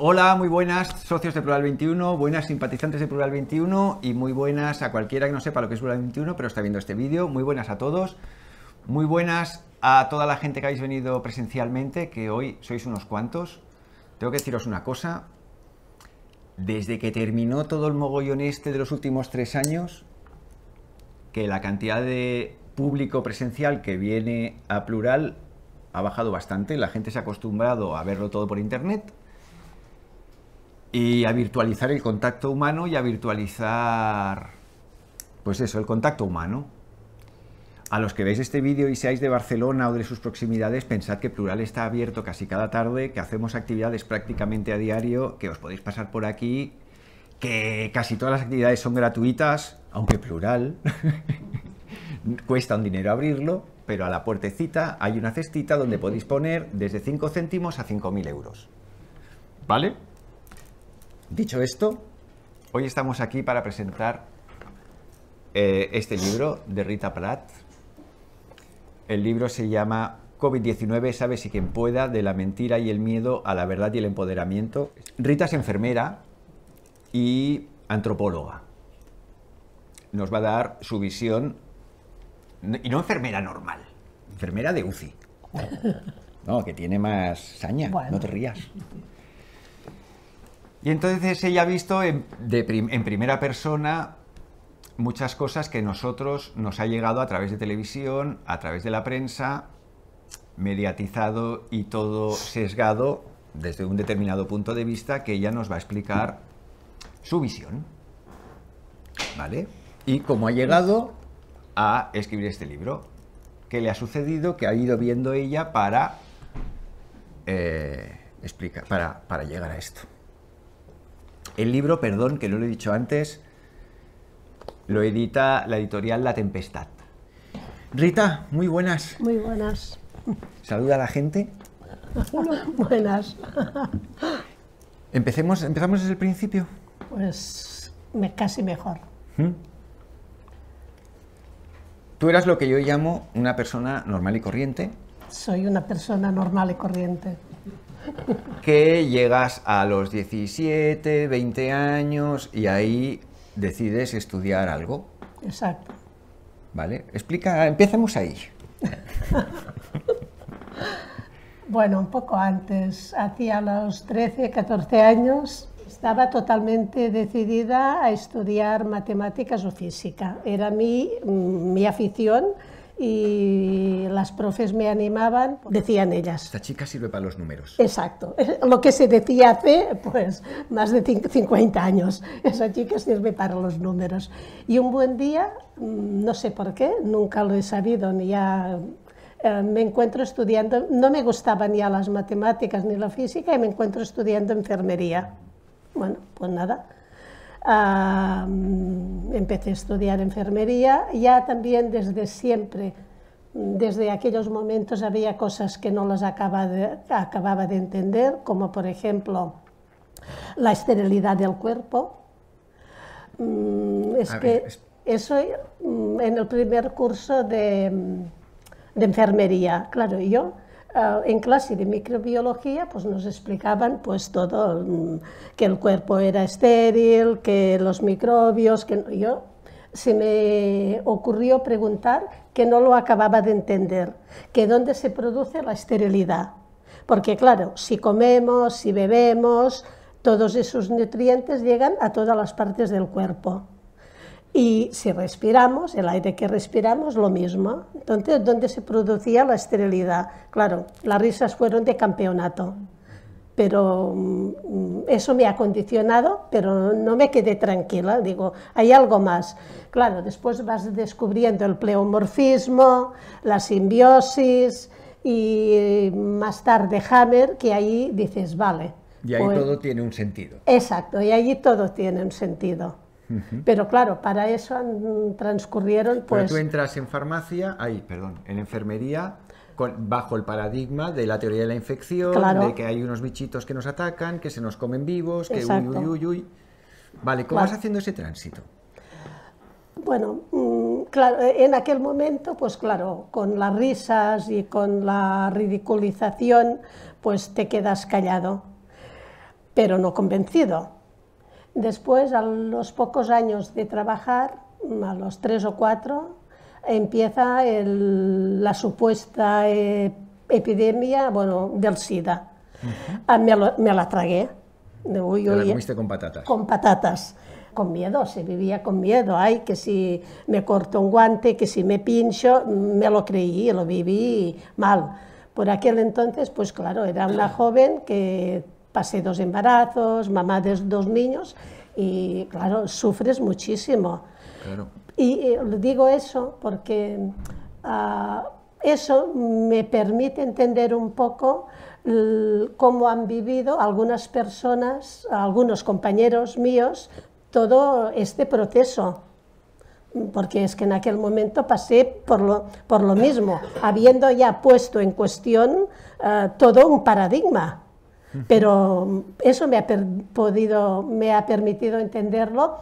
Hola, muy buenas socios de Plural 21, buenas simpatizantes de Plural 21 y muy buenas a cualquiera que no sepa lo que es Plural 21, pero está viendo este vídeo. Muy buenas a todos. Muy buenas a toda la gente que habéis venido presencialmente, que hoy sois unos cuantos. Tengo que deciros una cosa. Desde que terminó todo el mogollón este de los últimos tres años, que la cantidad de público presencial que viene a plural ha bajado bastante, la gente se ha acostumbrado a verlo todo por internet y a virtualizar el contacto humano y a virtualizar, pues eso, el contacto humano. A los que veis este vídeo y seáis de Barcelona o de sus proximidades, pensad que Plural está abierto casi cada tarde, que hacemos actividades prácticamente a diario, que os podéis pasar por aquí, que casi todas las actividades son gratuitas, aunque Plural cuesta un dinero abrirlo, pero a la puertecita hay una cestita donde podéis poner desde 5 céntimos a 5.000 euros. ¿Vale? Dicho esto, hoy estamos aquí para presentar eh, este libro de Rita Pratt. El libro se llama COVID-19, sabes si quien pueda, de la mentira y el miedo a la verdad y el empoderamiento. Rita es enfermera y antropóloga. Nos va a dar su visión, y no enfermera normal, enfermera de UCI. No, que tiene más saña, no te rías. Y entonces ella ha visto en, primera persona muchas cosas que nosotros nos ha llegado a través de televisión, a través de la prensa, mediatizado y todo sesgado desde un determinado punto de vista que ella nos va a explicar su visión. ¿Vale? Y cómo ha llegado a escribir este libro. ¿Qué le ha sucedido? ¿Qué ha ido viendo ella para, eh, explicar, para llegar a esto? El libro, perdón, que no lo he dicho antes, lo edita la editorial La Tempestad. Rita, muy buenas. Muy buenas. Saluda a la gente. buenas. Empecemos, empezamos desde el principio. Pues casi mejor. ¿Mm? Tú eras lo que yo llamo una persona normal y corriente. Soy una persona normal y corriente que llegas a los 17, 20 años y ahí decides estudiar algo. Exacto. ¿Vale? Explica, empecemos ahí. bueno, un poco antes, hacía los 13, 14 años, estaba totalmente decidida a estudiar matemáticas o física. Era mi, mi afición y las profes me animaban, decían ellas. Esta chica sirve para los números. Exacto. Lo que se decía hace pues, más de 50 años. Esa chica sirve para los números. Y un buen día, mm, no sé por qué, nunca lo he sabido, ni ya eh, me encuentro estudiando, no me gustaban ya las matemáticas ni la física y me encuentro estudiando enfermería. Bueno, pues nada, empecé a estudiar enfermería, ya también desde siempre, desde aquellos momentos había cosas que no las acababa de entender, como por ejemplo la esterilidad del cuerpo. Mm, es que eso mm, en el primer curso de, de enfermería, claro, yo eh, en clase de microbiología pues nos explicaban pues todo, mm, que el cuerpo era estéril, que los microbios, que yo se me ocurrió preguntar que no lo acababa de entender, que dónde se produce la esterilidad. Porque claro, si comemos, si bebemos, todos esos nutrientes llegan a todas las partes del cuerpo. Y si respiramos, el aire que respiramos, lo mismo. Entonces, ¿dónde se producía la esterilidad? Claro, las risas fueron de campeonato, pero mm, eso me ha condicionado, pero no me quedé tranquila, digo, hay algo más. Claro, después vas descubriendo el pleomorfismo, la simbiosis y mm, más tarde Hammer, que ahí dices, vale. Y ahí pues todo tiene un sentido. Exacto, y allí todo tiene un sentido. Pero claro, para eso mm, transcurrieron pues tú entras en farmacia, ay, perdón, en enfermería bajo el paradigma de la teoría de la infección, de que hay unos bichitos que nos atacan, que se nos comen vivos, que uy, uy, uy, uy. Vale, ¿cómo vas haciendo ese tránsito? Bueno, mm, claro, e, en aquel momento, pues claro, con las risas y con la ridiculización, pues te quedas callado, pero no convencido. Después, a los pocos años de trabajar, a los tres o cuatro, empieza la supuesta eh, epidemia bueno, del SIDA. Ah, me, la tragué. la comiste con patatas? Con patatas. Con miedo, se vivía con miedo. Ay, que si me corto un guante, que si me pincho, me lo creí, lo viví mal. Por aquel entonces, pues claro, era una joven que pasé dos embarazos, mamá de dos niños y claro, sufres muchísimo. Y eh, digo eso porque ah, eso me permite entender un poco cómo han vivido algunas personas, algunos compañeros míos, todo este proceso. Porque es que en aquel momento pasé por lo, por lo mismo, habiendo ya puesto en cuestión ah, todo un paradigma. Pero eso me ha, podido, me ha permitido entenderlo,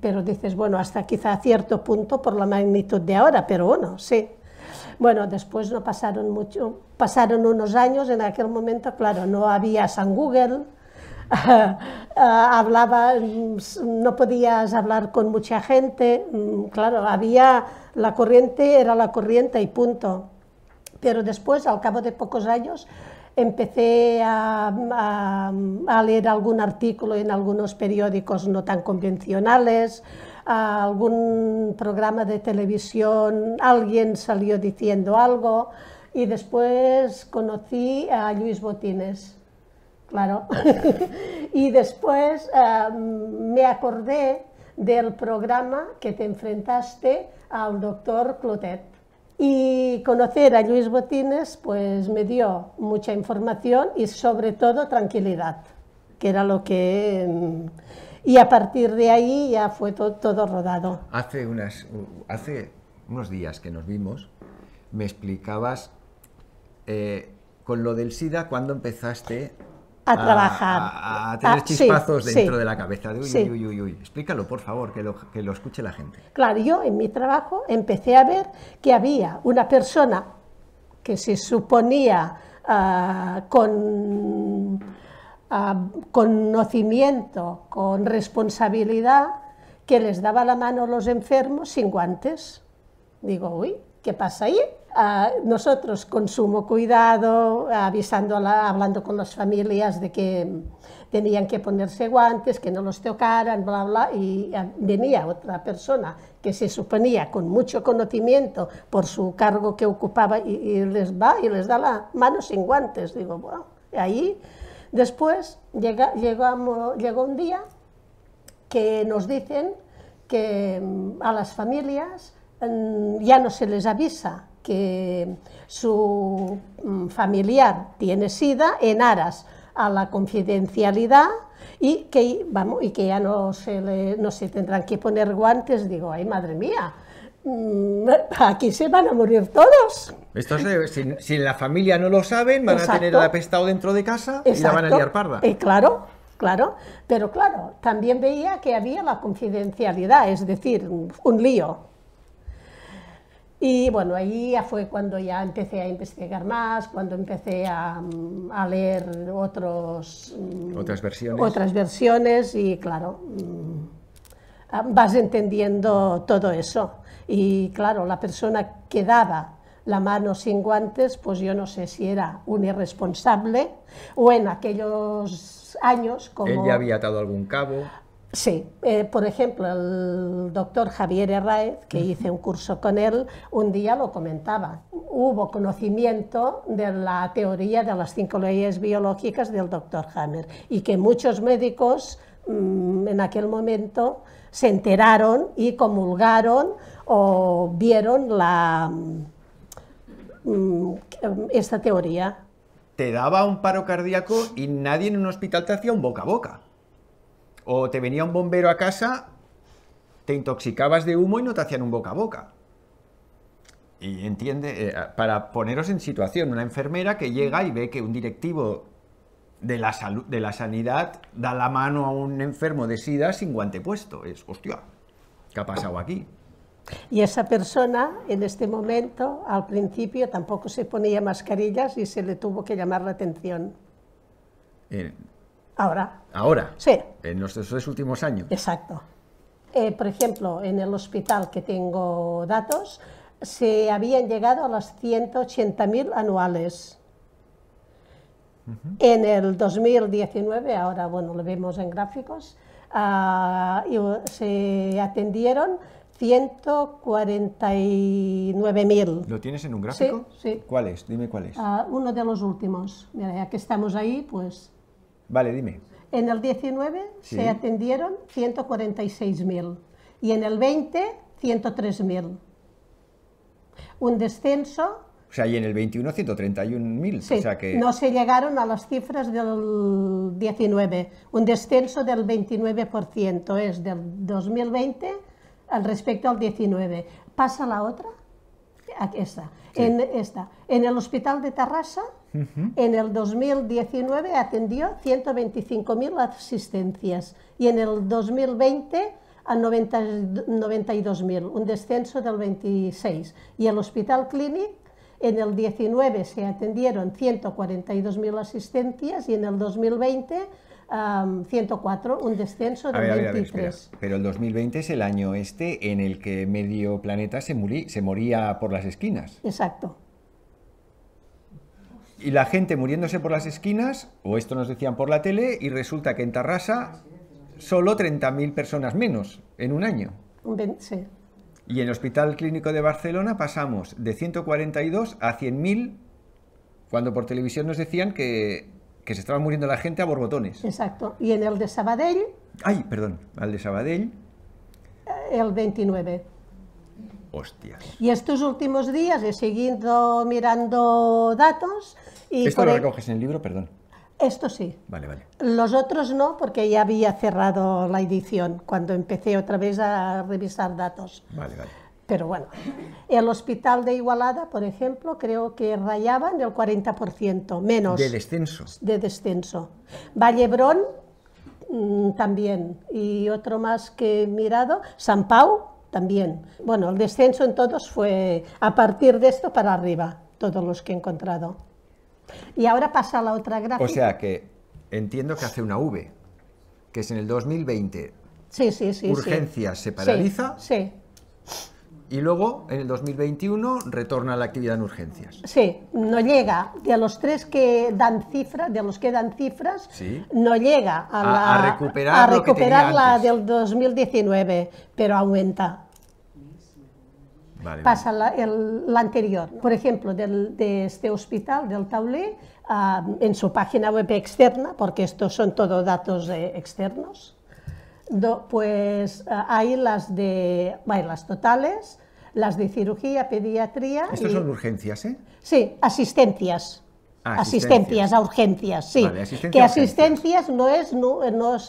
pero dices, bueno, hasta quizá cierto punto por la magnitud de ahora, pero bueno, sí. Bueno, después no pasaron mucho, pasaron unos años, en aquel momento, claro, no había San Google, ah, hablaba, no podías hablar con mucha gente, mm, claro, había la corriente, era la corriente y punto. Pero después, al cabo de pocos años, empecé a, leer algún artículo en algunos periódicos no tan convencionales, algún programa de televisión, alguien salió diciendo algo y después conocí a Luis Botines, claro. y después em, me acordé del programa que te enfrentaste al doctor Clotet y conocer a Luis Botines pues me dio mucha información y sobre todo tranquilidad, que era lo que... Mm, y a partir de ahí ya fue todo, rodado. Hace, unas, hace unos días que nos vimos, me explicabas eh, con lo del SIDA cuando empezaste a trabajar. A, tener ah, chispazos dentro de la cabeza. De, uy, uy, uy, Explícalo, por favor, que lo, que lo escuche la gente. Claro, yo en mi trabajo empecé a ver que había una persona que se suponía ah, con ah, conocimiento, con responsabilidad, que les daba la mano a los enfermos sin guantes. Digo, uy, ¿qué pasa ahí? nosotros con sumo cuidado, avisando, hablando con las familias de que tenían que ponerse guantes, que no los tocaran, bla, bla, y eh, venía otra persona que se suponía con mucho conocimiento por su cargo que ocupaba y, les va y les da la mano sin guantes. Digo, bueno, ahí después llega, llegó un día que nos dicen que mm, a las familias mm, ya no se les avisa que su mm, familiar tiene SIDA en aras a la confidencialidad y que, vamos, y que ya no se, no se tendrán que poner guantes, digo, ay madre mía, mm, aquí se van a morir todos. Esto si, la familia no lo saben, van a tener el apestado dentro de casa y la van a liar parda. Eh, claro, claro. Pero claro, también veía que había la confidencialidad, es decir, un lío. Y bueno, ahí ya fue cuando ya empecé a investigar más, cuando empecé a, mm, leer otros, mm, otras versiones. Otras versiones y claro, mm, ah, vas entendiendo todo eso. Y claro, la persona que daba la mano sin guantes, pues yo no sé si era un irresponsable o en aquellos años como... Él ya había atado algún cabo. Sí, eh, por ejemplo, el doctor Javier Herraez, que hice un curso con él, un día lo comentaba. Hubo conocimiento de la teoría de las cinco leyes biológicas del doctor Hammer y que muchos médicos mm, en aquel momento se enteraron y comulgaron o vieron la, mm, esta teoría. Te daba un paro cardíaco y nadie en un hospital te hacía un boca a boca. O te venía un bombero a casa, te intoxicabas de humo y no te hacían un boca a boca. Y entiende, eh, para poneros en situación, una enfermera que llega y ve que un directivo de la, salud, de la sanidad da la mano a un enfermo de SIDA sin guante puesto. Es, hostia, ¿qué ha pasado aquí? Y esa persona en este momento, al principio, tampoco se ponía mascarillas y se le tuvo que llamar la atención. Eh, Ahora. Ahora. Sí. En los tres últimos años. Exacto. Eh, por ejemplo, en el hospital que tengo datos, se habían llegado a las 180.000 anuales. En el 2019, ahora bueno, lo vemos en gráficos, ah, uh, se atendieron 149.000. ¿Lo tienes en un gráfico? Sí, ¿Cuál es? Dime cuál es. Ah, uno de los últimos. Mira, ya que estamos ahí, pues Vale, dime. En el 19 se atendieron 146.000 y en el 20 103.000. Un descenso o sea, y en el 21, 131.000. Sí, que... no se llegaron a las cifras del 19, un descenso del 29%, es del 2020 al respecto al 19. ¿Pasa la otra? Esta. En, esta. en el hospital de Tarrasa en el 2019 atendió 125.000 asistencias y en el 2020 a 92.000, un descenso del 26. Y el Hospital Clinic en el 19 se atendieron 142.000 asistencias y en el 2020 a 104, un descenso del 23. Pero el 2020 es el año este en el que medio planeta se moría por las esquinas. Exacto y la gente muriéndose por las esquinas, o esto nos decían por la tele, y resulta que en Tarrasa solo 30.000 personas menos en un año. Sí. Y en el Hospital Clínico de Barcelona pasamos de 142 a 100.000, cuando por televisión nos decían que, que, se estaba muriendo la gente a borbotones. Exacto. Y en el de Sabadell... Ay, perdón, al de Sabadell... El 29. Y estos últimos días he seguido mirando datos y... ¿Esto lo recoges en el libro, perdón? Esto sí. Vale, vale. Los otros no, porque ya había cerrado la edición cuando empecé otra vez a revisar datos. Vale, vale. Pero bueno, el hospital de Igualada, por ejemplo, creo que rayaban el 40%, menos. De descenso. De descenso. Vallebrón mm, también. Y otro más que he mirado, San Pau, también. Bueno, el descenso en todos fue a partir de esto para arriba, todos los que he encontrado. Y ahora pasa a la otra gráfica. O sea que entiendo que hace una V, que es en el 2020. Sí, sí, sí. Urgencias se paraliza. Sí, Y luego, en el 2021, retorna la actividad en urgencias. Sí, no llega. De los tres que dan cifras, de los que dan cifras, no llega a, recuperar, la del 2019, pero aumenta pasa la anterior. Por ejemplo, de este hospital, del Taulé, eh, en su página web externa, porque estos son todos datos eh, externos, pues eh, hay las de las totales, las de cirugía, pediatría. Estos son urgencias, ¿eh? Sí, asistencias. Ah, asistencias. a urgencias, sí. que asistencias no es,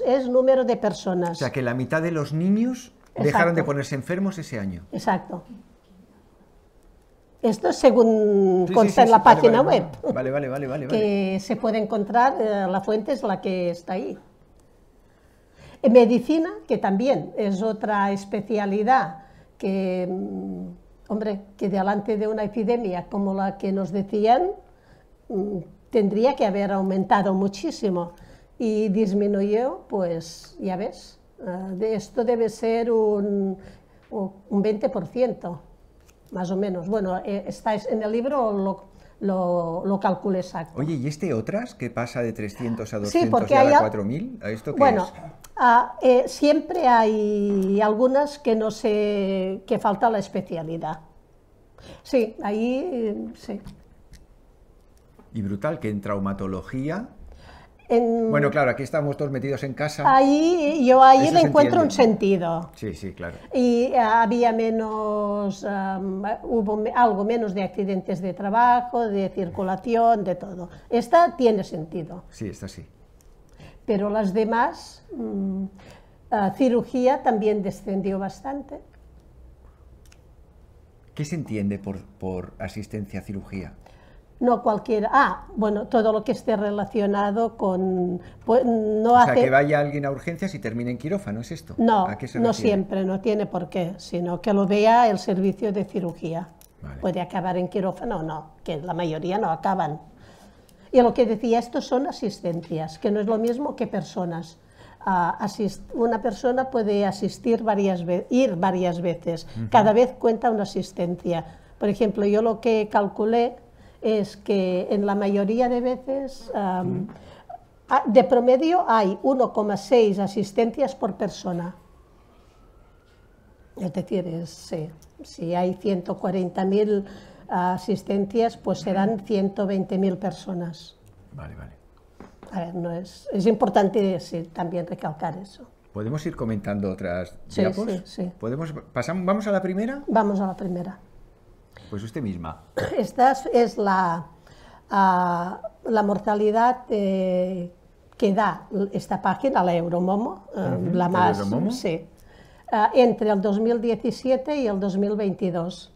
es número de personas. O sea, que la mitad de los niños dejaron de ponerse enfermos ese año. Exacto. Esto es según consta en la página web. Vale, vale, vale, Que se puede encontrar, eh, la fuente es la que está ahí. En medicina, que también es otra especialidad que, mm, hombre, que delante de una epidemia como la que nos decían, mm, tendría que haber aumentado muchísimo y disminuyó, pues ya ves, eh, de esto debe ser un, un 20% más o menos. Bueno, eh, estáis en el libro lo, lo, lo, exacto. Oye, ¿y este otras que pasa de 300 a 200 y a 4000? esto bueno, ah, eh, siempre hay algunas que no sé, que falta la especialidad. Sí, ahí eh, sí. Y brutal que en traumatología bueno, claro, aquí estamos todos metidos en casa. Ahí, yo ahí le encuentro un sentido. Sí, sí, claro. Y eh, había menos, um, hubo algo menos de accidentes de trabajo, de circulación, de todo. Esta tiene sentido. Sí, esta sí. Pero las demás, mm, cirugía también descendió bastante. ¿Qué se entiende por, por asistencia a cirugía? No cualquiera. Ah, bueno, todo lo que esté relacionado con. Pues, no o sea, que vaya alguien a urgencias y termine en quirófano, ¿es esto? No, no siempre, no tiene por qué, sino que lo vea el servicio de cirugía. Puede acabar en quirófano o no, que la mayoría no acaban. Y lo que decía, esto son asistencias, que no es lo mismo que personas. Ah, una persona puede asistir varias ir varias veces, cada vez cuenta una asistencia. Por ejemplo, yo lo que calculé es que en la mayoría de veces, de promedio hay 1,6 asistencias por persona. Es decir, si hay 140.000 asistencias, pues serán 120.000 personas. Vale, vale. es, importante también recalcar eso. ¿Podemos ir comentando otras sí, Sí, sí. ¿Podemos, pasamos, ¿Vamos a la primera? Vamos a la primera. Pues usted misma. Esta es la, ah, la mortalidad eh, que da esta página, la Euromomo, eh, la más... Ah, entre el 2017 y el 2022.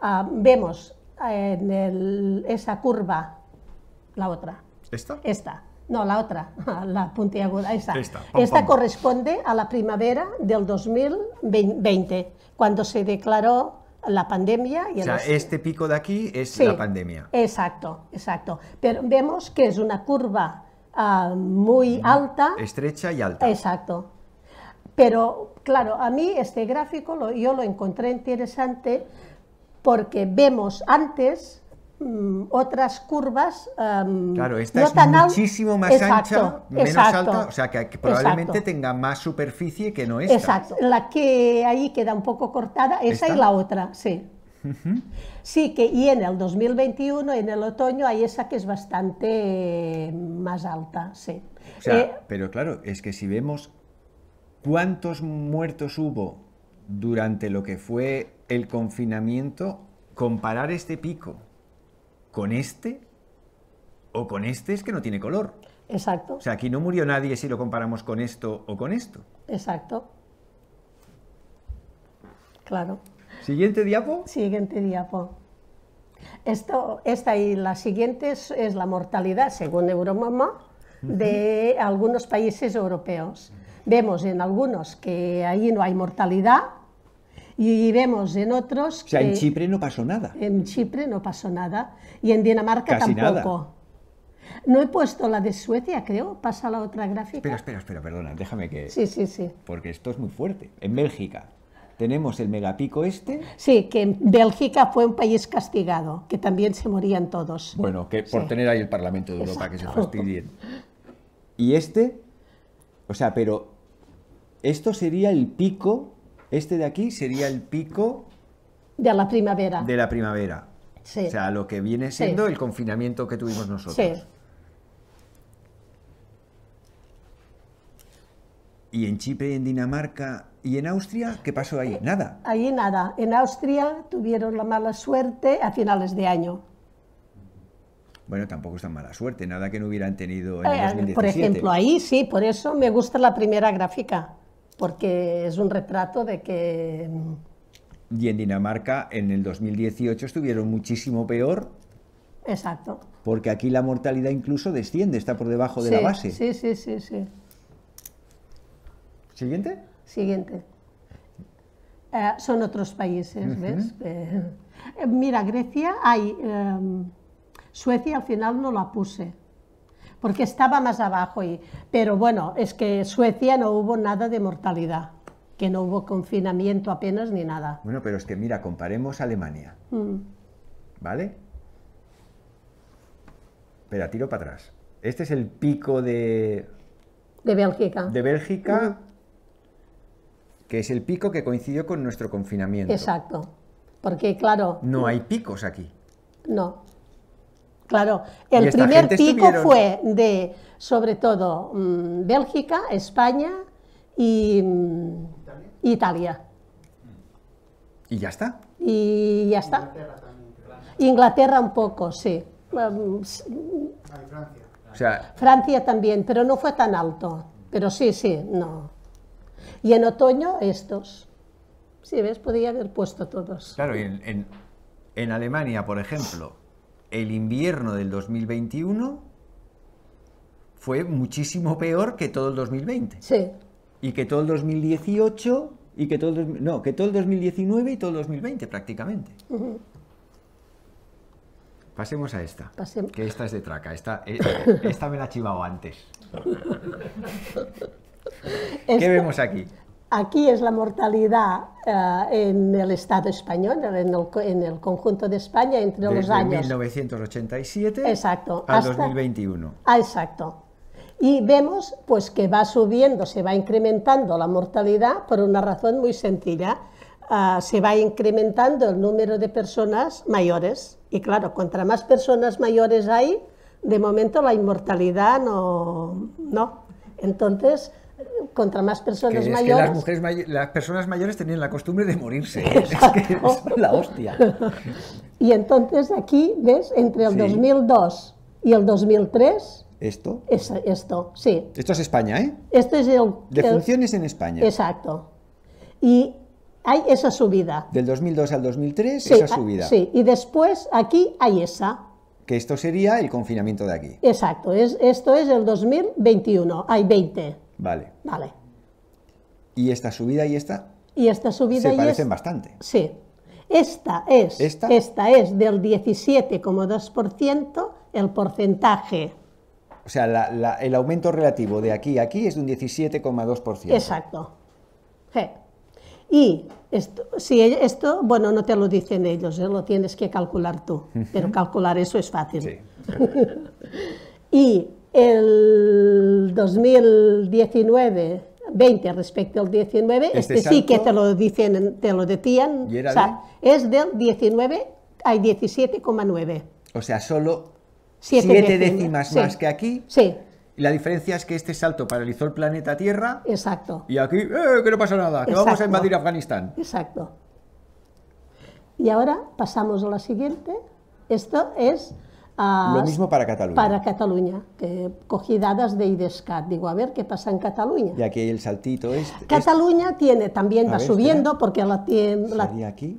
Ah, vemos eh, en esa curva la otra. ¿Esta? Esta. No, la otra, la puntiaguda, Esta, corresponde a la primavera del 2020, cuando se declaró la pandemia. Y o sea, este pico de aquí es la pandemia. Exacto, exacto. Pero vemos que es una curva ah, muy mm, alta. Estrecha y alta. Exacto. Pero claro, a mí este gráfico yo lo encontré interesante porque vemos antes Mm, otras curvas. Em, claro, esta no es tan muchísimo más ancha, menos alta, o sea que, probablemente tenga más superficie que no esta. Exacto, la que ahí queda un poco cortada, esa y la otra, sí. Sí, que y en el 2021, en el otoño, hay esa que es bastante más alta, sí. Eh, pero claro, es que si vemos cuántos muertos hubo durante lo que fue el confinamiento, comparar este pico con este o con este es que no tiene color. Exacto. O sea, aquí no murió nadie si lo comparamos con esto o con esto. Exacto. Claro. ¿Siguiente diapo? Siguiente diapo. Esto, esta y la siguiente es, la mortalidad, según Euromama, de algunos países europeos. Vemos en algunos que ahí no hay mortalidad, y vemos en otros... O sea, en Chipre no pasó nada. En Chipre no pasó nada y en Dinamarca tampoco. No he puesto la de Suecia, creo. Pasa la otra gráfica. Espera, espera, espera, perdona, déjame que... Sí, sí, sí. Porque esto es muy fuerte. En Bélgica tenemos el megapico este. Sí, que Bélgica fue un país castigado, que también se morían todos. Bueno, que por tener ahí el Parlamento de Europa, que se fastidien. Y este, o sea, pero esto sería el pico este de aquí sería el pico... De la primavera. De la primavera. O sea, lo que viene siendo el confinamiento que tuvimos nosotros. ¿Y en Chipre, en Dinamarca y en Austria qué pasó ahí? Eh, nada. Ahí nada. En Austria tuvieron la mala suerte a finales de año. Bueno, tampoco es tan mala suerte, nada que no hubieran tenido en el 2017. Eh, por ejemplo, ahí sí, por eso me gusta la primera gráfica porque es un retrato de que... Y en Dinamarca en el 2018 estuvieron muchísimo peor. Exacto. Porque aquí la mortalidad incluso desciende, está por debajo de la base. Sí, sí, sí, sí. ¿Siguiente? Siguiente. Eh, son otros países, ¿ves? Eh, mira, Grecia hay... Em, Suecia al final no la puse, porque estaba más abajo. Y, pero bueno, es que Suecia no hubo nada de mortalidad, que no hubo confinamiento apenas ni nada. Bueno, pero es que mira, comparemos Alemania. Mm. ¿Vale? Pero tiro para atrás. Este es el pico de... De Bélgica. De Bélgica, mm. que es el pico que coincidió con nuestro confinamiento. Exacto. Porque, claro... No hay picos aquí. No. Claro, el primer pico fue de, sobre todo, mm, Bélgica, España y mm, Italia. ¿Y ya está? Y ya está. Inglaterra, un poco, sí. Ah, Francia. también, pero no fue tan alto. Pero sí, sí, no. Y en otoño estos. Sí, ¿ves? podría haber puesto todos. Claro, y en, en Alemania, por ejemplo, el invierno del 2021 fue muchísimo peor que todo el 2020. Sí. Y que todo el 2018 y que todo no, que todo el 2019 y todo el 2020 prácticamente. Pasemos a esta. que esta es de traca. Esta, eh, esta me la he chivado antes. ¿Qué vemos aquí? Aquí es la mortalidad eh, en el Estado español, en el, conjunto de España, entre los años. 1987 exacto, 2021. Ah, exacto. Y vemos pues, que va subiendo, se va incrementando la mortalidad por una razón muy sencilla. Ah, se va incrementando el número de personas mayores. Y claro, contra más personas mayores hay, de momento la inmortalidad no. no. Entonces, contra más personas mayores. las, mujeres las personas mayores tenían la costumbre de morirse. Es que es la hostia. Y entonces aquí, ¿ves? Entre el 2002 y el 2003... ¿Esto? Es, esto, sí. Esto es España, ¿eh? Esto es el... De en España. Exacto. Y hay esa subida. Del 2002 al 2003, esa subida. Sí, y después aquí hay esa. Que esto sería el confinamiento de aquí. Exacto, es, esto es el 2021, hay 20. Vale. Vale. Y esta subida y esta. Y esta subida se parecen bastante. Sí. Esta es, ¿Esta? es del 17,2% el porcentaje. O sea, el aumento relativo de aquí a aquí es de un 17,2%. Exacto. Y esto, si esto, bueno, no te lo dicen ellos, eh, lo tienes que calcular tú, pero calcular eso es fácil. Sí. y el 2019, 20 respecto al 19, este, este, sí que te lo dicen, te lo decían, es del 19 hay 17,9. O sea, solo 7 décimas, más que aquí. Sí. la diferencia es que este salto paralizó el planeta Tierra. Exacto. Y aquí, eh, que no pasa nada, que vamos a invadir Afganistán. Exacto. Y ahora pasamos a la siguiente. Esto es lo mismo para Cataluña. Para Cataluña, que cogí de IDESCAT, digo, a ver qué pasa en Cataluña. Y aquí el saltito este, este. Cataluña tiene, también va subiendo, porque la,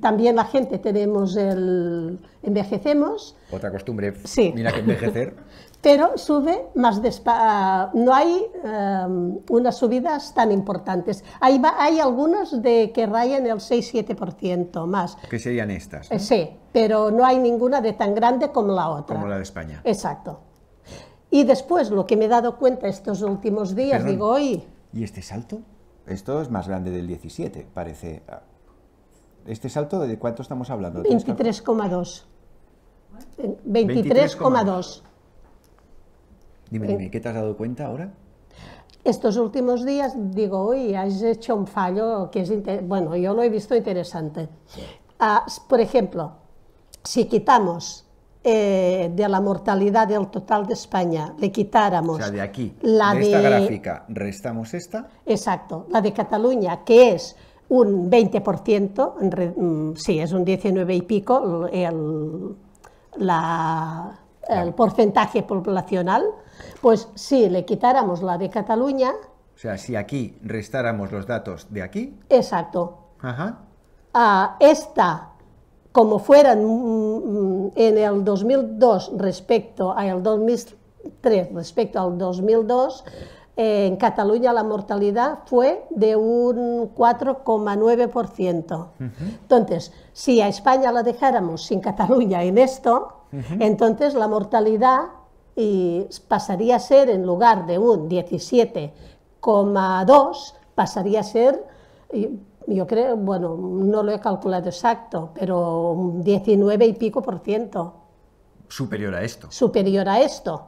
también la gente tenemos el envejecemos. Otra costumbre, sí. mira que envejecer. pero sube más despacio, ah, no hay em, unas subidas tan importantes. Hay, hay algunas de que rayan el 6-7% más. Que serían estas. Eh, sí, pero no hay ninguna de tan grande como la otra. Como la de España. Exacto. Y después lo que me he dado cuenta estos últimos días, digo, hoy... ¿Y este salto? Esto es más grande del 17, parece. ¿Este salto de cuánto estamos hablando? 23,2. 23,2. Dime, eh, dime, ¿qué te has dado cuenta ahora? Estos últimos días digo, uy, has hecho un fallo que es, bueno, yo lo he visto interesante. Ah, por ejemplo, si quitamos eh, de la mortalidad del total de España, le quitáramos... O de aquí, la de, esta gráfica, restamos esta... Exacto, la de Cataluña, que es un 20%, mm, sí, es un 19 y pico la, el porcentaje poblacional, pues si le quitáramos la de Cataluña... O sea, si aquí restáramos los datos de aquí... Exacto. Ajá. A esta, como fueran mm, mm, en el 2002 respecto al 2003 respecto al 2002, en Cataluña la mortalidad fue de un 4,9%. Entonces, si a España la dejáramos sin Cataluña en esto, entonces la mortalidad y pasaría a ser, en lugar de un 17,2, pasaría a ser, yo creo, bueno, no lo he calculado exacto, pero un 19 y pico por ciento. Superior a esto. Superior a esto,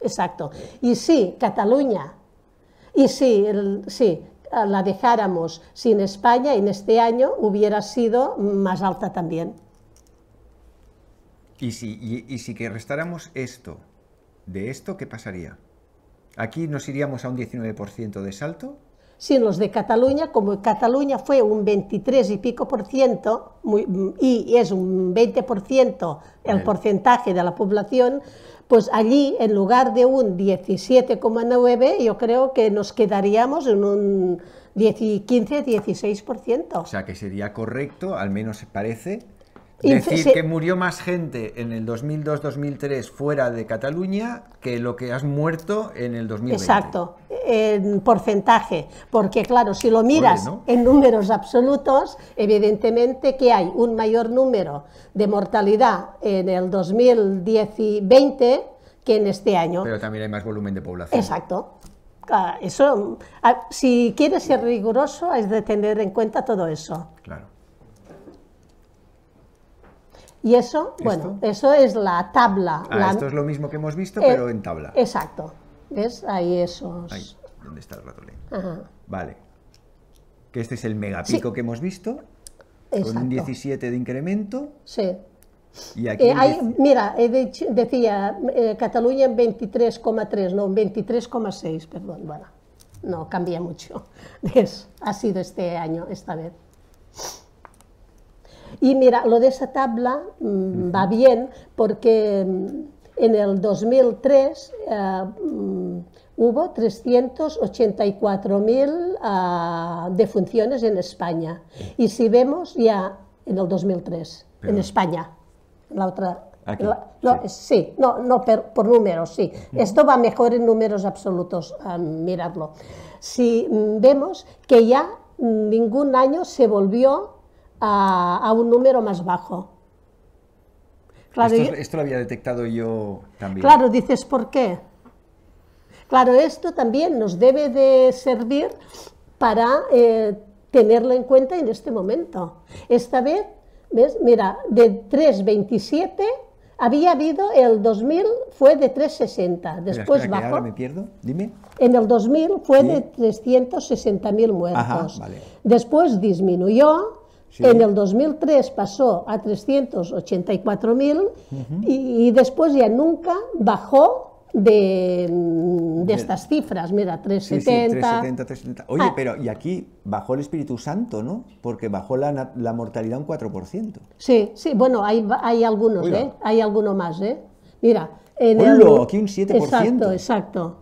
exacto. Y sí, Cataluña, y si sí la dejáramos sin España en este año hubiera sido más alta también. Y si, y, si que restáramos esto de esto, ¿qué pasaría? ¿Aquí nos iríamos a un 19% de salto? Sí, los de Cataluña, como Cataluña fue un 23 y pico por ciento, y es un 20 por ciento el porcentaje de la población, pues allí en lugar de un 17,9 yo creo que nos quedaríamos en un 15-16%. O sea que sería correcto, al menos parece, Decir que murió más gente en el 2002-2003 fuera de Cataluña que lo que has muerto en el 2020. Exacto, en porcentaje. Porque claro, si lo miras en números absolutos, evidentemente que hay un mayor número de mortalidad en el 2020 que en este año. Pero también hay más volumen de población. Exacto. Ah, eso, ah, si quieres ser riguroso, es de tener en cuenta todo eso. Claro. Y eso, bueno, eso es la tabla. Ah, esto es lo mismo que hemos visto, eh, pero en tabla. Exacto. ¿Ves? Ahí esos. Ahí, ¿dónde está el ratolín? Vale. Que este es el megapico que hemos visto. Exacto. Con un 17 de incremento. Sí. Y aquí eh, mira, decía eh, Cataluña en 23,3, no, en 23,6, perdón, bueno, no cambia mucho. Es, ha sido este año, esta vez. Y mira, lo de esa tabla mm, va bien porque mm, en el 2003 eh, mm, hubo 384.000 eh, defunciones en España. Y si vemos ya en el 2003, en España, la otra sí. no, no por números, sí. Esto va mejor en números absolutos, mirarlo miradlo. Si vemos que ya ningún año se volvió a, un número más bajo. Claro, esto, lo había detectado yo también. Claro, dices, ¿por qué? Claro, esto también nos debe de servir para eh, tenerlo en cuenta en este momento. Esta vez, ¿ves? Mira, de 3,27 había habido, el 2000 fue de 3,60. Después bajó. me pierdo, dime. En el 2000 fue de 360.000 muertos. vale. Después disminuyó en el 2003 pasó a 384.000 y, después ya nunca bajó de, mm, estas cifras. Mira, 370. Sí, 370, 370. Oye, ah. pero y aquí bajó el Espíritu Santo, ¿no? Porque bajó la, mortalidad un 4%. Sí, sí, bueno, hay, algunos, ¿eh? Hay alguno más, ¿eh? Mira. En el, aquí un 7%. Exacto, exacto.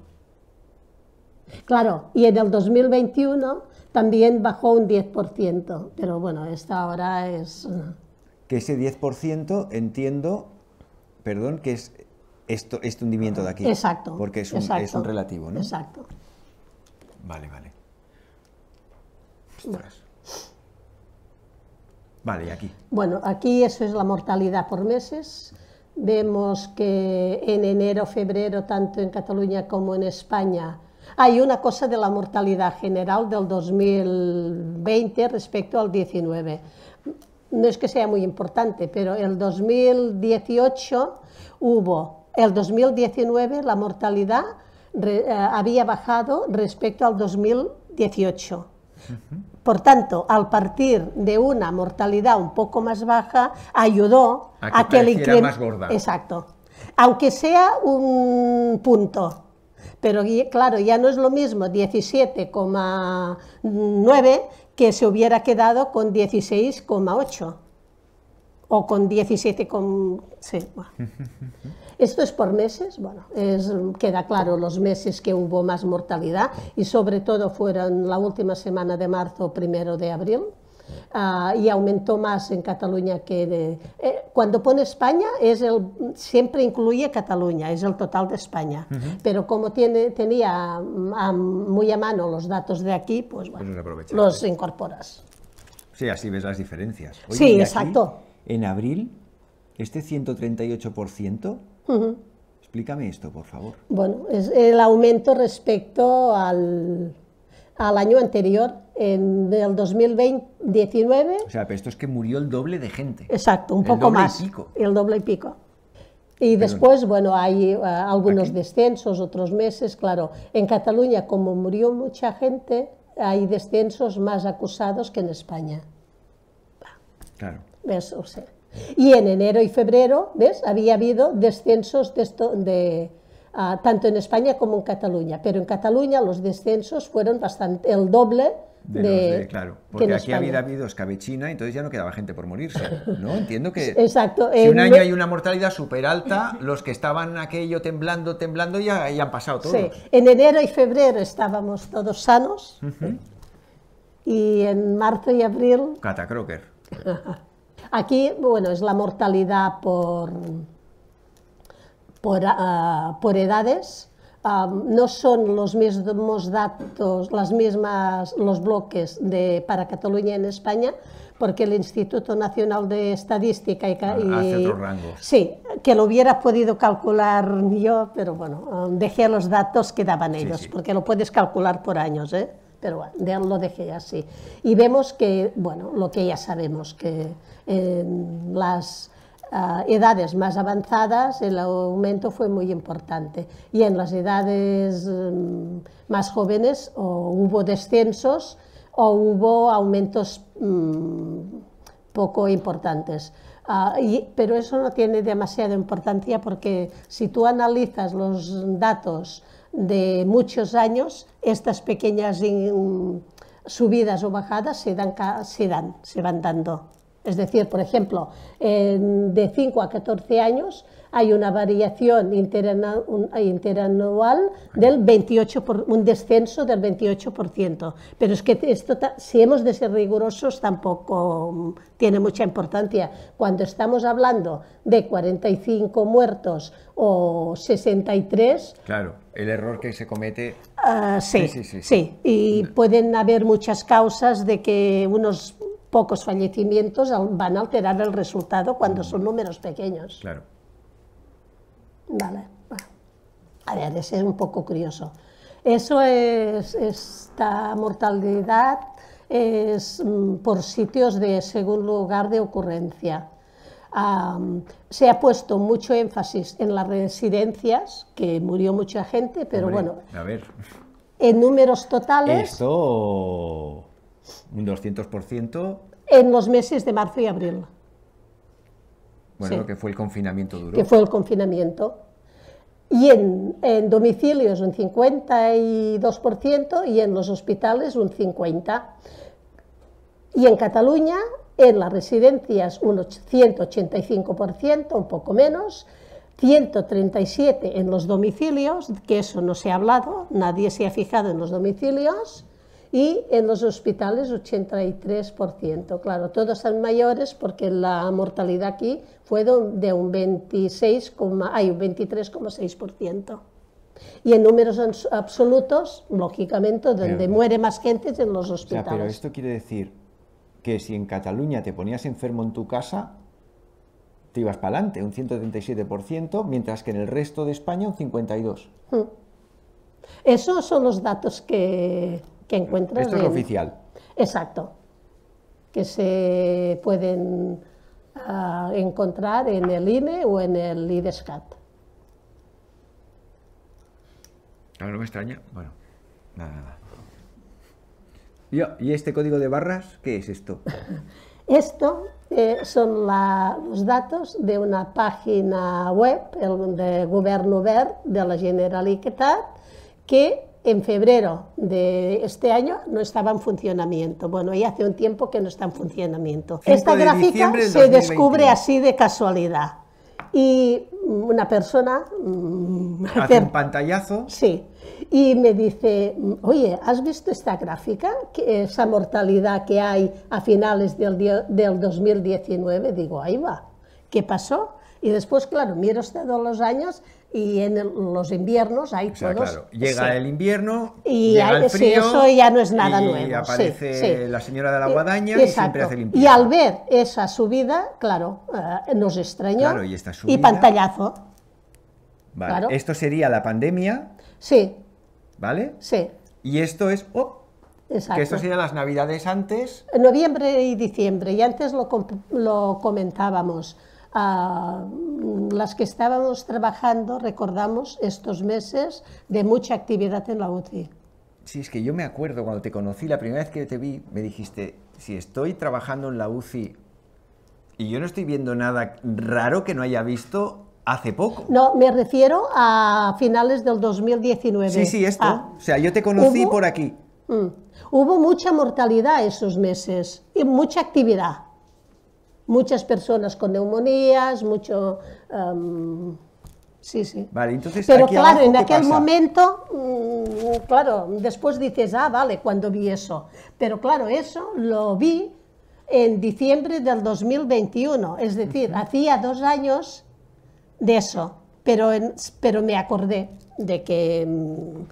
Claro, y en el 2021 también bajó un 10%, pero bueno, esta ahora es... Que ese 10% entiendo, perdón, que es esto, este hundimiento de aquí. Exacto. Porque es un, es un relativo, ¿no? Exacto. Vale, vale. Vale, ¿y aquí? Bueno, aquí eso es la mortalidad por meses. Vemos que en enero, febrero, tanto en Cataluña como en España, hay una cosa de la mortalidad general del 2020 respecto al 19. No es que sea muy importante, pero el 2018 hubo, el 2019 la mortalidad eh, había bajado respecto al 2018. Por tanto, al partir de una mortalidad un poco más baja, ayudó a que, a el Exacto. Aunque sea un punto, pero claro, ya no es lo mismo 17,9 que se hubiera quedado con 16,8 o con 17, con... Sí, Esto es por meses, bueno, queda claro los meses que hubo más mortalidad y sobre todo fueron la última semana de marzo, primero de abril, Ah, y aumentó más en Cataluña que de... Eh, cuando pone España, es el, siempre incluye Cataluña, es el total de España. Pero como tiene, tenía muy a mano los datos de aquí, pues, pues bueno, los incorporas. Sí, así ves las diferencias. sí, exacto. en abril, este 138%... Explícame esto, por favor. Bueno, es el aumento respecto al, al año anterior, en el 2019. O sea, pero esto es que murió el doble de gente. Exacto, un poco más. Y El doble y pico. Y después, bueno, hay eh, algunos descensos, otros meses, claro. En Cataluña, como murió mucha gente, hay descensos más acusados que en España. Claro. ¿Ves? O y en enero y febrero, ¿ves? Había habido descensos de, ah, tanto en España como en Cataluña. Pero en Cataluña los descensos fueron bastante, el doble de, claro, porque aquí había habido escabechina, entonces ya no quedaba gente por morirse, ¿no? Entiendo que Exacto, si un año hay una mortalidad súper alta, los que estaban aquello temblando, temblando, ya, han pasado todos. Sí. En enero y febrero estábamos todos sanos, y en marzo y abril... Cata Crocker. Aquí, bueno, es la mortalidad por, por, ah, por edades, no son los mismos datos, las mismas, los bloques de, para Cataluña en España, porque el Instituto Nacional de Estadística y, ah, Sí, que lo hubiera podido calcular yo, pero bueno, dejé los datos que daban ellos, porque lo puedes calcular por años, ¿eh? pero bueno, lo dejé así. Y vemos que, bueno, lo que ya sabemos, que em, las edades más avanzadas el aumento fue muy importante y en las edades mm, más jóvenes hubo descensos o hubo aumentos mm, poco importantes. Ah, pero eso no tiene demasiada importancia porque si tú analizas los datos de muchos años, estas pequeñas mm, subidas o bajadas se, dan, se van dando. Es decir, por ejemplo, de 5 a 14 años hay una variación interanual del 28%, por, un descenso del 28%. Pero es que esto, si hemos de ser rigurosos, tampoco tiene mucha importancia. Cuando estamos hablando de 45 muertos o 63... Claro, el error que se comete... Ah, sí, sí, sí. Y pueden haber muchas causas de que unos pocos fallecimientos van a alterar el resultado cuando mm. son números pequeños. Claro. Vale. A ver, es un poco curioso. Eso es, esta mortalidad es mm, por sitios de según lugar de ocurrencia. se ha puesto mucho énfasis en las residencias, que murió mucha gente, pero bueno. A ver. En números totales. Esto ¿Un 200%? En los meses de marzo y abril. Bueno, que fue el confinamiento duro. Que fue el confinamiento. Y en, en domicilios un 52% y en los hospitales un 50%. Y en Cataluña, en las residencias un 185%, un poco menos, 137 en los domicilios, que eso no se ha hablado, nadie se ha fijado en los domicilios, y en los hospitales 83%. Claro, todos son mayores porque la mortalidad aquí fue de un 26, hay un 23,6%. Y en números absolutos, lógicamente, donde muere más gente es en los hospitales. pero esto quiere decir que si en Cataluña te ponías enfermo en tu casa, te ibas para adelante, un 137%, mientras que en el resto de España un 52%. Hmm. Esos son los datos que, que Esto es oficial. Exacto. Que se pueden ah, encontrar en el INE o en el IDESCAT. A extraña. Bueno, nada, ¿Y este código de barras? ¿Qué es esto? esto eh, son los datos de una página web el, de Gobierno Verde de la Generalitat que en febrero de este año no estaba en funcionamiento. Bueno, y hace un tiempo que no está en funcionamiento. Esta gráfica se descubre así de casualidad. Y mm, una persona... Mm, hace un pantallazo. Sí. Y me dice, mm, oye, ¿has visto esta gráfica? Esa mortalidad que hay a finales del, del 2019. Digo, ahí va. ¿Qué pasó? Y después, claro, miro todos los años y en los inviernos hay o Claro. Llega el invierno y llega frío, eso ya no es nada y nuevo. aparece la señora de la guadaña y, siempre hace limpieza. Y al ver esa subida, claro, eh, nos extrañó y, pantallazo. Esto sería la pandemia. Sí. ¿Vale? Sí. Y esto es oh, Que esto serían las navidades antes. Noviembre y diciembre, y antes lo, lo comentábamos a mm, las que estábamos trabajando, recordamos estos meses de mucha actividad en la UCI. Sí, es que yo me acuerdo cuando te conocí, la primera vez que te vi, me dijiste, si estoy trabajando en la UCI y yo no estoy viendo nada raro que no haya visto hace poco. No, me refiero a finales del 2019. Sí, sí, esto. Ah, o sea, yo te conocí por aquí. Mm, hubo mucha mortalidad esos meses y mucha actividad muchas personas con neumonías, mucho... Em, sí, sí. Vale, entonces, Pero claro, en aquel momento, mm, claro, después dices, ah, vale, cuando vi eso. Pero claro, eso lo vi en diciembre del 2021, es decir, hacía dos años de eso, pero, pero me acordé de que, mm,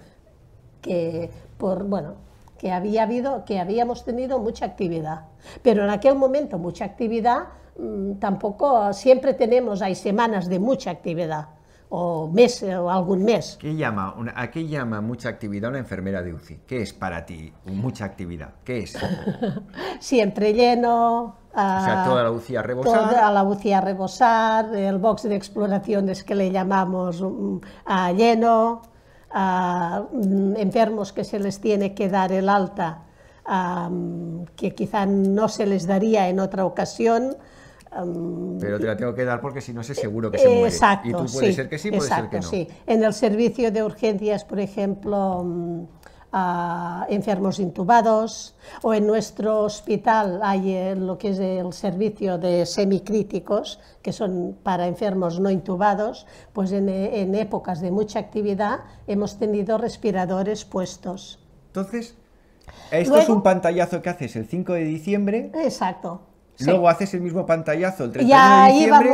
que por, bueno, que, había habido, que habíamos tenido mucha actividad. Pero en aquel momento mucha actividad, mm, tampoco siempre tenemos, hay semanas de mucha actividad o meses o algún mes. ¿Qué llama, ¿A qué llama mucha actividad una enfermera de UCI? ¿Qué es para ti mucha actividad? ¿Qué es? Siempre lleno. o ah, toda la UCI a rebosar. la UCI a rebosar, el box de exploraciones que le llamamos mm, a lleno a mm, enfermos que se les tiene que dar el alta, mm, que quizá no se les daría en otra ocasión. Pero te la tengo que dar porque si no sé seguro que se muere. Exacto, y tú puede ser que sí, puede ser que no. Sí. En el servicio de urgencias, por ejemplo, mm, a enfermos intubados o en nuestro hospital hay eh, lo que es el servicio de semicríticos, que son para enfermos no intubados, pues en, eh, épocas de mucha actividad hemos tenido respiradores puestos. Entonces, esto es un pantallazo que haces el 5 de diciembre. Exacto. Luego haces el mismo pantallazo el 31 de diciembre.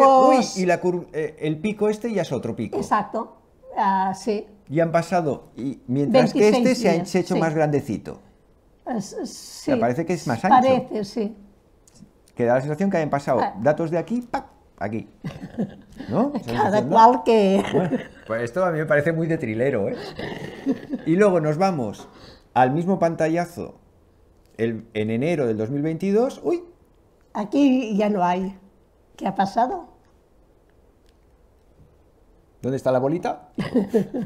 y la eh, el pico este ya es otro pico. Exacto. Ah, sí. Y han pasado, y mientras que este se ha, hecho más grandecito. se parece que es más ancho. Parece, sí. Que da la sensación que hayan pasado ah. datos de aquí, aquí. ¿No? Cada cual que... pues esto a mí me parece muy de trilero, ¿eh? Y luego nos vamos al mismo pantallazo en enero del 2022. ¡Uy! Aquí ya no hay. ¿Qué ha pasado? ¿Dónde está la bolita?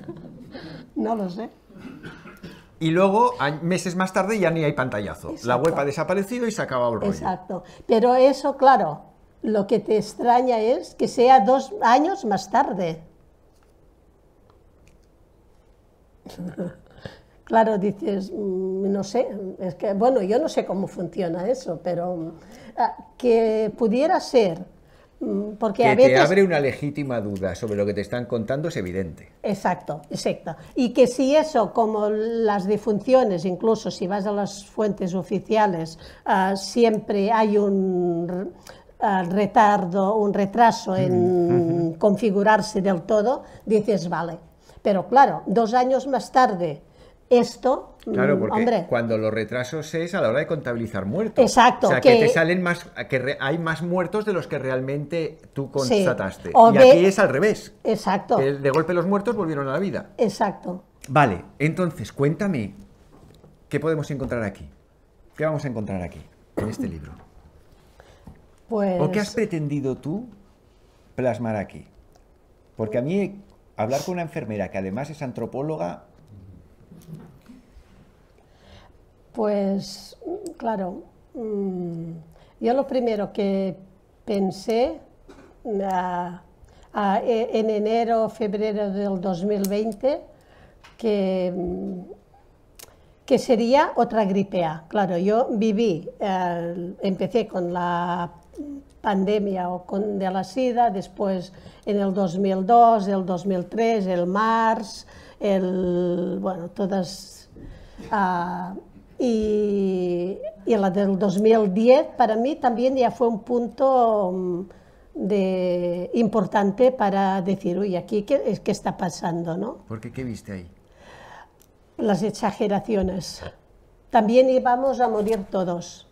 no lo sé. Y luego, meses más tarde, ya ni hay pantallazo. La web ha desaparecido y se acaba el rollo. Exacto. Pero eso, claro, lo que te extraña es que sea dos años más tarde. Claro, dices, mm, no sé, es que, bueno, yo no sé cómo funciona eso, pero ah, que pudiera ser Mm, porque a veces... te abre una legítima duda sobre lo que te están contando es evidente. Exacto, exacto. Y que si eso, como las defunciones, incluso si vas a las fuentes oficiales, ah, siempre hay un ah, retardo, un retraso en mm, configurarse del todo, dices, vale. Pero claro, dos años más tarde esto Claro, mm, porque cuando los retrasos es a la hora de contabilizar muertos. Exacto. O sea, que, te salen más, que hay más muertos de los que realmente tú constataste. y aquí es al revés. Exacto. de golpe los muertos volvieron a la vida. Exacto. Vale, entonces cuéntame, ¿qué podemos encontrar aquí? ¿Qué vamos a encontrar aquí, en este libro? Pues... ¿O qué has pues pretendido tú plasmar aquí? Porque a mí hablar con una enfermera que además es antropóloga Pues claro, mm, yo lo primero que pensé ah, ah, e, en enero, febrero del 2020, que, mm, que sería otra gripe A. Claro, yo viví, eh, empecé con la pandemia o con, de la SIDA, después en el 2002, el 2003, el MARS, el, bueno, todas... Ah, y, la del 2010 para mí también ya fue un punto mm, de, importante para decir, uy, aquí qué, qué está pasando, ¿no? Porque qué viste ahí? Las exageraciones. También íbamos a morir todos.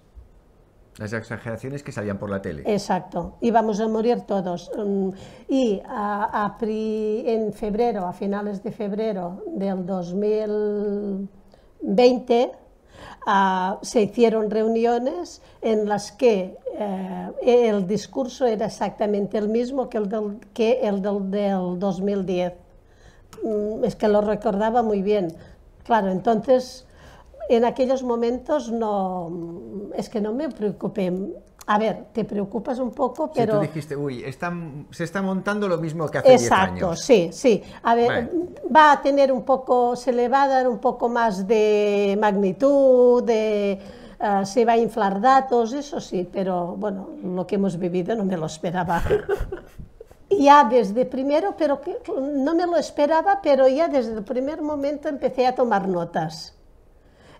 Las exageraciones que salían por la tele. Exacto, íbamos a morir todos. Mm, y a, en febrero, a finales de febrero del 2020, Ah, se hicieron reuniones en las que eh, el discurso era exactamente el mismo que el del, que el del, 2010. Mm, es que lo recordaba muy bien. Claro, entonces en aquellos momentos no, es que no me preocupé a ver, te preocupas un poco, pero... Si tú dijiste, uy, se está montando lo mismo que hace Exacto, 10 años. sí, sí. A ver, va a tener un poco, se le va a dar un poco más de magnitud, de... Eh, se va a inflar datos, eso sí, pero bueno, lo que hemos vivido no me lo esperaba. ya desde primero, pero que, no me lo esperaba, pero ya desde el primer momento empecé a tomar notas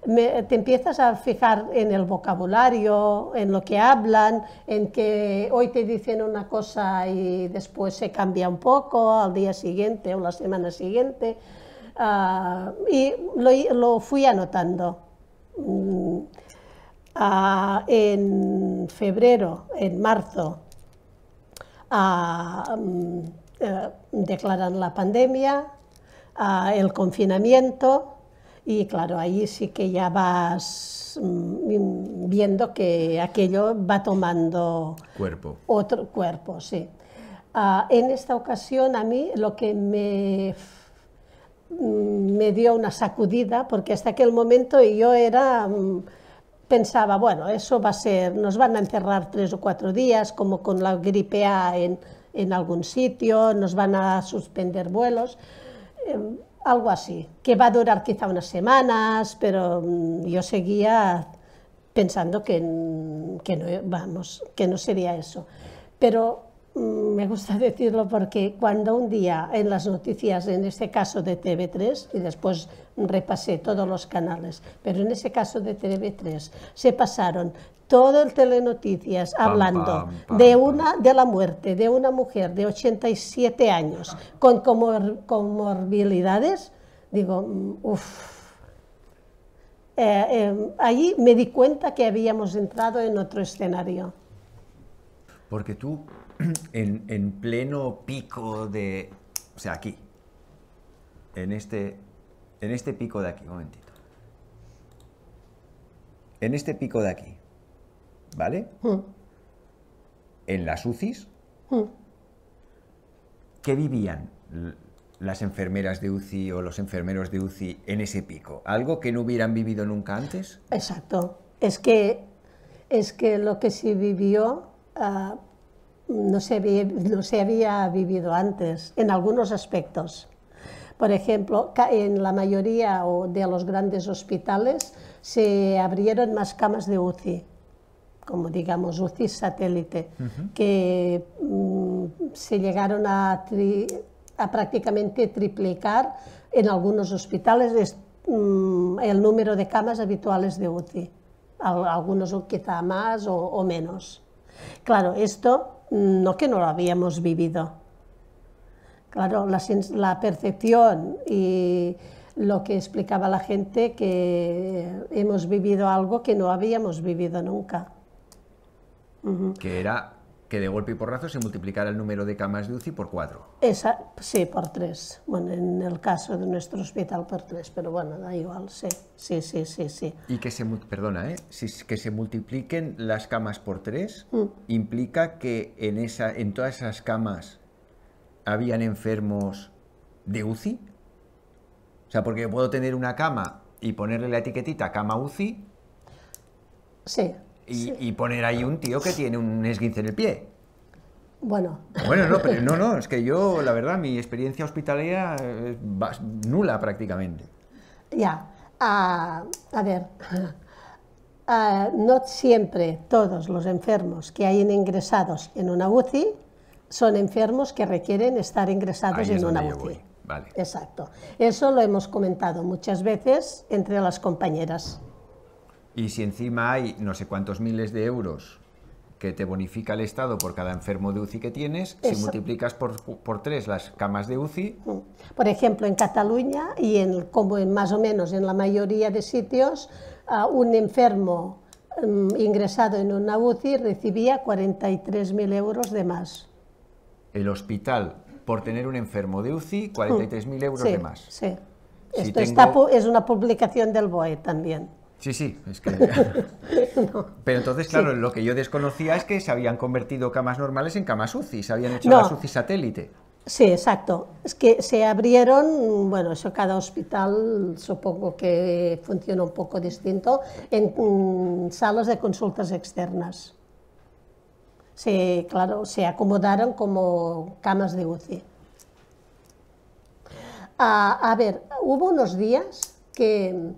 te empiezas a fijar en el vocabulario, en lo que hablan, en que hoy te dicen una cosa y después se cambia un poco al día siguiente o la semana siguiente. Ah, y lo, fui anotando. Mm, ah, en febrero, en marzo, ah, mm, eh, declaran la pandemia, el confinamiento y claro, ahí sí que ya vas mm, viendo que aquello va tomando cuerpo. Otro cuerpo, sí. Ah, en esta ocasión a mí lo que me, mm, me dio una sacudida, porque hasta aquel momento yo era mm, pensaba, bueno, eso va a ser, nos van a encerrar tres o cuatro días, como con la gripe A en, en algún sitio, nos van a suspender vuelos. Em, algo así, que va a durar quizá unas semanas, pero mm, yo seguía pensando mm, que, no, vamos, que no sería eso. Pero mm, me gusta decirlo porque cuando un día en las noticias, en este caso de TV3, y después repasé todos los canales, pero en ese caso de TV3 se pasaron todo el telenoticias hablando de una de la muerte de una mujer de 87 años con comorbilidades, digo, mm, uff. Eh, eh, allí me di cuenta que habíamos entrado en otro escenario. Porque tú, en, en pleno pico de... O sea, aquí. En este, en este pico de aquí, momentito. En este pico de aquí ¿vale? Hmm. En las UCIs, hmm. ¿qué vivían las enfermeras de UCI o los enfermeros de UCI en ese pico? ¿Algo que no hubieran vivido nunca antes? Exacto. Es que, es que lo que se vivió ah, no, no se había vivido antes, en algunos aspectos. Por ejemplo, en la mayoría de los grandes hospitales se abrieron más camas de UCI como digamos UCI satélite, que mm, se llegaron a, prácticamente triplicar en algunos hospitales mm, el número de camas habituales de UCI, algunos quizá más o, menos. Claro, esto mm, no que no lo habíamos vivido. Claro, la percepción y lo que explicaba la gente que hemos vivido algo que no habíamos vivido nunca que era que de golpe y porrazo se multiplicara el número de camas de UCI por cuatro. Esa, sí, por tres. Bueno, en el caso de nuestro hospital por tres, pero bueno, da igual, sí, sí, sí, sí. sí. Y que se, perdona, ¿eh? que se multipliquen las camas por tres mm. implica que en, esa, en todas esas camas habían enfermos de UCI. O sea, porque puedo tener una cama y ponerle la etiquetita cama UCI. Sí y, poner ahí un tío que tiene un esguince en el pie. Bueno. Bueno, no, pero no, no, es que yo, la verdad, mi experiencia hospitalaria es eh, nula prácticamente. Ya, a ver, no siempre todos los enfermos que hayan ingresados en una UCI son enfermos que requieren estar ingresados en una UCI. Vale. Exacto. Eso lo hemos comentado muchas veces entre las compañeras. Y si encima hay no sé cuántos miles de euros que te bonifica el Estado por cada enfermo de UCI que tienes, si multiplicas por, por, tres las camas de UCI... Mm. Por ejemplo, en Cataluña y en, como en más o menos en la mayoría de sitios, un enfermo mm, ingresado en una UCI recibía 43.000 euros de más. El hospital, por tener un enfermo de UCI, 43.000 mm. euros de más. Sí, esto es una publicación del BOE también. Sí, sí, es que... Pero entonces, claro, lo que yo desconocía es que se habían convertido camas normales en camas UCI, se habían hecho no. UCI satélite. Sí, exacto. Es que se abrieron, bueno, eso cada hospital supongo que funciona un poco distinto, en, mm, salas de consultas externas. Se, claro, se acomodaron como camas de UCI. Ah, a ver, hubo unos días que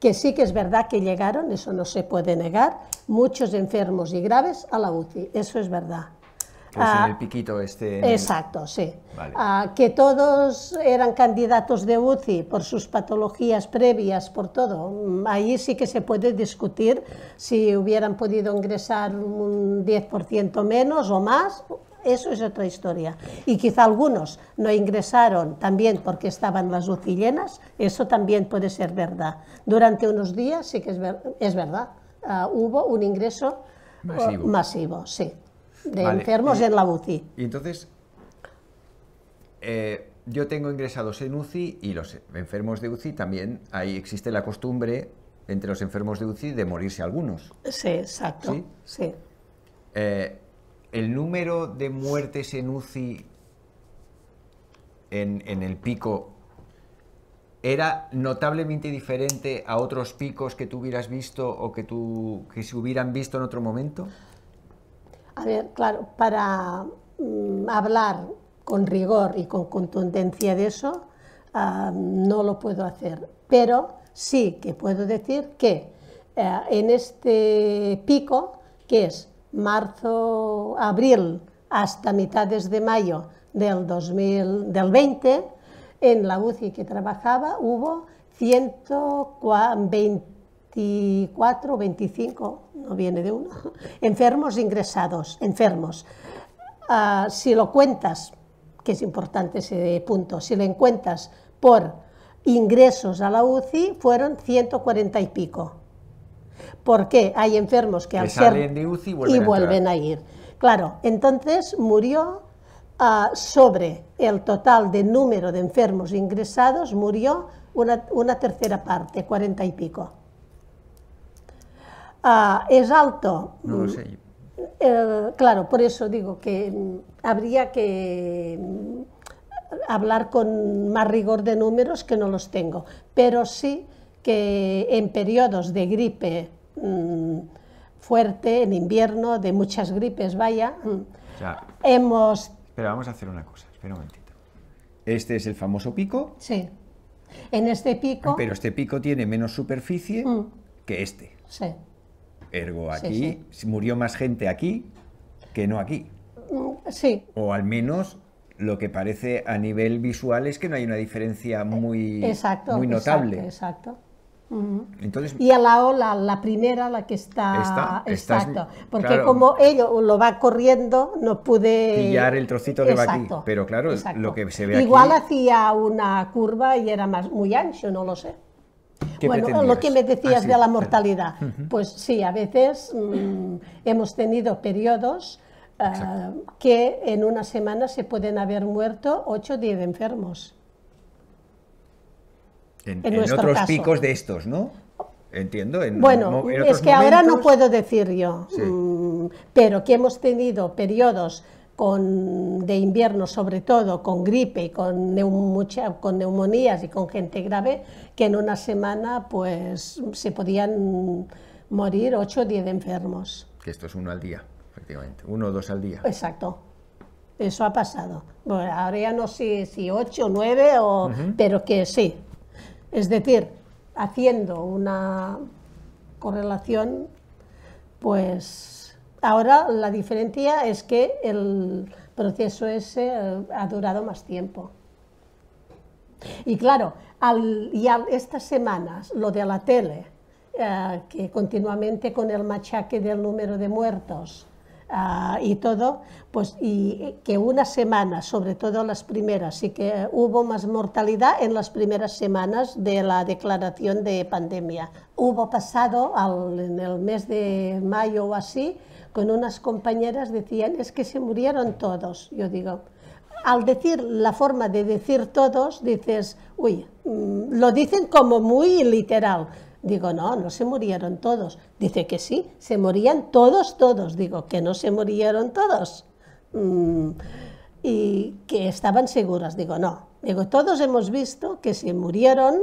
que sí que es verdad que llegaron, eso no se puede negar, muchos enfermos y graves a la UCI, eso es verdad. Pues ah, piquito este. Exacto, sí. Ah, que todos eran candidatos de UCI por sus patologías previas, por todo. Mm, ahí sí que se puede discutir si hubieran podido ingresar un 10% menos o más, eso es otra historia. Y quizá algunos no ingresaron también porque estaban las UCI llenas, eso también puede ser verdad. Durante unos días sí que es, es verdad, ah, hubo un ingreso ah, masivo, sí, de enfermos en la UCI. Y entonces, eh, yo tengo ingresados en UCI y los enfermos de UCI también, ahí existe la costumbre entre los enfermos de UCI de morirse algunos. Sí, exacto. Sí. sí. Eh, el número de muertes en UCI en, el pico era notablemente diferente a otros picos que tú hubieras visto o que, tú, que se hubieran visto en otro momento? A ver, claro, para mm, hablar con rigor y con contundencia de eso, ah, no lo puedo hacer. Pero sí que puedo decir que eh, en este pico, que es marzo, abril hasta mitades de mayo del, 2020 en la UCI que trabajaba hubo 124 25, no viene de uno, enfermos ingresados, enfermos. Ah, si lo cuentas, que es importante ese punto, si lo encuentras por ingresos a la UCI, fueron 140 y pico porque hay enfermos que, al salen y vuelven, a, ir. Claro, entonces murió ah, sobre el total de número de enfermos ingresados, murió una, tercera parte, cuarenta y pico. Ah, es alto. No sé. Eh, claro, por eso digo que mm, habría que mm, hablar con más rigor de números que no los tengo, pero sí que en periodos de gripe mm, fuerte, en invierno, de muchas gripes, vaya, mm, hemos... Pero vamos a hacer una cosa, espera un momentito. Este es el famoso pico. Sí. En este pico... Pero este pico tiene menos superficie mm. que este. Sí. Ergo, aquí murió más gente aquí que no aquí. Sí. O al menos lo que parece a nivel visual es que no hay una diferencia muy, muy notable. exacto y a la ola, la, primera, la que está... exacto, porque como ello lo va corriendo, no pude... Pillar el trocito de exacto, pero claro, lo que se ve Igual hacía una curva y era más muy ancho, no lo sé. Bueno, lo que me decías ah, de la mortalidad, pues sí, a veces mm, hemos tenido periodos eh, que en una semana se pueden haber muerto 8 o 10 enfermos. En, otros picos de estos, ¿no? Entiendo. En, bueno, es que ahora no puedo decir yo, mm, pero que hemos tenido periodos de invierno, sobre todo con gripe y con, con neumonías y con gente grave, que en una semana pues se podían morir 8 o 10 enfermos. Que esto es uno al día, efectivamente, uno o dos al día. Exacto. Eso ha pasado. Bueno, ahora ya no sé si 8 o 9, pero que sí, es decir, haciendo una correlación, pues ahora la diferencia es que el proceso ese eh, ha durado más tiempo. Y claro, estas semanas, lo de la tele, eh, que continuamente con el machaque del número de muertos, Ah, y todo, pues y eh, que una semana, sobre todo las primeras, sí que hubo más mortalidad en las primeras semanas de la declaración de pandemia. Hubo pasado en el mes de mayo o así, con unas compañeras decían, es que se murieron todos, yo digo. Al decir la forma de decir todos, dices, uy, mm, lo dicen como muy literal, Digo, no, no se murieron todos. Dice que sí, se morían todos, todos. Digo, que no se murieron todos. Mm, y que estaban seguras. Digo, no. Digo, todos hemos visto que se murieron,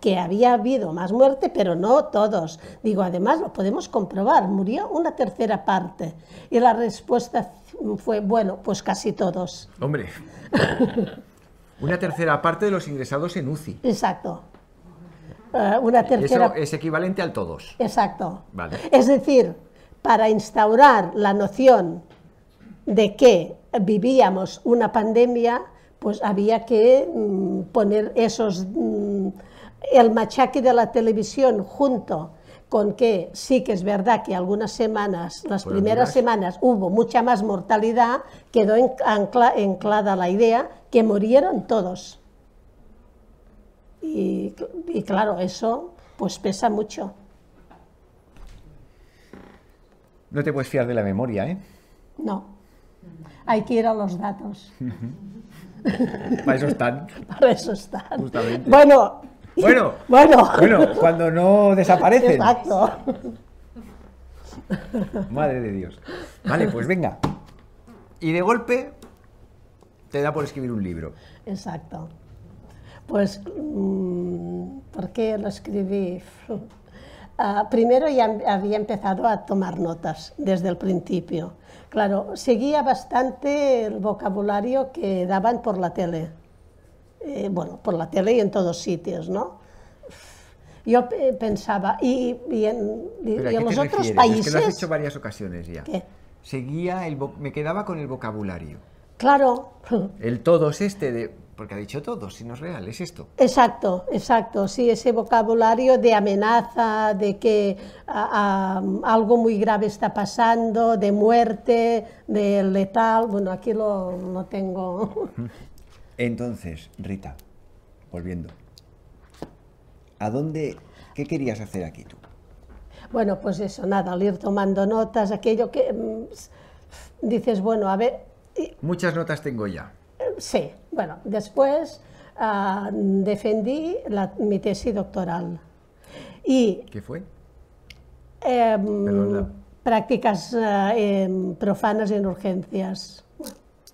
que había habido más muerte, pero no todos. Digo, además lo podemos comprobar, murió una tercera parte. Y la respuesta fue, bueno, pues casi todos. Hombre. Una tercera parte de los ingresados en UCI. Exacto. Eh, eh, eso es equivalente al todos. Exacto. Vale. Es decir, para instaurar la noción de que vivíamos una pandemia, pues había que mm, poner esos... Mm, el machaque de la televisión junto con que sí que es verdad que algunas semanas, las primeras semanas, hubo mucha más mortalidad, quedó ancla, anclada la idea que murieron todos y, claro, eso pues pesa mucho. No te puedes fiar de la memoria, ¿eh? No. Hay que ir a los datos. Para eso están. Para eso están. Justamente. Bueno. Bueno. Bueno. Bueno, cuando no desaparecen. Exacto. Madre de Dios. Vale, pues venga. Y de golpe te da por escribir un libro. Exacto. Pues, mm, ¿por qué lo escribí? Ah, primero ya había empezado a tomar notas desde el principio. Claro, seguía bastante el vocabulario que daban por la tele. Eh, bueno, por la tele y en todos sitios, ¿no? Yo pensaba, y, y en, los otros países... Es que lo has hecho varias ocasiones ya. ¿Qué? Seguía, el me quedaba con el vocabulario. Claro. El todo es este de porque ha dicho todo, si no es real, es esto. Exacto, exacto. Sí, ese vocabulario de amenaza, de que algo muy grave está pasando, de muerte, de letal. Bueno, aquí lo, tengo. Entonces, Rita, volviendo. ¿A dónde, qué querías hacer aquí tú? Bueno, pues eso, nada, al ir tomando notas, aquello que mm, dices, bueno, a ver... Muchas notas tengo ya sí. Bueno, después ah, defendí mi tesis doctoral. Y, ¿Qué fue? Em, prácticas ah, em, profanas en urgencias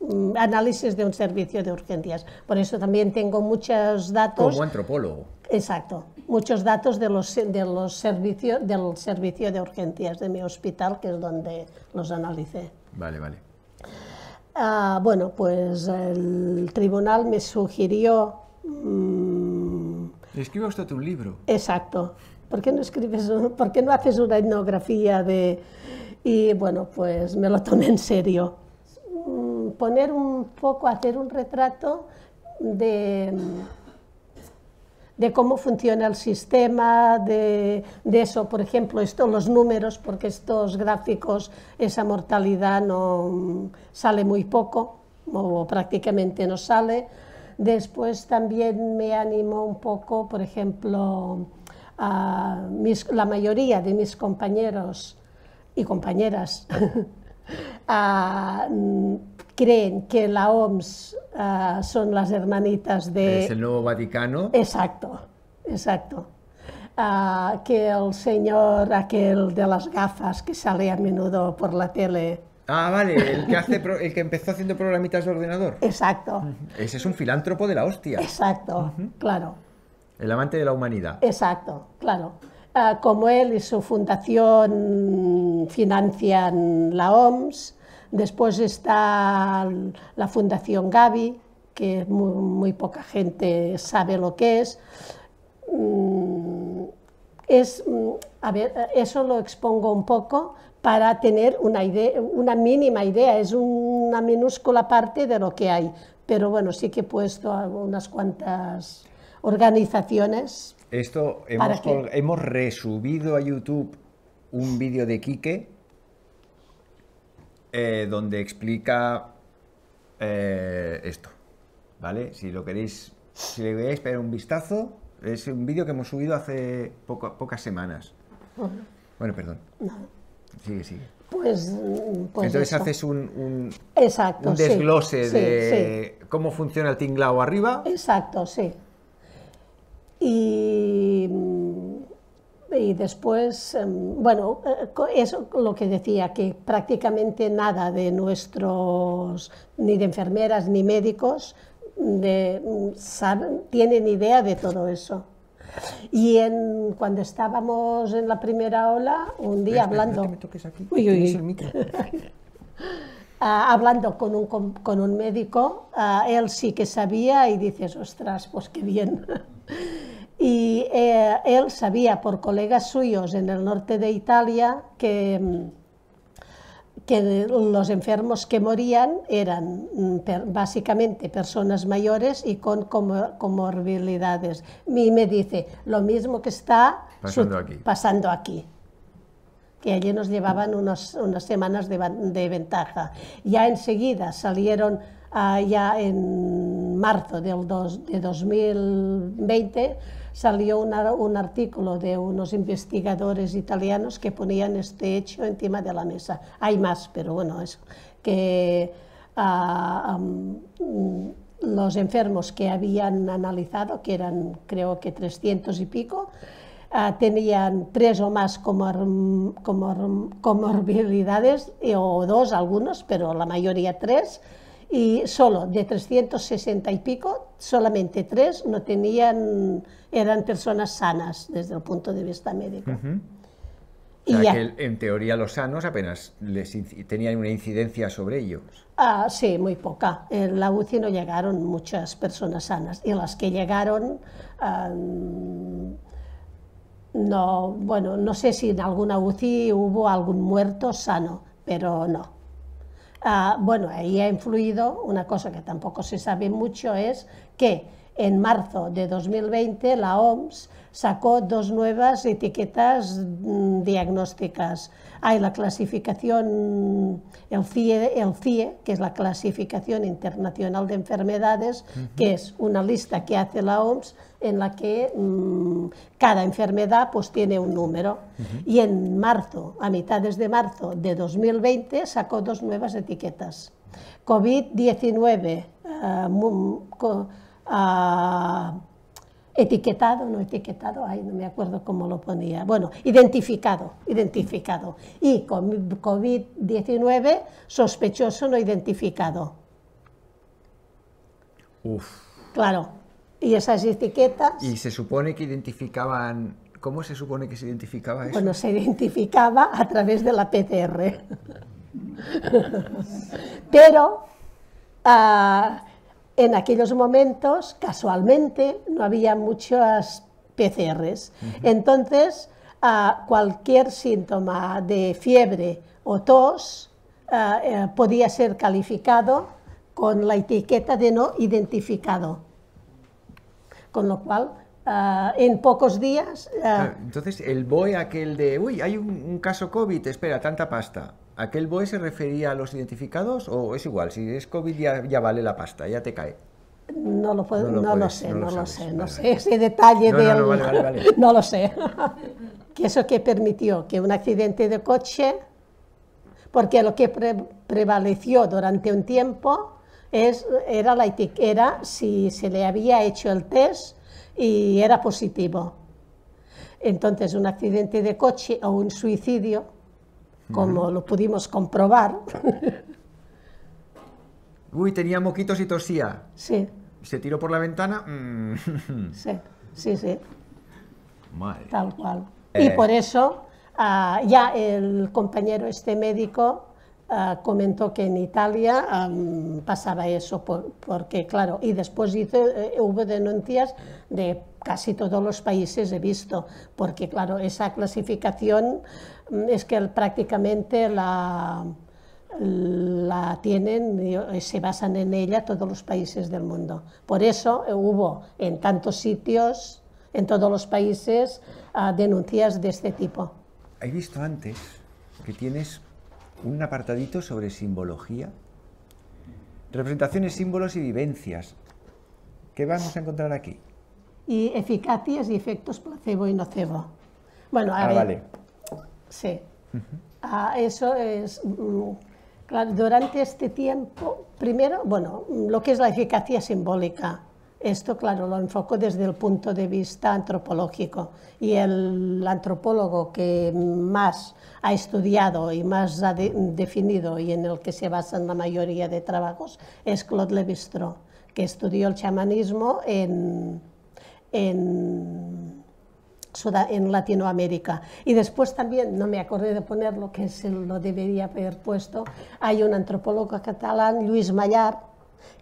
mm, análisis de un servicio de urgencias. Por eso también tengo muchos datos. Como antropólogo. Exacto, muchos datos de los, de los servicios del servicio de urgencias de mi hospital, que es donde los analicé. Vale, vale. Ah, bueno, pues el tribunal me sugirió... Mmm, Escriba usted un libro. Exacto. ¿Por no escribes, por qué no haces una etnografía de...? Y bueno, pues me lo tomé en serio. Mm, poner un poco, hacer un retrato de de cómo funciona el sistema, de, eso, por ejemplo, los números, porque estos gráficos, esa mortalidad no mm, sale muy poco o prácticamente no sale. Después también me animó un poco, por ejemplo, a la mayoría de mis compañeros y compañeras a mm, creen que la OMS eh, son las hermanitas de... Es el nuevo Vaticano. Exacto, exacto. Eh, que el señor aquel de las gafas que sale a menudo por la tele... Ah, vale, el que, hace el que empezó haciendo programitas de ordenador. Exacto. Ese es un filántropo de la hostia. Exacto, claro. El amante de la humanidad. Exacto, claro. Eh, como él y su fundación financian la OMS, Después está la Fundación Gavi, que muy, poca gente sabe lo que es. Mm, es, mm, eso lo expongo un poco para tener una, idea, una mínima idea, es una minúscula parte de lo que hay. Pero bueno, sí que he puesto unas cuantas organizaciones. Esto hemos, hemos resubido a YouTube un vídeo de Quique eh, donde explica eh, esto, ¿vale? Si lo queréis, si le queréis pegar un vistazo, es un vídeo que hemos subido hace pocas semanas. Bueno, perdón. Sigue, sigue. Pues, pues Entonces haces un, Exacto, desglose de cómo funciona el tinglao arriba. Exacto, sí. Y y después, em, bueno, eh, es lo que decía, que prácticamente nada de nuestros, ni de enfermeras ni médicos, tienen idea de todo eso. Y cuando estábamos en la primera ola, un día hablando... hablando con un, con un médico, ah, él sí que sabía y dices, ostras, pues qué bien. y eh, él sabía por colegas suyos en el norte de Italia que, mm, que los enfermos que morían eran mm, básicamente personas mayores y con comorbilidades. Y me dice, lo mismo que está pasando aquí. que allí nos llevaban unas semanas de, ventaja. Ya enseguida salieron, allá ah, ya en marzo de 2020, salió un artículo de unos investigadores italianos que ponían este hecho encima de la mesa. Hay más, pero bueno, es que ah, los enfermos que habían analizado, que eran creo que 300 y pico, ah, tenían tres o más comorbilidades, eh, o dos algunos, pero la mayoría tres, y solo de 360 y pico solamente tres no tenían, eran personas sanas desde el punto de vista médico. en teoría los sanos apenas les tenían una incidencia sobre ellos. Ah, sí, muy poca. En la UCI no llegaron muchas personas sanas y las que llegaron... no, bueno, no sé si en alguna UCI hubo algún muerto sano, pero no. Ah, bueno, ahí ha influido una cosa que tampoco se sabe mucho, es que en marzo de 2020 la OMS sacó dos nuevas etiquetas mm, diagnósticas. Hay la clasificación, mm, el CIE, e, que es la clasificación internacional de enfermedades, que es una lista que hace la OMS en la que mm, cada enfermedad pues, tiene un número. Y en marzo, a mitades de marzo de 2020, sacó dos nuevas etiquetas. COVID-19, etiquetado, no etiquetado, ahí no me acuerdo cómo lo ponía, bueno, identificado, identificado, y con COVID-19 sospechoso no identificado. Uf. Claro, y esas etiquetas... Y se supone que identificaban... ¿Cómo se supone que se identificaba eso? Bueno, se identificaba a través de la PTR. Pero... Ah, en aquellos momentos, casualmente, no había muchas PCRs. Entonces, cualquier síntoma de fiebre o tos eh, podía ser calificado con la etiqueta de no identificado. Con lo cual, en pocos días. Entonces, el BOE aquel de, uy, hay un, caso COVID, espera, tanta pasta. ¿Aquel BOE se refería a los identificados o es igual? Si es COVID ya, vale la pasta, ya te cae. No lo, puedo, no lo, sé, no, lo, sé, no sé ese detalle no, No, lo sé. que eso que permitió que un accidente de coche, porque lo que prevaleció durante un tiempo es, era la etiqueta si se le había hecho el test y era positivo. Entonces, un accidente de coche o un suicidio como lo pudimos comprobar. Uy, tenía moquitos y tosía. Sí. Se tiró por la ventana. Mm. sí, sí, sí. Tal cual. Y eh. por eso ah, ya el compañero, este médico, ah, comentó que en Italia pasaba eso, porque claro, y después eh, hubo denuncias de casi todos los países, he visto, porque claro, esa clasificación es que prácticamente la, la tienen, eh, se basan en ella todos los países del mundo. Por eso eh, hubo en tantos sitios, en todos los países, ah, denuncias de este tipo. He visto antes que tienes un apartadito sobre simbología, representaciones, símbolos y vivencias. ¿Qué vamos a encontrar aquí? Y eficacias y efectos placebo y nocebo. Bueno, a ah, Sí. Ah, eso es. Mm, claro, durante este tiempo, primero, bueno, mm, lo que es la eficacia simbólica. Esto, claro, lo enfoco desde el punto de vista antropológico y el antropólogo que más ha estudiado y más ha definido y en el que se basan la mayoría de trabajos es Claude Lévi-Strauss, que estudió el chamanismo en, en en Latinoamérica. Y después también, no me acordé de ponerlo, que se lo debería haber puesto, hay un antropólogo catalán, Luis Mayar,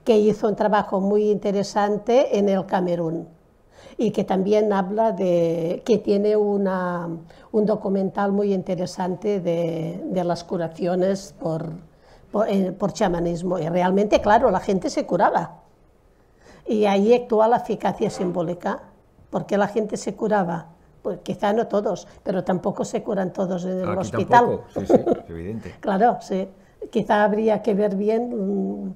que hizo un trabajo muy interesante en el Camerún y que también habla de que tiene una, un documental muy interesante de, de las curaciones por, por, eh, por, chamanismo. Y realmente, claro, la gente se curaba. Y ahí actúa la eficacia simbólica, porque la gente se curaba pues quizá no todos, pero tampoco se curan todos en el hospital. Tampoco. Sí, sí, evidente. claro, sí. Quizá habría que ver bien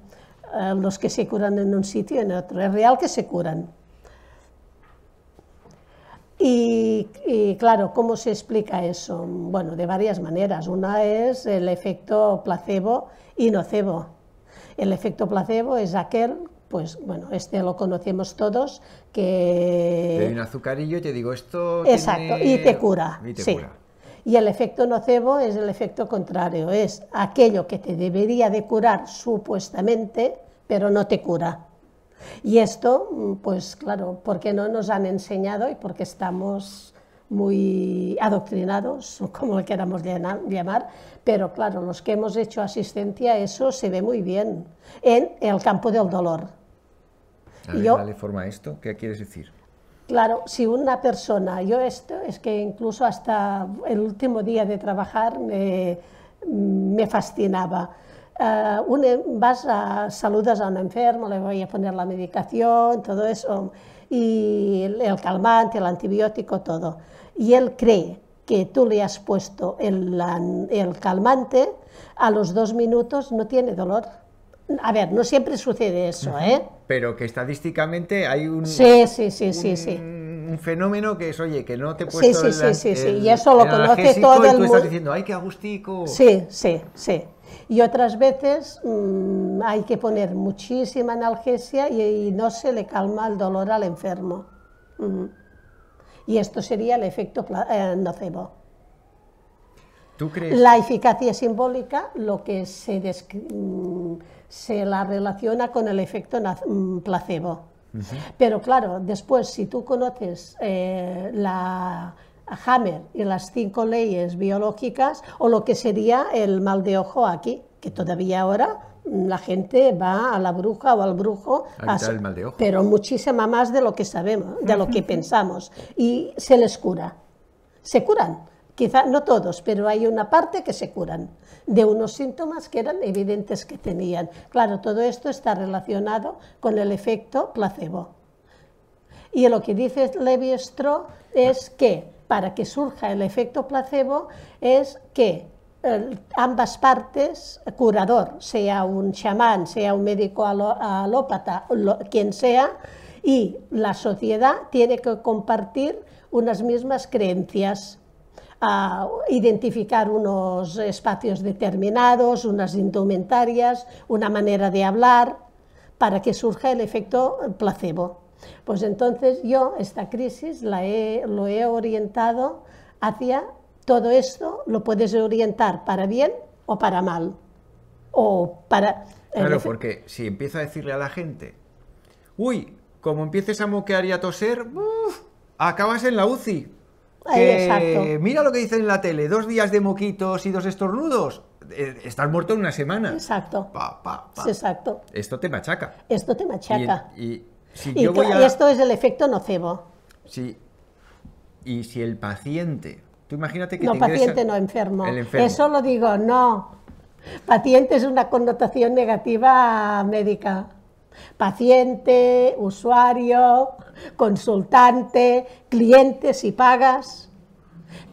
mm, los que se curan en un sitio y en otro. Es real que se curan. Y, y, claro, ¿cómo se explica eso? Bueno, de varias maneras. Una es el efecto placebo y nocebo. El efecto placebo es aquel pues bueno, este lo conocemos todos, que... en un azucarillo y te digo esto... Exacto, y te cura. Y sí. cura. Y el efecto nocebo es el efecto contrario, es aquello que te debería de curar supuestamente, pero no te cura. Y esto, pues claro, porque no nos han enseñado y porque estamos muy adoctrinados, como lo queramos llamar, pero claro, los que hemos hecho asistencia, eso se ve muy bien en el campo del dolor a forma esto. ¿Qué quieres decir? Claro, si una persona, yo esto es que incluso hasta el último día de trabajar me, fascinaba. Eh, vas a saludas a un enfermo, le voy a poner la medicación, todo eso, y el, calmante, el antibiótico, todo. Y él cree que tú le has puesto el, calmante, a los dos minutos no tiene dolor. A ver, no siempre sucede eso, ¿eh? pero que estadísticamente hay un... Sí, sí, sí, fenómeno que es, oye, que no te puedes... Sí, sí, sí, sí, sí, y eso lo conoce todo el mundo. estás diciendo, ay, que agustico. Sí, sí, sí. Y otras veces mm, hay que poner muchísima analgesia y, no se le calma el dolor al enfermo. Y esto sería el efecto eh, nocebo. ¿Tú crees? La eficacia simbólica, lo que se describe mm, se la relaciona con el efecto mm, placebo. Pero claro, después si tú conoces eh, la Hammer y las cinco leyes biológicas, o lo que sería el mal de ojo aquí, que todavía ahora mm, la gente va a la bruja o al brujo, pero muchísima más de lo que sabemos, de lo que pensamos, y se les cura. Se curan, quizá no todos, pero hay una parte que se curan de unos síntomas que eran evidentes que tenían. Claro, todo esto está relacionado con el efecto placebo. Y lo que dice Levi Strauss es que para que surja el efecto placebo es que ambas partes, curador, sea un chamán, sea un médico alópata, quien sea, y la sociedad tiene que compartir unas mismas creencias a identificar unos espacios determinados, unas indumentarias, una manera de hablar, para que surja el efecto placebo. Pues entonces yo esta crisis la he, lo he orientado hacia todo esto, lo puedes orientar para bien o para mal. O para... Claro, porque si empieza a decirle a la gente, uy, como empieces a moquear y a toser, acabas en la UCI mira lo que dicen en la tele, dos días de moquitos y dos estornudos, eh, estás muerto en una semana. Exacto. Exacto. Esto te machaca. Esto te machaca. Y, esto es el efecto nocebo. Sí. Y si el paciente, tú imagínate que... No, paciente no, enfermo. enfermo. Eso lo digo, no. Paciente es una connotación negativa médica. Paciente, usuario, consultante, clientes y pagas.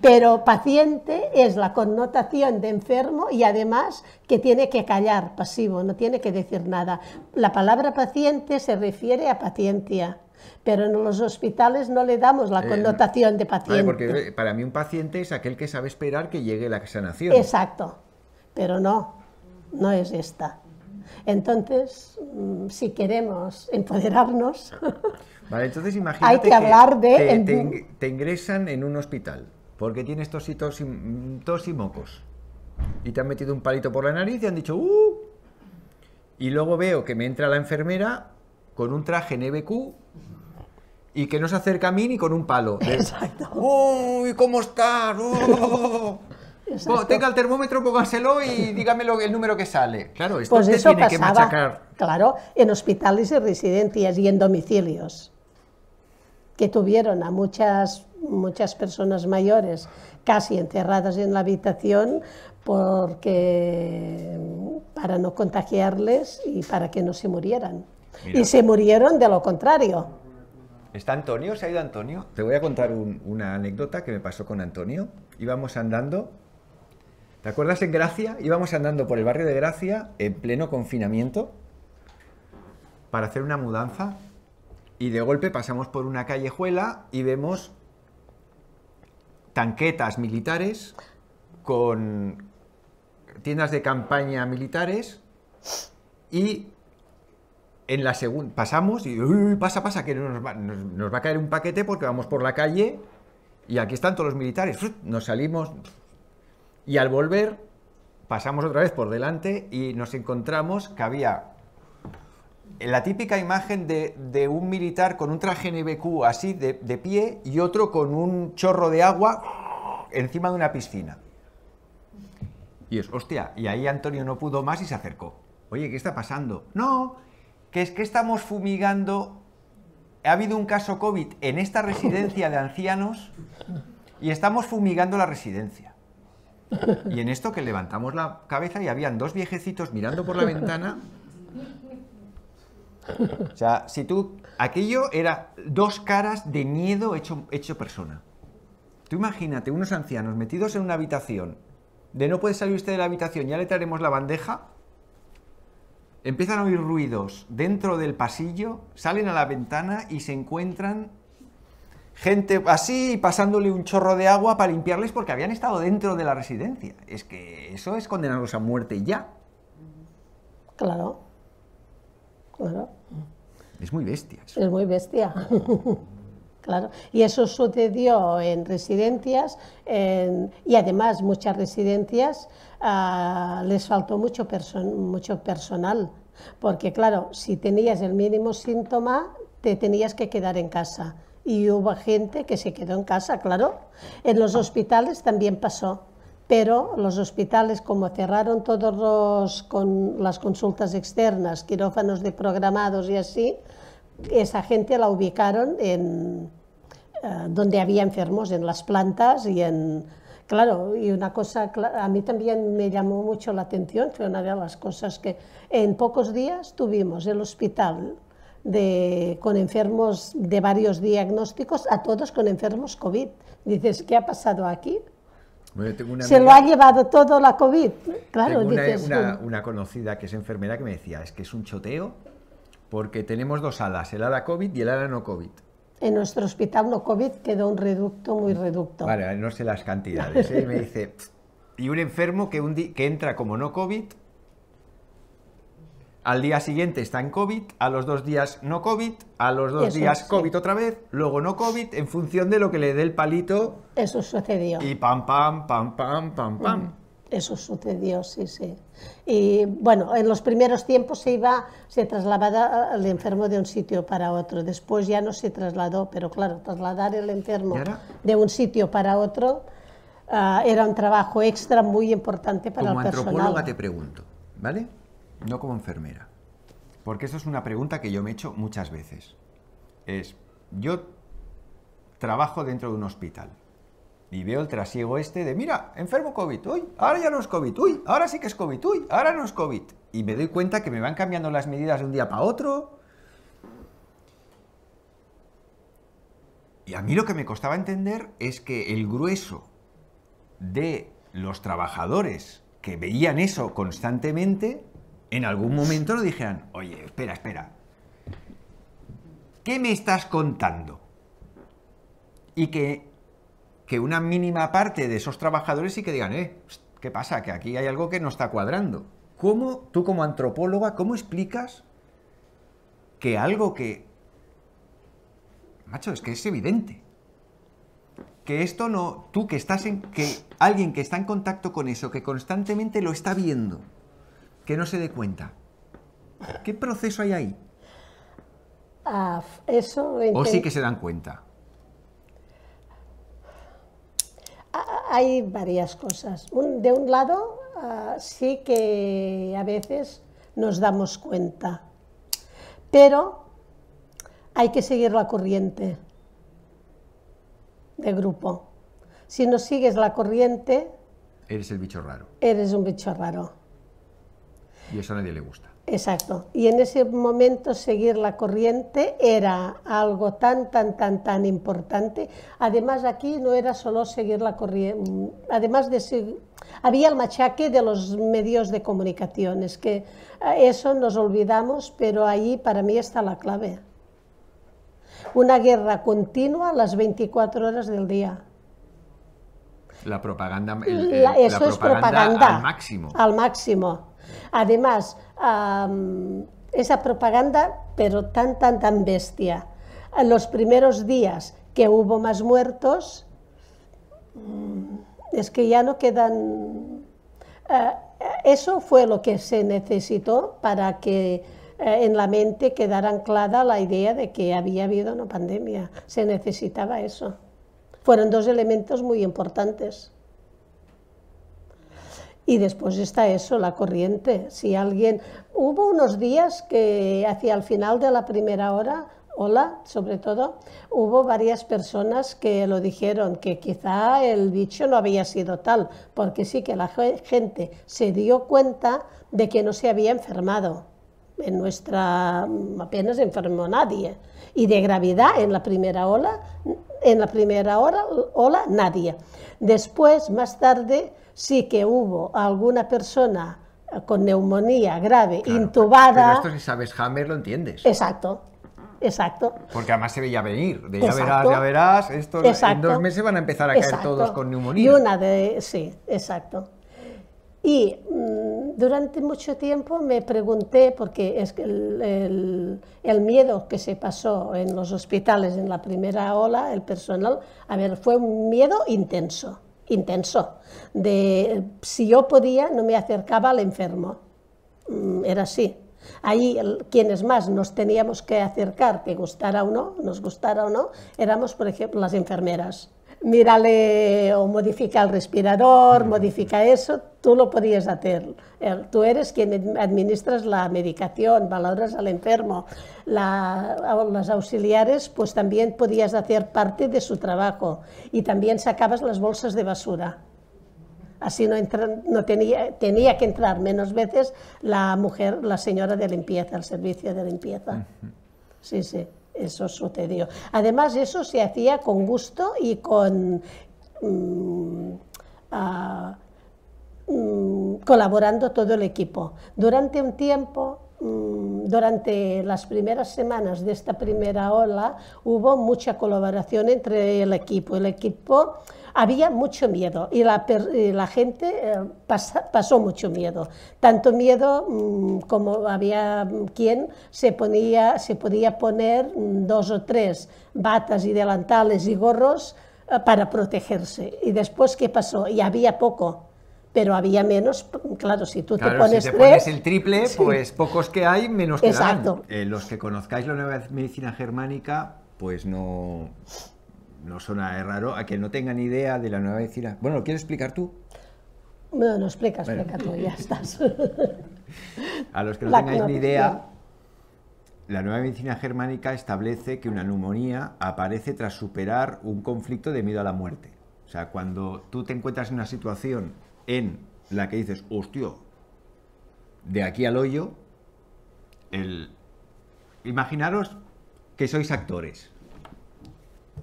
Pero paciente es la connotación de enfermo y además que tiene que callar, pasivo, no tiene que decir nada. La palabra paciente se refiere a paciencia, pero en los hospitales no le damos la eh, connotación de eh, paciente. porque para mí un paciente es aquel que sabe esperar que llegue la sanación. Exacto, pero no, no es esta. Entonces, mm, si queremos empoderarnos, vale, entonces imagínate hay que hablar de... Te, ingresan en un hospital porque tienes mm, tos y, y, mocos. Y te han metido un palito por la nariz y han dicho, ¡uh! Y luego veo que me entra la enfermera con un traje NBQ y que no se acerca a mí ni con un palo. Exacto. ¡Uy, cómo estás! ¡Uh! tenga el termómetro, póngaselo y dígame el número que sale. Claro, esto pues eso tiene que machacar. Claro, en hospitales y residencias y en domicilios, que tuvieron a muchas, muchas personas mayores casi encerradas en la habitación porque para no contagiarles y para que no se murieran. Y se murieron de lo contrario. ¿Está Antonio? ¿Se ha ido Antonio? Te voy a contar una anécdota que me pasó con Antonio. Íbamos andando ¿Te acuerdas en Gracia? Íbamos andando por el barrio de Gracia en pleno confinamiento para hacer una mudanza y de golpe pasamos por una callejuela y vemos tanquetas militares con tiendas de campaña militares y en la segunda pasamos y pasa, pasa, que nos nos va a caer un paquete porque vamos por la calle y aquí están todos los militares. Nos salimos, y al volver, pasamos otra vez por delante y nos encontramos que había la típica imagen de, un militar con un traje NBQ así de pie y otro con un chorro de agua encima de una piscina. Y es, hostia, y ahí Antonio no pudo más y se acercó. Oye, ¿qué está pasando? No, que es que estamos fumigando. Ha habido un caso COVID en esta residencia de ancianos y estamos fumigando la residencia. Y en esto que levantamos la cabeza y habían dos viejecitos mirando por la ventana. O sea, si tú. Aquello era dos caras de miedo hecho, hecho persona. Tú imagínate unos ancianos metidos en una habitación, de no puede salir usted de la habitación, ya le traeremos la bandeja. Empiezan a oír ruidos dentro del pasillo, salen a la ventana y se encuentran gente así pasándole un chorro de agua para limpiarles porque habían estado dentro de la residencia. Es que eso es condenarlos a muerte ya. Claro. Claro. Es muy bestia. Es muy bestia. claro. Y eso sucedió en residencias y además muchas residencias ah, les faltó mucho, mucho personal. Porque claro, si tenías el mínimo síntoma, te tenías que quedar en casa y hubo gente que se quedó en casa, claro. En los hospitales también pasó, pero los hospitales como cerraron todos los, con las consultas externas, quirófanos de programados y así, esa gente la ubicaron en eh, donde había enfermos, en las plantas y en Claro, y una cosa, a mí también me llamó mucho la atención, fue una de las cosas que en pocos días tuvimos el hospital con enfermos de varios diagnósticos, a todos con enfermos COVID. Dices, ¿qué ha pasado aquí? Se lo ha llevado todo la COVID. Claro, una, una, conocida que es enfermera que me decía, es que es un choteo porque tenemos dos alas, el ala COVID y el ala no COVID. En nuestro hospital no COVID quedó un reducto muy reducto. Vale, no sé las cantidades. ¿eh? Me dice, y un enfermo que, un que entra como no COVID al día siguiente está en COVID, a los dos días no COVID, a los dos días COVID otra vez, luego no COVID, en función de lo que le dé el palito. Eso sucedió. Y pam, pam, pam, pam, pam, pam. Mm, eso sucedió, sí, sí. Y bueno, en los primeros tiempos se iba, se trasladaba el enfermo de un sitio para otro. Después ya no se trasladó, pero claro, trasladar el enfermo de un sitio para otro ah, era un trabajo extra muy importante para el personal. Como antropóloga te pregunto, ¿vale? no como enfermera. Porque eso es una pregunta que yo me he hecho muchas veces. Es, yo trabajo dentro de un hospital y veo el trasiego este de, mira, enfermo COVID, uy, ahora ya no es COVID, uy, ahora sí que es COVID, uy, ahora no es COVID. Y me doy cuenta que me van cambiando las medidas de un día para otro. Y a mí lo que me costaba entender es que el grueso de los trabajadores que veían eso constantemente en algún momento lo dijeran, oye, espera, espera, ¿qué me estás contando? Y que, que una mínima parte de esos trabajadores sí que digan, eh, ¿qué pasa? Que aquí hay algo que no está cuadrando. ¿Cómo, tú como antropóloga, cómo explicas que algo que... Macho, es que es evidente. Que esto no... Tú que estás en... Que alguien que está en contacto con eso, que constantemente lo está viendo, que no se dé cuenta? ¿Qué proceso hay ahí? Ah, eso o sí que se dan cuenta. Ah, ah, hay varias cosas. de un lado, sí que a veces nos damos cuenta, pero hay que seguir la corriente de grupo. Si no sigues la corriente... Eres el bicho raro. Eres un bicho raro. Y eso a nadie le gusta. Exacto. Y en ese momento seguir la corriente era algo tan, tan, tan, tan importante. Además aquí no era solo seguir la corriente, además de había el machaque de los medios de comunicaciones, que eh, eso nos olvidamos, pero ahí para mí está la clave. Una guerra continua las 24 horas del día. La propaganda, eso es propaganda al máximo. Al máximo Además, esa propaganda, pero tan, tan, tan bestia. Los primeros días que hubo más muertos, mm, es que ya no quedan... Eh, eso fue lo que se necesitó para que eh, en la mente quedara anclada la idea de que había habido una pandemia. Se necesitaba eso. Fueron dos elementos muy importantes. Y después está eso, la corriente. Si alguien... Hubo unos días que hacia el final de la primera hora, hola, sobre todo, hubo varias personas que lo dijeron, que quizá el bicho no había sido tal, porque sí que la gente se dio cuenta de que no se había enfermado. En nuestra apenas enfermó nadie. Y de gravedad en la primera ola, en la primera hora, ola nadie. Después, más tarde, sí que hubo alguna persona eh, con neumonía grave, intubada. Pero esto si sabes Hammer lo entiendes. Exacto, exacto. Porque además se veía venir, de ya verás, ya verás, esto en dos meses van a empezar a caer todos con neumonía. Y una de, sí, exacto. Y mm, durante mucho tiempo me pregunté, porque es que el, miedo que se pasó en los hospitales en la primera ola, el personal, a ver, fue un miedo intenso intenso, de si yo podía no me acercaba al enfermo, mm, era así. Ahí quienes más nos teníamos que acercar, que gustara o no, nos gustara o no, éramos, por ejemplo, las enfermeras mírale o modifica el respirador, modifica eso, tú lo podías hacer. Tú eres quien administras la medicación, valoras al enfermo. las auxiliares, pues también podías hacer parte de su trabajo y también sacabas las bolsas de basura. Así no, tenía, tenía que entrar menos veces la mujer, la señora de limpieza, el servicio de limpieza. Sí, sí eso sucedió. Además, eso se hacía con gusto y con... Mm, ah, mm, colaborando todo el equipo. Durante un tiempo mm, durante las primeras semanas de esta primera ola hubo mucha colaboración entre el equipo. El equipo había mucho miedo y la, gente eh, pasó mucho miedo. Tanto miedo mm, como había mm, quien se, ponía, se podía poner mm, dos o tres batas y delantales y gorros eh, para protegerse. ¿Y después qué pasó? Y había poco, pero había menos, claro, si tú te pones el triple, pues pocos que hay, menos que Exacto. Eh, los que conozcáis la nueva medicina germánica, pues no no suena raro a que no tengan idea de la nueva medicina. Bueno, ¿lo quieres explicar tú? No, no explica, explica tú, ya estás. a los que no tengáis ni idea, la nueva medicina germánica establece que una neumonía aparece tras superar un conflicto de miedo a la muerte. O sea, cuando tú te encuentras en una situación en la que dices, hostio, de aquí al hoyo, el... imaginaros que sois actores.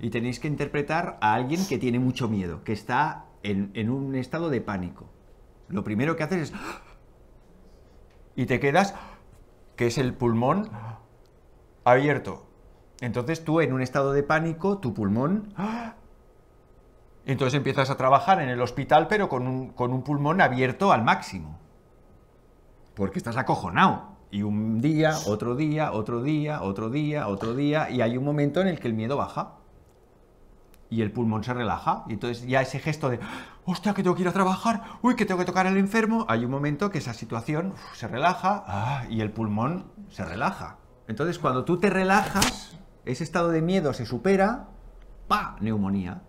Y tenéis que interpretar a alguien que tiene mucho miedo, que está en, un estado de pánico. Lo primero que haces es... Y te quedas, que es el pulmón abierto. Entonces tú en un estado de pánico, tu pulmón... Entonces empiezas a trabajar en el hospital, pero con un, con un pulmón abierto al máximo. Porque estás acojonado. Y un día, otro día, otro día, otro día, otro día, y hay un momento en el que el miedo baja y el pulmón se relaja. Y entonces ya ese gesto de, hostia, que tengo que ir a trabajar, uy, que tengo que tocar al enfermo, hay un momento que esa situación se relaja ah, y el pulmón se relaja. Entonces cuando tú te relajas, ese estado de miedo se supera, pa, neumonía.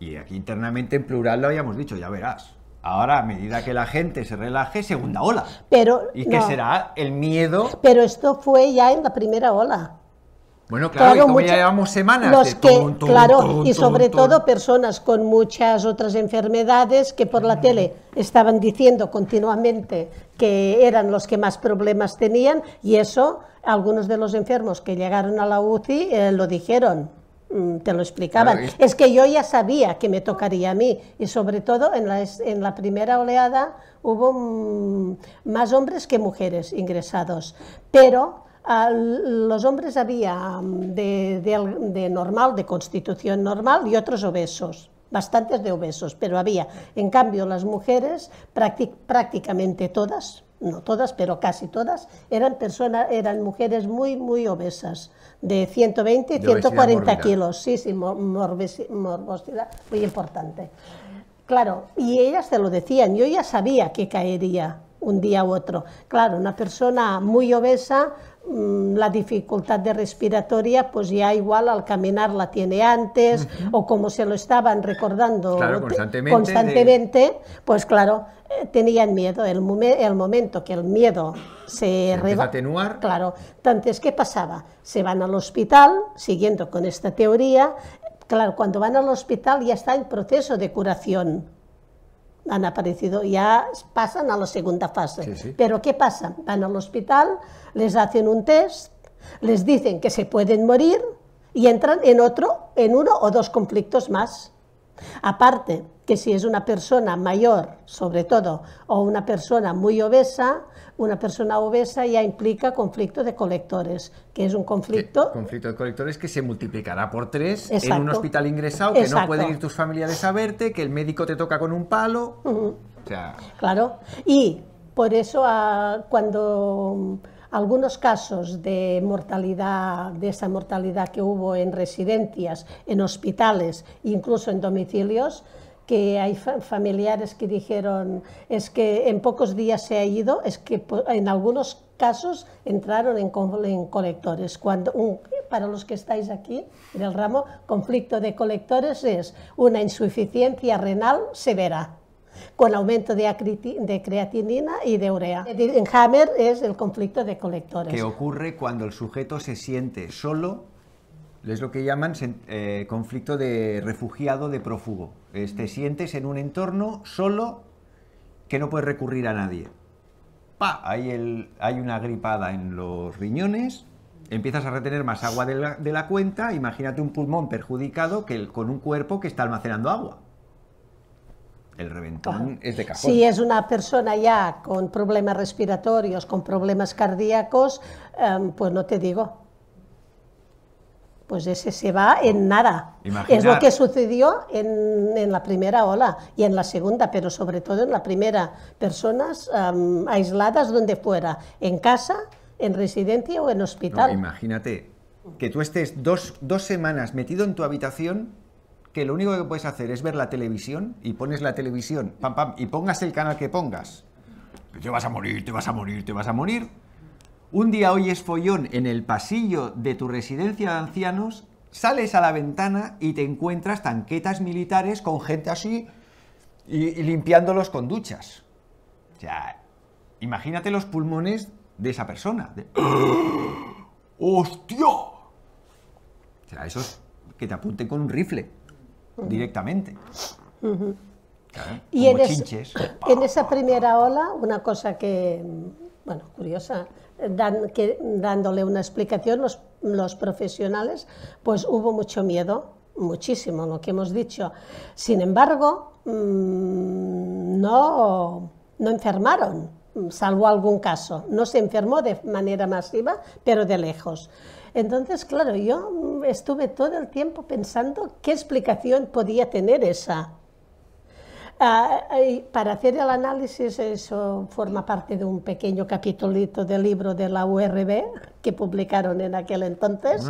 Y aquí internamente en plural lo habíamos dicho, ya verás. Ahora, a medida que la gente se relaje, segunda ola. Pero, ¿Y que será el miedo? Pero esto fue ya en la primera ola. Bueno, claro, ya llevamos semanas. de que, claro, y sobre todo personas con muchas otras enfermedades que por la mm. tele estaban diciendo continuamente que eran los que más problemas tenían y eso algunos de los enfermos que llegaron a la UCI eh, lo dijeron mm, te lo explicaban. Es que yo ya sabía que me tocaría a mí y sobre todo en la, en la primera oleada hubo mm, más hombres que mujeres ingresados, pero los hombres había de, normal, de constitución normal, y otros obesos, bastantes de obesos, pero había. En cambio, las mujeres, prácticamente todas, no todas, pero casi todas, eran eran mujeres muy, muy obesas, de 120 y 140 kilos, sí, sí, morbosidad muy importante. Claro, y ellas se lo decían, yo ya sabía que caería un día u otro. Claro, una persona muy obesa Mm, la dificultad de respiratoria, pues ya igual al caminar la tiene antes, o como se lo estaban recordando constantemente, pues claro, eh, tenían miedo. El, el, momento que el miedo se, se atenuar. Claro, entonces, ¿qué pasaba? Se van al hospital, siguiendo con esta teoría, claro, cuando van al hospital ya está en proceso de curación han aparecido, ya pasan a la segunda fase. Pero ¿qué pasa? Van al hospital, les hacen un test, les dicen que se pueden morir y entran en otro, en uno o dos conflictos más. Aparte que si es una persona mayor, sobre todo, o una persona muy obesa, una persona obesa ya implica conflicto de colectores, que es un conflicto... conflicto de colectores que se multiplicará por tres en un hospital ingresado, que no pueden ir tus familiares a verte, que el médico te toca con un palo. Claro, y por eso ah, cuando algunos casos de mortalidad, de esa mortalidad que hubo en residencias, en hospitales, incluso en domicilios, que hay familiares que dijeron es que en pocos días se ha ido, es que en algunos casos entraron en, en colectores. Cuando para los que estáis aquí en el ramo, conflicto de colectores es una insuficiencia renal severa con aumento de, de creatinina y de urea. En Hammer es el conflicto de colectores. Que ocurre cuando el sujeto se siente solo es lo que llaman eh, conflicto de refugiado, de prófugo. te sientes en un entorno solo que no puedes recurrir a nadie. ¡Pa! Hay, una gripada en los riñones, empiezas a retener más agua de la, cuenta, imagínate un pulmón perjudicado que con un cuerpo que está almacenando agua. El reventón es de cajón. Si es una persona ya con problemas respiratorios, con problemas cardíacos, em, pues no te digo pues ese se va en nada. Es lo que sucedió en, la primera ola y en la segunda, pero sobre todo en la primera. Personas aisladas donde fuera, en casa, en residencia o en hospital. imagínate que tú estés dos, dos semanas metido en tu habitación que lo único que puedes hacer es ver la televisión y pones la televisión, pam, pam, y pongas el canal que pongas. Te vas a morir, te vas a morir, te vas a morir un día oyes follón en el pasillo de tu residencia de ancianos, sales a la ventana y te encuentras tanquetas militares con gente así y, limpiándolos con duchas. O sea, imagínate los pulmones de esa persona. ¡Hostia! O sea, eso es que te apunten con un rifle directamente. y en esa primera ola, una cosa que, bueno, curiosa, dándole una explicación los, profesionales, pues hubo mucho miedo, muchísimo, lo que hemos dicho. Sin embargo, mm, no, no enfermaron, salvo algún caso. No se enfermó de manera masiva, pero de lejos. Entonces, claro, yo estuve todo el tiempo pensando qué explicación podía tener esa, Ah, para hacer el análisis, eso forma parte de un pequeño capítulito del libro de la URB que publicaron en aquel entonces.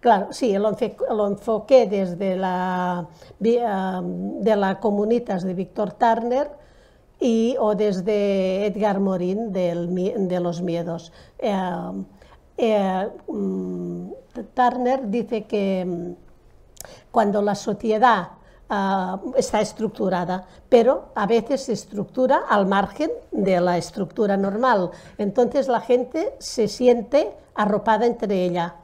Claro, sí, lo, enfoqué desde la, de la Comunitas de Víctor Turner y, o desde Edgar Morin del, de Los Miedos. Eh, eh, mm, Turner dice que mm, cuando la sociedad Ah, está estructurada, pero a veces se estructura al margen de la estructura normal. Entonces la gente se siente arropada entre ella.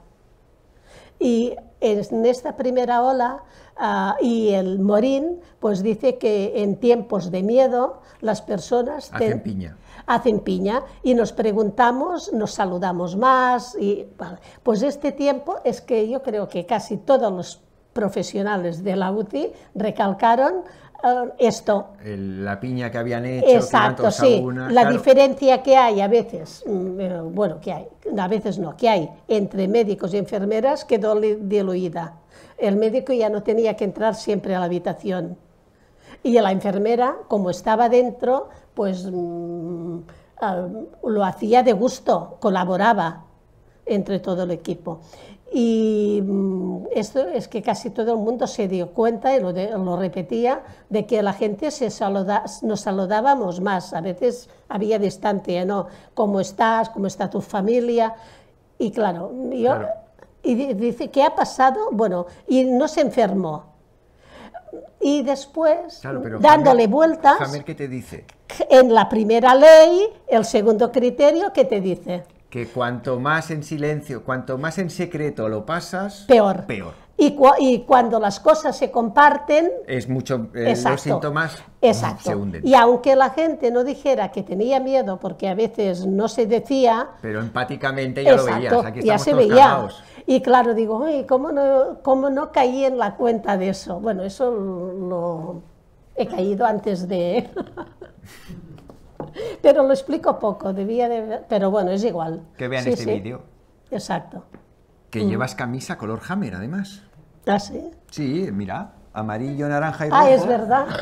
Y en esta primera ola ah, y el Morín pues dice que en tiempos de miedo las personas hacen piña. hacen piña y nos preguntamos, nos saludamos más y pues este tiempo es que yo creo que casi todos los profesionales de la UCI recalcaron eh, esto. la piña que habían hecho. Exacto, sí. la diferencia que hay a veces, mm, eh, bueno, que hay, a veces no, que hay entre médicos y enfermeras quedó diluida. El médico ya no tenía que entrar siempre a la habitación. Y la enfermera, como estaba dentro, pues mm, eh, lo hacía de gusto, colaboraba entre todo el equipo. Y mm, esto es que casi todo el mundo se dio cuenta, y lo, lo repetía, de que la gente se nos saludábamos más. A veces había distancia, ¿no? ¿Cómo estás? ¿Cómo está tu familia? Y claro, yo, y dice, ¿qué ha pasado? Bueno, y no se enfermó. Y después, dándole vueltas... ¿qué te dice? En la primera ley, el segundo criterio, ¿qué te dice? que cuanto más en silencio, cuanto más en secreto lo pasas, peor. Peor. Y, cuando las cosas se comparten, es mucho eh, los síntomas mm, se hunden. Y aunque la gente no dijera que tenía miedo, porque a veces no se decía, pero empáticamente ya lo veías. ya se veía. Y claro, digo, ¿cómo no, cómo no caí en la cuenta de eso? Bueno, eso lo he caído antes de. pero lo explico poco, debía de... Pero bueno, es igual. Que vean este vídeo. Exacto. Que mm. llevas camisa color hammer, además. ¿Ah, sí? Sí, mira, amarillo, naranja y rojo. Ah, es verdad.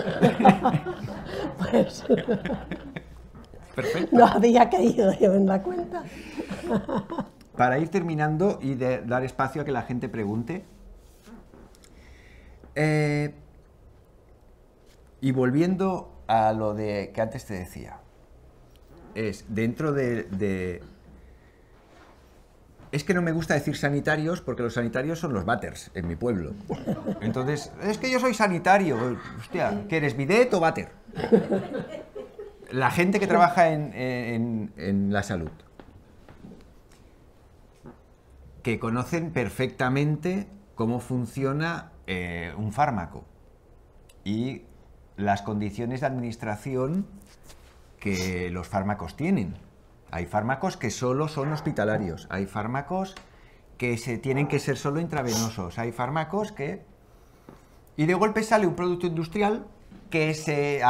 Pues Perfecto. No había caído yo en la cuenta. Para ir terminando y de dar espacio a que la gente pregunte, eh, y volviendo a lo de que antes te decía, es dentro de, Es que no me gusta decir sanitarios porque los sanitarios son los batters en mi pueblo. Entonces, es que yo soy sanitario. Hostia, ¿que eres bidet o bater La gente que trabaja en, la salud. Que conocen perfectamente cómo funciona eh, un fármaco y las condiciones de administración que los fármacos tienen. Hay fármacos que solo son hospitalarios, hay fármacos que se tienen que ser solo intravenosos, hay fármacos que... Y de golpe sale un producto industrial que se,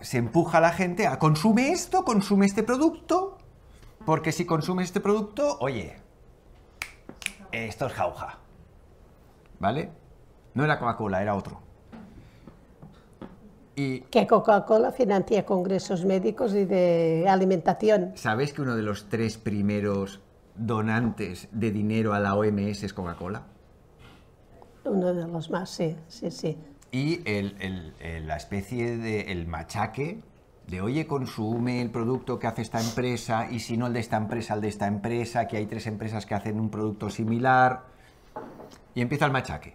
se empuja a la gente a consume esto, consume este producto, porque si consume este producto, oye, esto es jauja. ¿Vale? No era Coca-Cola, era otro que Coca-Cola financia congresos médicos y de alimentación. ¿Sabes que uno de los tres primeros donantes de dinero a la OMS es Coca-Cola? Uno de los más, sí, sí, sí. Y la especie de machaque de, oye, consume el producto que hace esta empresa y si no el de esta empresa, el de esta empresa, que hay tres empresas que hacen un producto similar. Y empieza el machaque.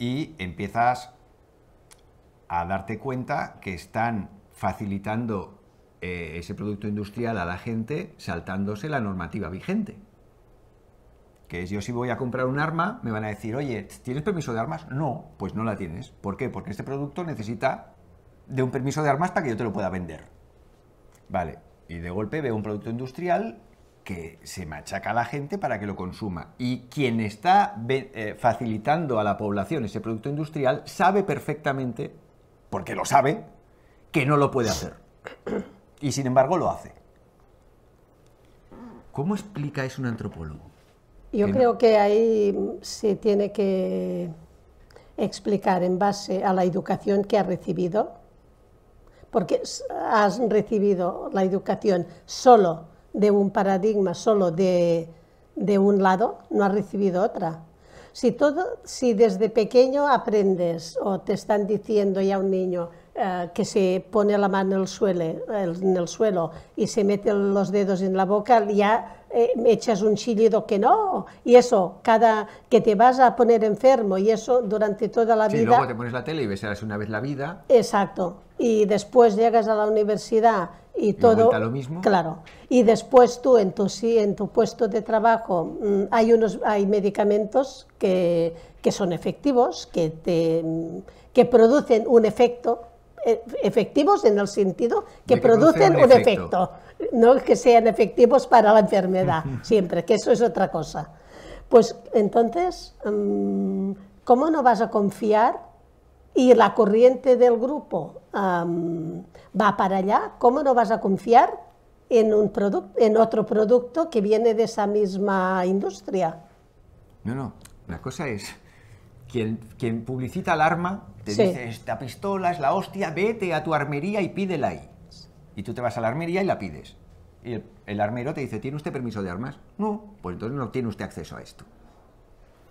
Y empiezas a darte cuenta que están facilitando eh, ese producto industrial a la gente saltándose la normativa vigente. Que es, yo si voy a comprar un arma, me van a decir, oye, ¿tienes permiso de armas? No, pues no la tienes. ¿Por qué? Porque este producto necesita de un permiso de armas para que yo te lo pueda vender. Vale, y de golpe veo un producto industrial que se machaca a la gente para que lo consuma. Y quien está eh, facilitando a la población ese producto industrial sabe perfectamente porque lo sabe, que no lo puede hacer. Y sin embargo lo hace. ¿Cómo explica eso un antropólogo? Yo creo que ahí se tiene que explicar en base a la educación que ha recibido, porque has recibido la educación solo de un paradigma, solo de un lado, no has recibido otra. Si, todo, si desde pequeño aprendes o te están diciendo ya un niño eh, que se pone la mano en el, suelo, en el suelo y se mete los dedos en la boca, ya eh, echas un chillido que no. Y eso, cada que te vas a poner enfermo y eso durante toda la vida... Y luego te pones la tele y ves una vez la vida. Exacto. Y después llegas a la universidad y todo claro y después tú en tu sí en tu puesto de trabajo mm, hay unos hay medicamentos que, son efectivos que te que producen un efecto e, efectivos en el sentido que, producen un, efecto. no que sean efectivos para la enfermedad siempre que eso es otra cosa pues entonces mm, cómo no vas a confiar y la corriente del grupo va para allá, ¿cómo no vas a confiar en, un producto, en otro producto que viene de esa misma industria? No, no, la cosa es, quien, quien publicita el arma te dice, esta pistola es la hostia, vete a tu armería y pídela ahí. Y tú te vas a la armería y la pides. Y el, armero te dice, ¿tiene usted permiso de armas? No, pues entonces no tiene usted acceso a esto.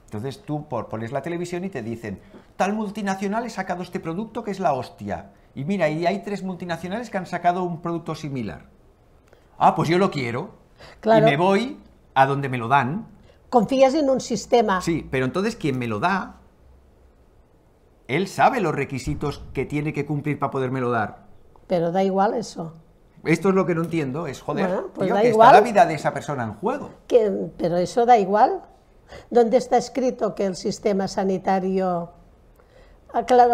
Entonces tú por, pones la televisión y te dicen, tal multinacional ha sacado este producto que es la hostia. Y mira, hay tres multinacionales que han sacado un producto similar. Ah, pues yo lo quiero. Claro. Y me voy a donde me lo dan. Confías en un sistema. Sí, pero entonces quien me lo da, él sabe los requisitos que tiene que cumplir para podérmelo dar. Pero da igual eso. Esto es lo que no entiendo, es joder, pues que está la vida de esa persona en juego. pero eso da igual. ¿Dónde está escrito que el sistema sanitario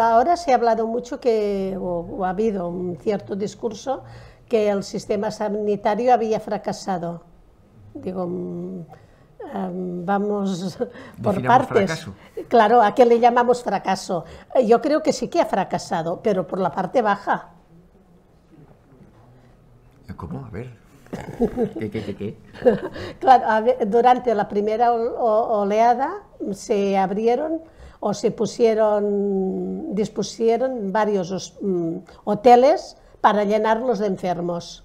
ahora se ha hablado mucho que, o, ha habido un cierto discurso, que el sistema sanitario había fracasado. Digo, mm, em, vamos por partes. Fracaso. Claro, ¿a qué le llamamos fracaso? Eh, yo creo que sí que ha fracasado, pero por la parte baja. Eh, ¿Cómo? A ver. ¿Qué, qué, qué, Claro, durante la primera oleada se abrieron o se pusieron, dispusieron varios mm, hoteles para llenarlos de enfermos.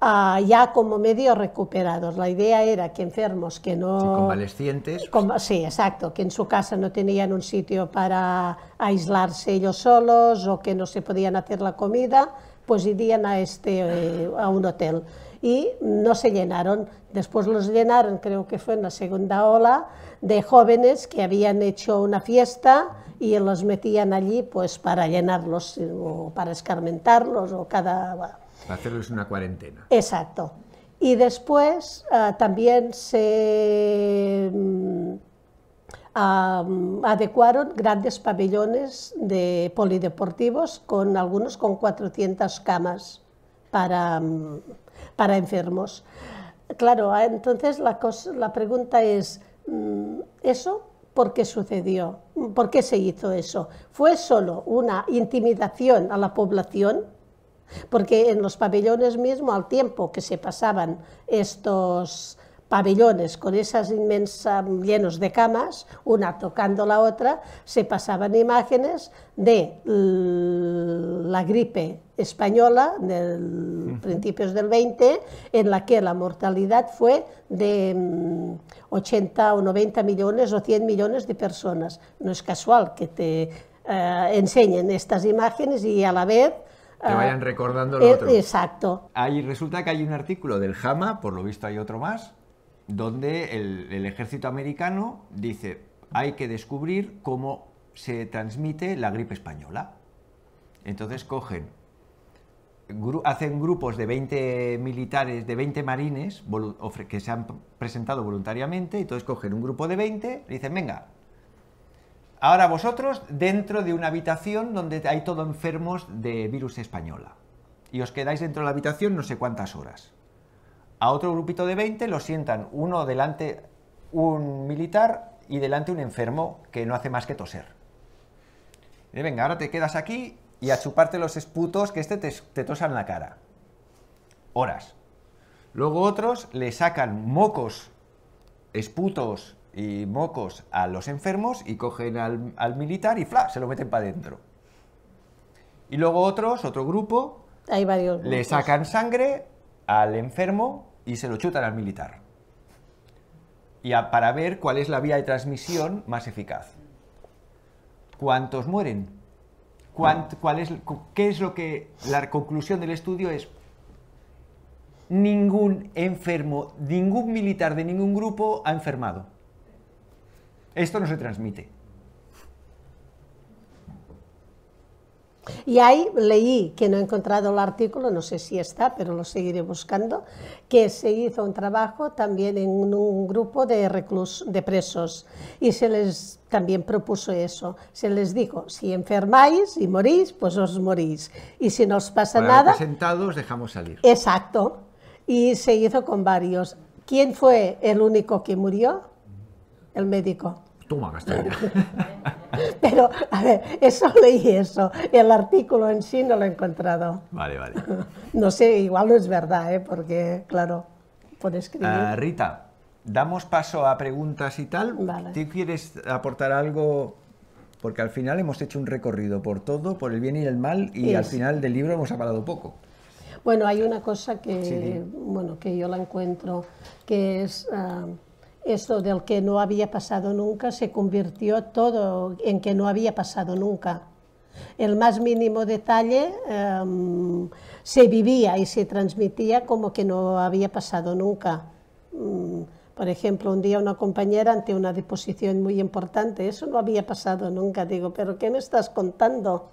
Ah, ya como medio recuperados. La idea era que enfermos que no... Convalescientes. sí, exacto, que en su casa no tenían un sitio para aislarse ellos solos o que no se podían hacer la comida, pues irían a, este, eh, a un hotel. Y no se llenaron. Después los llenaron, creo que fue en la segunda ola, de jóvenes que habían hecho una fiesta y los metían allí pues para llenarlos eh, o para escarmentarlos o cada... Para hacerles una cuarentena. Exacto. Y después ah, también se mm, ah, mm, adecuaron grandes pabellones de polideportivos con algunos con 400 camas para, mm, para enfermos. Claro, ah, entonces la, la pregunta es, Mm, eso por qué sucedió, por qué se hizo eso. ¿Fue solo una intimidación a la población? Porque en los pabellones mismo, al tiempo que se pasaban estos pabellones con esas inmensas llenos de camas, una tocando la otra, se pasaban imágenes de la gripe española de mm. principios del 20, en la que la mortalidad fue de 80 mm, o 90 millones o 100 millones de personas. No es casual que te eh, enseñen estas imágenes y a la vez que ah, vayan recordando lo eh, otro. Exacto. Ahí resulta que hay un artículo del JAMA, por lo visto hay otro más, donde el, ejército americano dice, hay que descubrir cómo se transmite la gripe española. Entonces cogen, hacen grupos de 20 militares, de 20 marines que se han presentado voluntariamente, y entonces cogen un grupo de 20 y dicen, venga, ahora vosotros dentro de una habitación donde hay todo enfermos de virus española. Y os quedáis dentro de la habitación no sé cuántas horas. A otro grupito de 20 lo sientan uno delante un militar y delante un enfermo que no hace más que toser. Y eh, venga, ahora te quedas aquí y a chuparte los esputos que este te, tosan la cara. Horas. Luego otros le sacan mocos, esputos y mocos a los enfermos y cogen al, militar y ¡fla! se lo meten para adentro. Y luego otros, otro grupo, le sacan sangre al enfermo y se lo chutan al militar. Y para ver cuál es la vía de transmisión más eficaz. ¿Cuántos mueren? cuál es, ¿Qué es lo que la conclusión del estudio es? Ningún enfermo, ningún militar de ningún grupo ha enfermado. Esto no se transmite. Y ahí leí, que no he encontrado el artículo, no sé si está, pero lo seguiré buscando, que se hizo un trabajo también en un grupo de, reclusos, de presos y se les también propuso eso. Se les dijo, si enfermáis y morís, pues os morís. Y si no os pasa nada... Sentados dejamos salir. Exacto. Y se hizo con varios. ¿Quién fue el único que murió? El médico toma Pero, a ver, eso leí eso. El artículo en sí no lo he encontrado. Vale, vale. No sé, igual no es verdad, ¿eh? porque, claro, por escribir. Ah, Rita, damos paso a preguntas y tal. Vale. ¿Tú quieres aportar algo? Porque al final hemos hecho un recorrido por todo, por el bien y el mal, y al final del libro hemos hablado poco. Bueno, hay una cosa que, bueno, que yo la encuentro, que es... Ah, esto del que no había pasado nunca se convirtió todo en que no había pasado nunca. El más mínimo detalle em, se vivía y se transmitía como que no había pasado nunca. Mm, por ejemplo, un día una compañera ante una disposición muy importante, eso no había pasado nunca, digo, pero ¿qué me estás contando?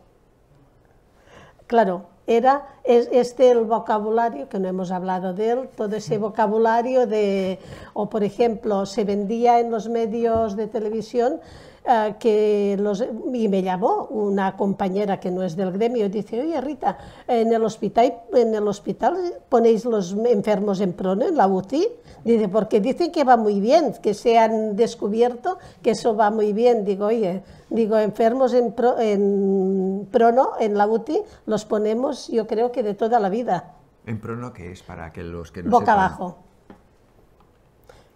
Claro, era este el vocabulario, que no hemos hablado de él, todo ese mm. vocabulario de, o por ejemplo, se vendía en los medios de televisión eh, que los, y me llamó una compañera que no es del gremio y dice, oye Rita, en el hospital, en el hospital ponéis los enfermos en prono, en la UCI, dice, porque dicen que va muy bien, que se han descubierto que eso va muy bien, digo, oye, digo, enfermos en, prono, en la UTI, los ponemos yo creo que de toda la vida. ¿En prono qué es para que los que Boca abajo.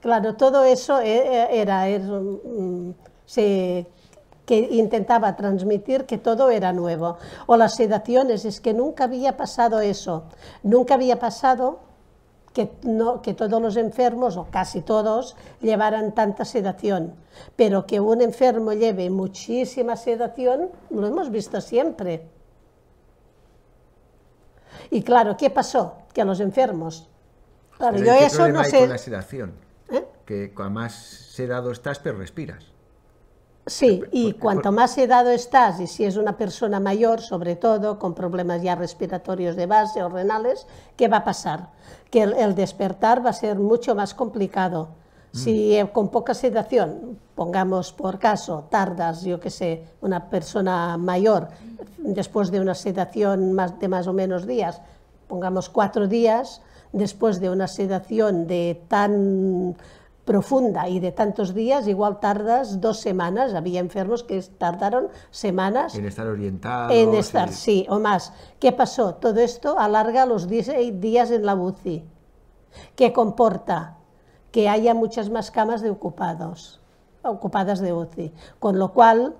Claro, todo eso e, e, era, mm, se, que intentaba transmitir que todo era nuevo. O las sedaciones, es que nunca había pasado eso. Nunca había pasado que, no, que todos los enfermos, o casi todos, llevaran tanta sedación. Pero que un enfermo lleve muchísima sedación, lo hemos visto siempre. Y claro, ¿qué pasó? Que a los enfermos. Claro, yo eso no sé. Con la sedación? ¿Eh? Que más sedado estás, pero respiras. Sí, y pues, cuanto más sedado estás, y si es una persona mayor, sobre todo con problemas ya respiratorios de base o renales, ¿qué va a pasar? Que el, despertar va a ser mucho más complicado. Mm. Si eh, con poca sedación, pongamos por caso, tardas, yo que sé, una persona mayor, después de una sedación más, de más o menos días, pongamos cuatro días, después de una sedación de tan profunda y de tantos días, igual tardas dos semanas. Había enfermos que tardaron semanas. En estar orientados. En estar, sí, o más. ¿Qué pasó? Todo esto alarga los 16 eh, días en la UCI, que comporta que haya muchas más camas de ocupados, ocupadas de UCI. Con lo cual,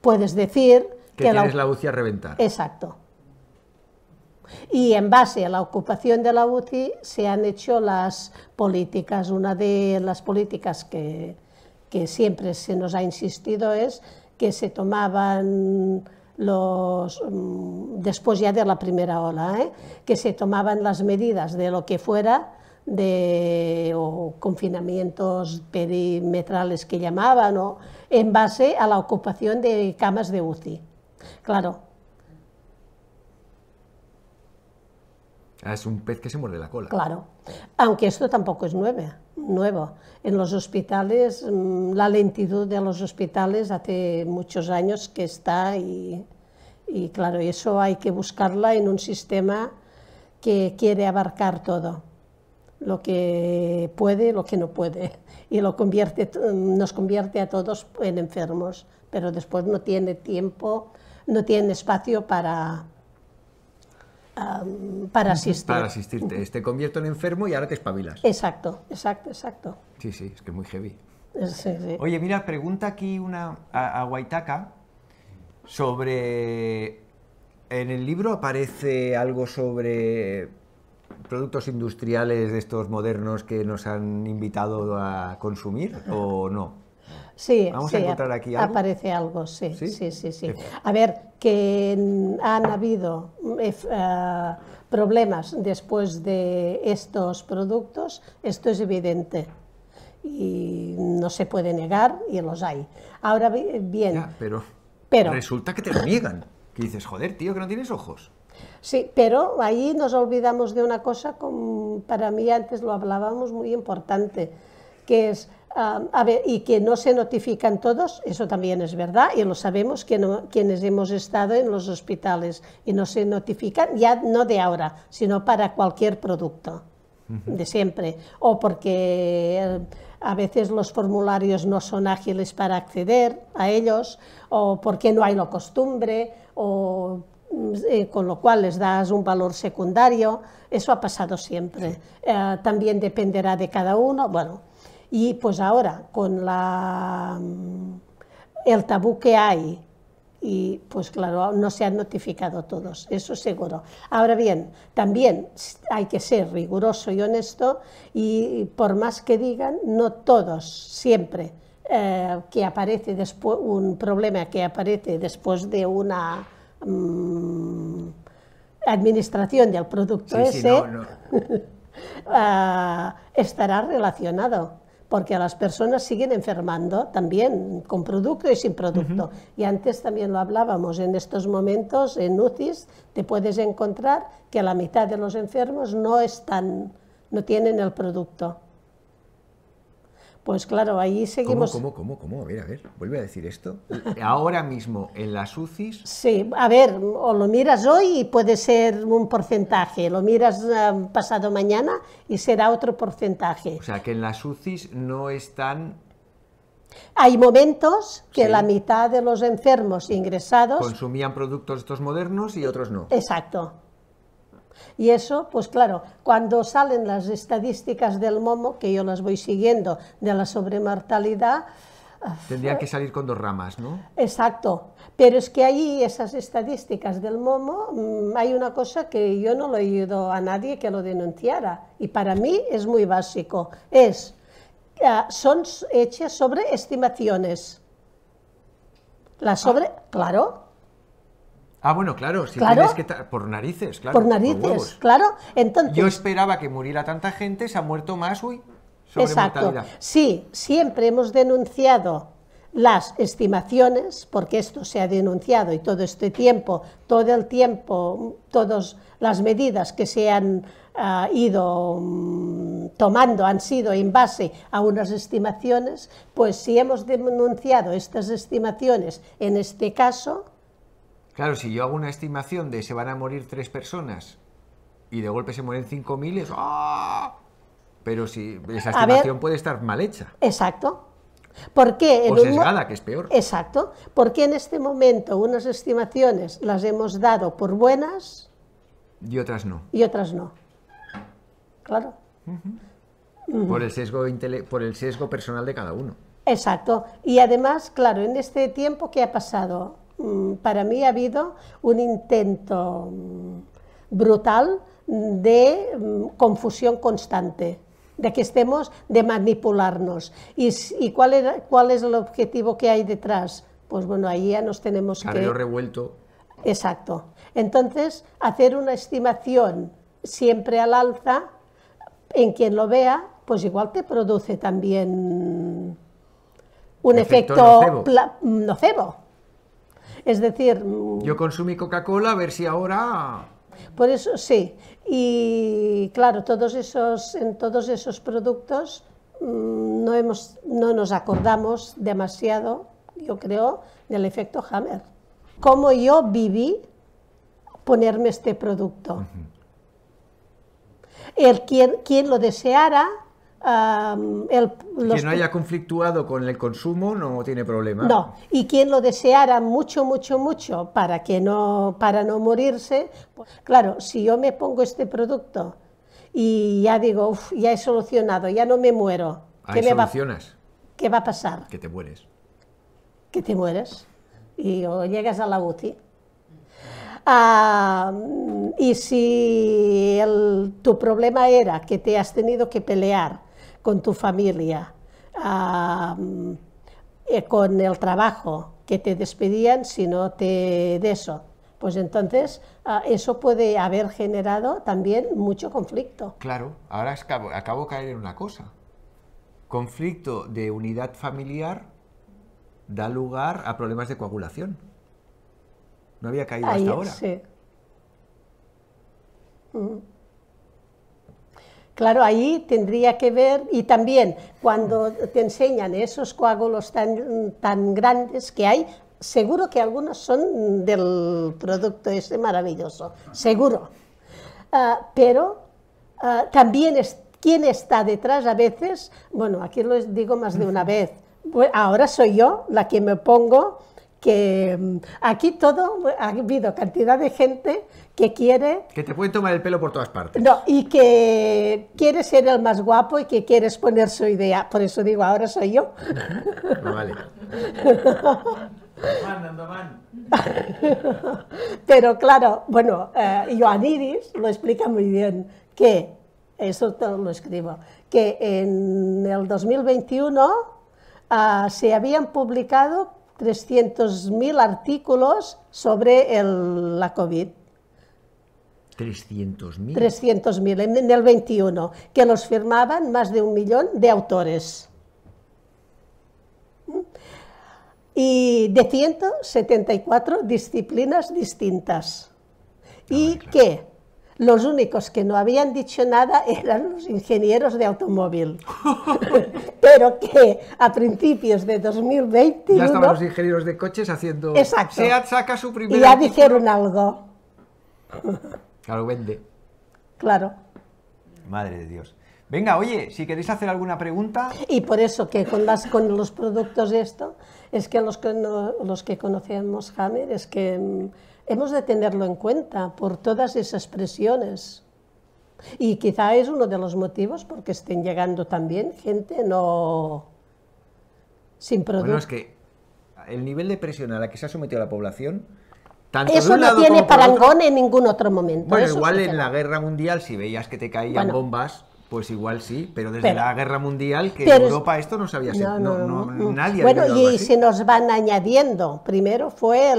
puedes decir... Que, tienes la... la UCI a reventar. Exacto. Y en base a la ocupación de la UCI se han hecho las políticas. Una de las políticas que, siempre se nos ha insistido es que se tomaban los, mm, después ya de la primera ola, ¿eh? que se tomaban las medidas de lo que fuera de o confinamientos perimetrales que llamaban, o, en base a la ocupación de camas de UCI. Claro, Ah, es un pez que se muerde la cola. Claro, aunque esto tampoco es nuevo. nuevo. En los hospitales, mm, la lentitud de los hospitales hace muchos años que está y, claro, eso hay que buscarla en un sistema que quiere abarcar todo, lo que puede, lo que no puede, y lo convierte, mm, nos convierte a todos en enfermos, pero después no tiene tiempo, no tiene espacio para, para Para asistirte. Te convierto en enfermo y ahora te espabilas. Exacto, exacto, exacto. Sí, sí, es que es muy heavy. Oye, mira, pregunta aquí una a, a sobre... En el libro aparece algo sobre productos industriales de estos modernos que nos han invitado a consumir o no? Sí, Vamos a encontrar aquí Aparece algo, sí, sí, sí, sí. A ver, que han habido mm, eh, problemas después de estos productos, esto es evidente y no se puede negar y los hay. Ahora bien, pero, pero resulta que te lo niegan, que dices, joder, tío, que no tienes ojos. Sí, pero ahí nos olvidamos de una cosa, como para mí antes lo hablábamos muy importante, que es Ah, ver, y que no se notifican todos, eso también es verdad, y lo sabemos que quienes hemos estado en los hospitales y no se notifican, ya no de ahora, sino para cualquier producto de siempre, o porque eh, a veces los formularios no son ágiles para acceder a ellos, o porque no hay la costumbre, o eh, con lo cual les das un valor secundario, eso ha pasado siempre. Eh, también dependerá de cada uno, bueno, y pues ahora, con la, mm, el tabú que hay, y pues claro, no se han notificado todos, eso seguro. Ahora bien, también hay que ser riguroso y honesto y por más que digan, no todos siempre eh, que aparece después un problema que aparece después de una mm, administración del producto ah, estará relacionado porque a las personas siguen enfermando también, con producto y sin producto. Y antes también lo hablábamos, en estos momentos en UCIs te puedes encontrar que la mitad de los enfermos no están, no tienen el producto. Pues claro, ahí seguimos. ¿Cómo, cómo, cómo, A ver, a ver, vuelve a decir esto. Ahora mismo, en las UCIs. Sí, a ver, o lo miras hoy y puede ser un porcentaje, lo miras eh, pasado mañana y será otro porcentaje. O sea, que en las UCIs no están hay momentos que la mitad de los enfermos ingresados consumían productos estos modernos y otros no. Exacto. Y eso, pues claro, cuando salen las estadísticas del Momo, que yo las voy siguiendo, de la sobremortalidad, ah, Tendrían que salir con dos ramas, ¿no? Exacto. Pero es que ahí esas estadísticas del momo, mm, hay una cosa que yo no lo he ido a nadie que lo denunciara. Y para mí es muy básico. Es, ah, son hechas sobre estimaciones. La sobre, ah. claro, Ah, bueno, claro, si que por narices, claro. Por narices, claro. Entonces, Yo esperaba que muriera tanta gente, se ha muerto más, uy, sobre exacto. Mortalidad. Sí, siempre hemos denunciado las estimaciones, porque esto se ha denunciado y todo este tiempo, todo el tiempo, todas las medidas que se han ah, ido mm, tomando han sido en base a unas estimaciones, pues si hemos denunciado estas estimaciones en este caso, Claro, si yo hago una estimación de se van a morir tres personas y de golpe se mueren 5.000, es... ¡ah! Pero si esa estimación puede estar mal hecha. Exacto. ¿Por qué? En o sesgada, que es peor. Exacto. ¿Por qué en este momento unas estimaciones las hemos dado por buenas? Y otras no. Y otras no. Claro. por, el sesgo por el sesgo personal de cada uno. Exacto. Y además, claro, en este tiempo que ha pasado, Mm, para mí ha habido un intento mm, brutal de mm, confusión constante, de que estemos, de manipularnos. ¿Y, cuál, era, cuál es el objetivo que hay detrás? Pues bueno, ahí ya nos tenemos que... revuelto. Exacto. Entonces, hacer una estimación siempre al alza, en quien lo vea, pues igual te produce también un efecto, nocebo. Es decir... Mm, yo consumí Coca-Cola, a ver si ahora... Por eso sí. Y claro, todos esos, en todos esos productos mm, no, hemos, no nos acordamos demasiado, yo creo, del efecto Hammer. Cómo yo viví ponerme este producto. El, quien, quien lo deseara Um, no haya conflictuado con el consumo no tiene problema. No, y quien lo deseara mucho, mucho, mucho para, que no, para no morirse, pues, claro, si yo me pongo este producto y ya digo, ya he solucionado, ya no me muero. ¿Qué me solucionas? Va, ¿Qué va a pasar? Que te mueres. Que te mueres y o llegas a la UCI. y si tu problema era que te has tenido que pelear con tu familia, eh, con el trabajo, que te despedían si no te de eso. Pues entonces ah, eso puede haber generado también mucho conflicto. Claro, ahora acabo, acabo de caer en una cosa. Conflicto de unidad familiar da lugar a problemas de coagulación. No había caído hasta ahora. Sí. Mm. Claro, ahí tendría que ver, y también cuando te enseñan esos coágulos tan, tan grandes que hay, seguro que algunos son del producto ese maravilloso, seguro. Ah, pero ah, también es, quién está detrás a veces, bueno, aquí lo digo más de una vez, ahora soy yo la que me pongo que mm, aquí todo, ha habido cantidad de gente que quiere... Que te puede tomar el pelo por todas partes. No, y que quiere ser el más guapo y que quiere exponer su idea. Por eso digo, ahora soy yo. No, ah, vale. Pero claro, bueno, eh, lo explica muy bien, que, eso todo lo escribo, que en el 2021 ah, se habían publicado 300.000 artículos sobre el, la COVID 300.000. 300.000 en el 21, que nos firmaban más de un millón de autores. Y de 174 disciplinas distintas. y que los únicos que no habían dicho nada eran los ingenieros de automóvil. Pero que a principios de 2020... Ya estaban los ingenieros de coches haciendo... Exacto. SEAT saca su primer. Y ya dijeron algo. Claro, vende. Claro. Madre de Dios. Venga, oye, si queréis hacer alguna pregunta. Y por eso que con, con los productos de esto, es que los que, los que conocemos Hammer, es que mm, hemos de tenerlo en cuenta por todas esas presiones. Y quizá es uno de los motivos porque estén llegando también gente no sin producto. Bueno, es que el nivel de presión a la que se ha sometido la población eso no tiene parangón en ningún otro momento. Bueno, igual en la guerra mundial, si veías que te caían bombas, pues igual sí, pero desde la guerra mundial que en Europa esto no sabía había no, no, Bueno, y se nos van añadiendo. Primero fue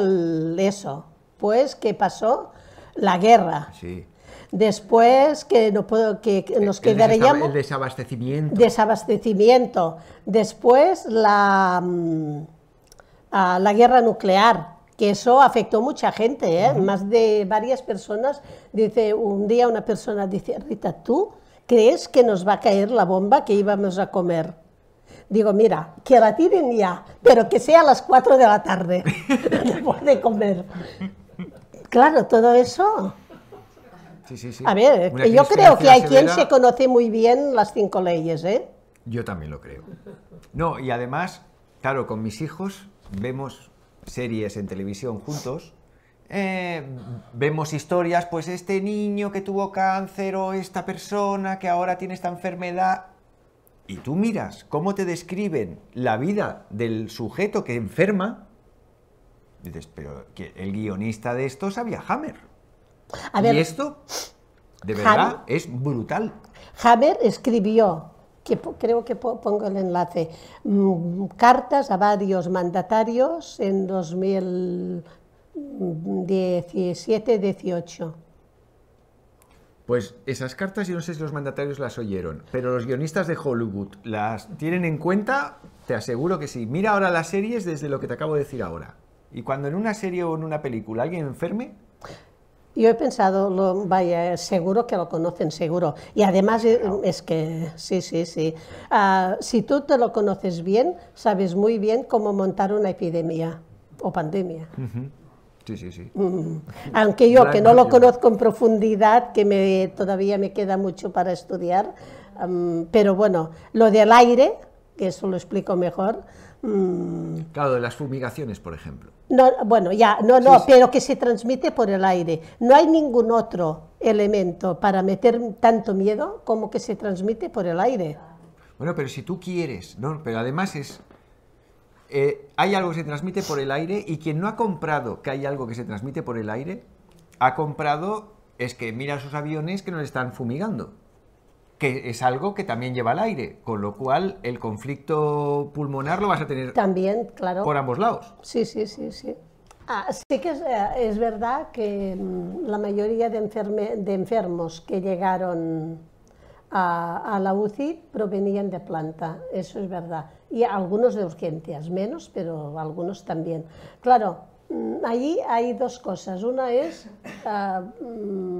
eso, pues que pasó la guerra. Sí. Después que no puedo que nos quedaríamos el desabastecimiento. Desabastecimiento. Después la mm, ah, la guerra nuclear que eso afectó mucha gente, ¿eh? más de varias personas. Dice, un día una persona dice, Rita, ¿tú crees que nos va a caer la bomba que íbamos a comer? Digo, mira, que la tiren ya, pero que sea a las 4 de la tarde, después de comer. Claro, todo eso. Sí, sí, sí. A ver, yo creo que hay quien se conoce muy bien las cinco leyes, ¿eh? Yo también lo creo. No, y además, claro, con mis hijos vemos series en televisión juntos, eh, vemos historias, pues este niño que tuvo cáncer o esta persona que ahora tiene esta enfermedad. Y tú miras cómo te describen la vida del sujeto que enferma. dices, pero que el guionista de esto sabía Hammer. A ver, y esto, de verdad, es brutal. Hammer escribió creo que pongo el enlace, mm, cartas a varios mandatarios en 2017-18. Pues esas cartas yo no sé si los mandatarios las oyeron, pero los guionistas de Hollywood las tienen en cuenta, te aseguro que sí. Mira ahora las series desde lo que te acabo de decir ahora. Y cuando en una serie o en una película alguien enferme, yo he pensado, lo, vaya, seguro que lo conocen, seguro. Y además eh, es que, sí, sí, sí. Ah, si tú te lo conoces bien, sabes muy bien cómo montar una epidemia o pandemia. Sí, sí, sí. Mm. Aunque yo, que no lo conozco en profundidad, que me, todavía me queda mucho para estudiar, pero bueno, lo del aire, que eso lo explico mejor, Mm. Claro, de las fumigaciones, por ejemplo. No, bueno, ya, no, no, pero que se transmite por el aire. No hay ningún otro elemento para meter tanto miedo como que se transmite por el aire. Bueno, pero si tú quieres, ¿no? Pero además es... Eh, hay algo que se transmite por el aire y quien no ha comprado que hay algo que se transmite por el aire, ha comprado es que mira sus aviones que nos están fumigando que es algo que también lleva al aire, con lo cual el conflicto pulmonar lo vas a tener también, claro. por ambos lados. Sí, sí, sí, sí. Ah, que eh, es, verdad que mm, la mayoría de, enfermos que llegaron a, la UCI provenían de planta, eso es verdad. Y algunos de urgencias, menos, pero algunos también. Claro, mm, allí hay dos cosas. Una es... Ah, mm,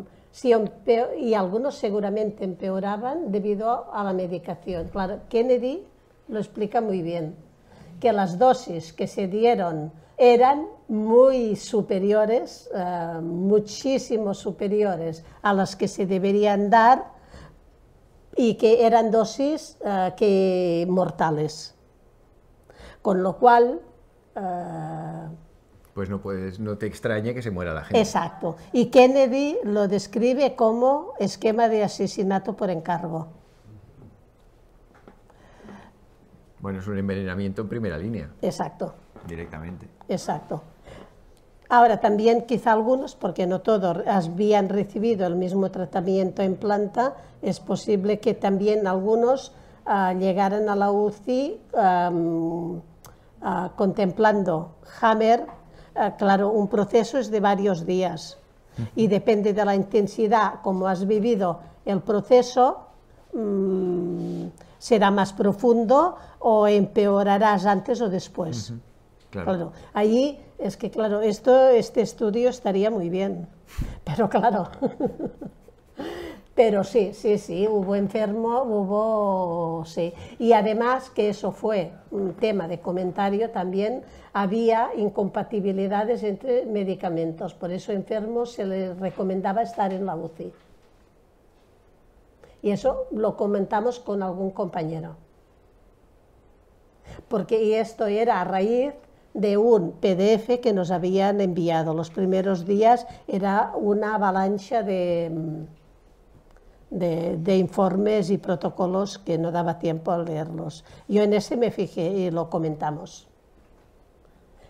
y algunos seguramente empeoraban debido a la medicación. Claro, Kennedy lo explica muy bien, que las dosis que se dieron eran muy superiores, eh, muchísimo superiores a las que se deberían dar y que eran dosis eh, que mortales. Con lo cual, eh, pues no, puedes, no te extrañe que se muera la gente. Exacto. Y Kennedy lo describe como esquema de asesinato por encargo. Bueno, es un envenenamiento en primera línea. Exacto. Directamente. Exacto. Ahora también quizá algunos, porque no todos habían recibido el mismo tratamiento en planta, es posible que también algunos ah, llegaran a la UCI ah, contemplando Hammer Ah, claro, un proceso es de varios días y depende de la intensidad como has vivido el proceso, mm, será más profundo o empeorarás antes o después. Claro. ahí, es que, claro, esto, este estudio estaría muy bien, pero claro. pero sí, sí, sí, hubo enfermo, hubo, sí. Y además que eso fue un tema de comentario también había incompatibilidades entre medicamentos, por eso enfermos se les recomendaba estar en la UCI. Y eso lo comentamos con algún compañero. Porque esto era a raíz de un PDF que nos habían enviado. Los primeros días era una avalancha de, informes y protocolos que no daba tiempo a leerlos. Yo en ese me fijé y lo comentamos.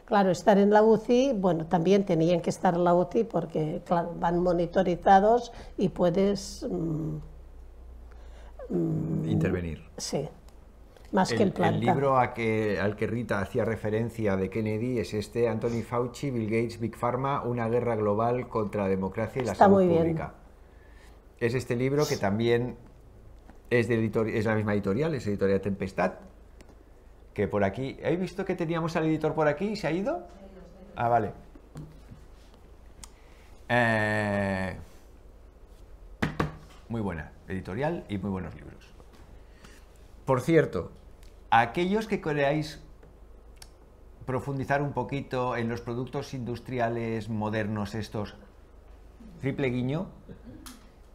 Claro, estar en la UCI, bueno, también tenían que estar en la UCI porque, claro, van monitorizados y puedes... Mm, mm, Intervenir. Sí, más que el planta. El libro al que Rita hacía referencia de Kennedy es este, Anthony Fauci, Bill Gates, Big Pharma, una guerra global contra la democracia y la Está muy bien. Es este libro que también es, de es la misma editorial, es Editorial Tempestad, que por aquí... ¿He visto que teníamos al editor por aquí? y ¿Se ha ido? Ah, vale. Eh, muy buena editorial y muy buenos libros. Por cierto, aquellos que queráis profundizar un poquito en los productos industriales modernos estos, triple guiño,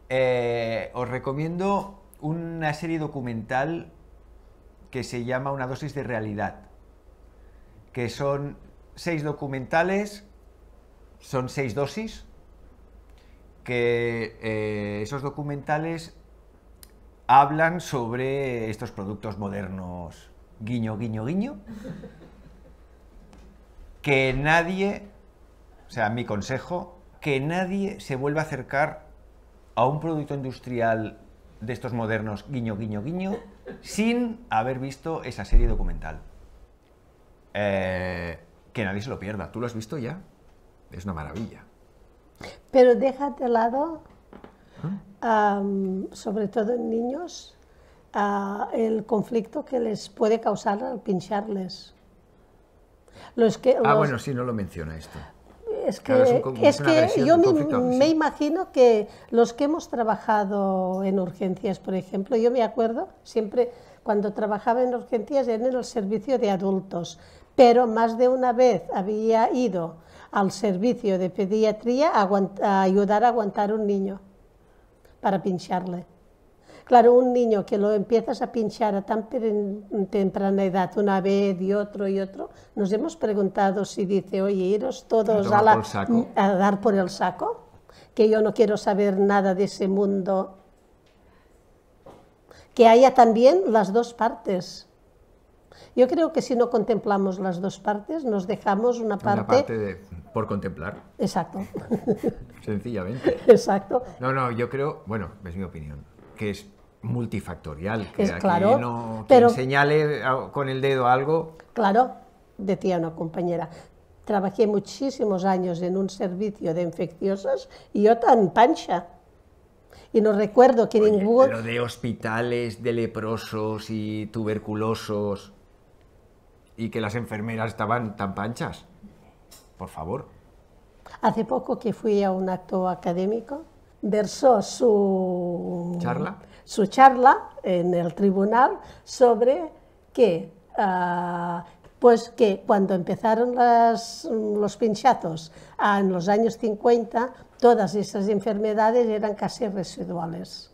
eh, os recomiendo una serie documental que se llama Una dosis de realidad, que son seis documentales, son seis dosis, que eh, esos documentales hablan sobre estos productos modernos, guiño, guiño, guiño, que nadie, o sea, mi consejo, que nadie se vuelva a acercar a un producto industrial de estos modernos, guiño, guiño, guiño, sin haber visto esa serie documental. Eh, que nadie se lo pierda. ¿Tú lo has visto ya? Es una maravilla. Pero déjate de lado, ¿Ah? sobre todo en niños, el conflicto que les puede causar al pincharles. Los que, Ah, bueno, sí, no lo menciona esto es que, es, que yo me, imagino que los que hemos trabajado en urgencias, por ejemplo, yo me acuerdo siempre cuando trabajaba en urgencias en el servicio de adultos, pero más de una vez había ido al servicio de pediatría a, a ayudar a aguantar un niño para pincharle. Claro, un niño que lo empiezas a pinchar a tan temprana edad, una vez y otro y otro, nos hemos preguntado si dice, oye, iros todos mm, a, dar por el saco, que yo no quiero saber nada de ese mundo. Que haya también las dos partes. Yo creo que si no contemplamos las dos partes, nos dejamos una parte... Mm, por contemplar. Exacto. Sencillamente. Exacto. No, no, yo creo, bueno, es mi opinión, que es multifactorial, que no pero, señale ah, con el dedo algo. Claro, decía una compañera, trabajé muchísimos años en un servicio de infecciosas y yo tan pancha. Y no recuerdo que ninguno ningún... Pero de hospitales, de leprosos y tuberculosos, y que las enfermeras estaban tan panchas. Por favor. Hace poco que fui a un acto académico, versó su... ¿Charla? su charla en el tribunal sobre que, ah, pues que cuando empezaron mm, los pinchazos en los años 50, todas esas enfermedades eran casi residuales.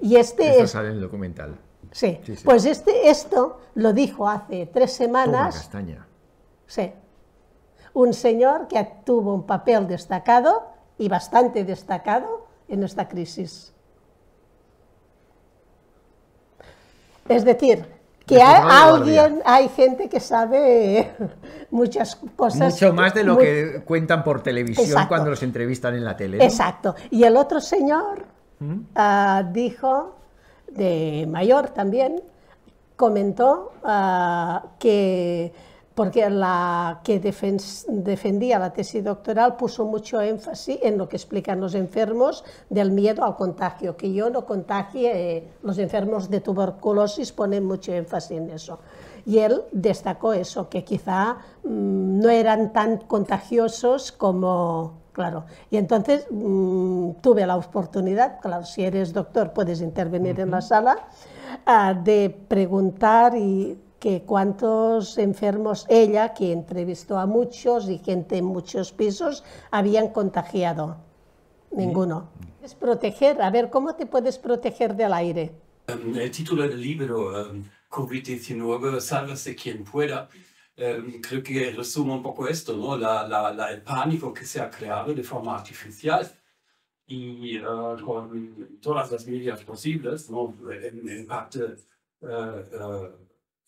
Y este sale en el documental. Sí. Pues este, esto lo dijo hace tres semanas. castaña. Sí. Un señor que tuvo un papel destacado y bastante destacado en esta crisis. Es decir, que hay alguien, hay gente que sabe muchas cosas. Mucho más de lo que cuentan por televisión cuando los entrevistan en la tele. Exacto. Y el otro señor ¿Mm? ah, dijo, de mayor también, comentó ah, que porque la que defendía la tesis doctoral puso mucho énfasis en lo que explican los enfermos del miedo al contagio, que yo no contagie, eh, los enfermos de tuberculosis ponen mucho énfasis en eso. Y él destacó eso, que quizá mm, no eran tan contagiosos como... Claro, y entonces mm, tuve la oportunidad, claro, si eres doctor puedes intervenir en la sala, ah, de preguntar y que cuántos enfermos ella, que entrevistó a muchos y gente en muchos pisos, habían contagiado. Ninguno. Es proteger, a ver, ¿cómo te puedes proteger del aire? Um, el título del libro, um, COVID-19, sálvese quien pueda, um, creo que resume un poco esto, ¿no? La, el pánico que se ha creado de forma artificial y uh, con todas las medidas posibles, ¿no? En, parte, uh, uh,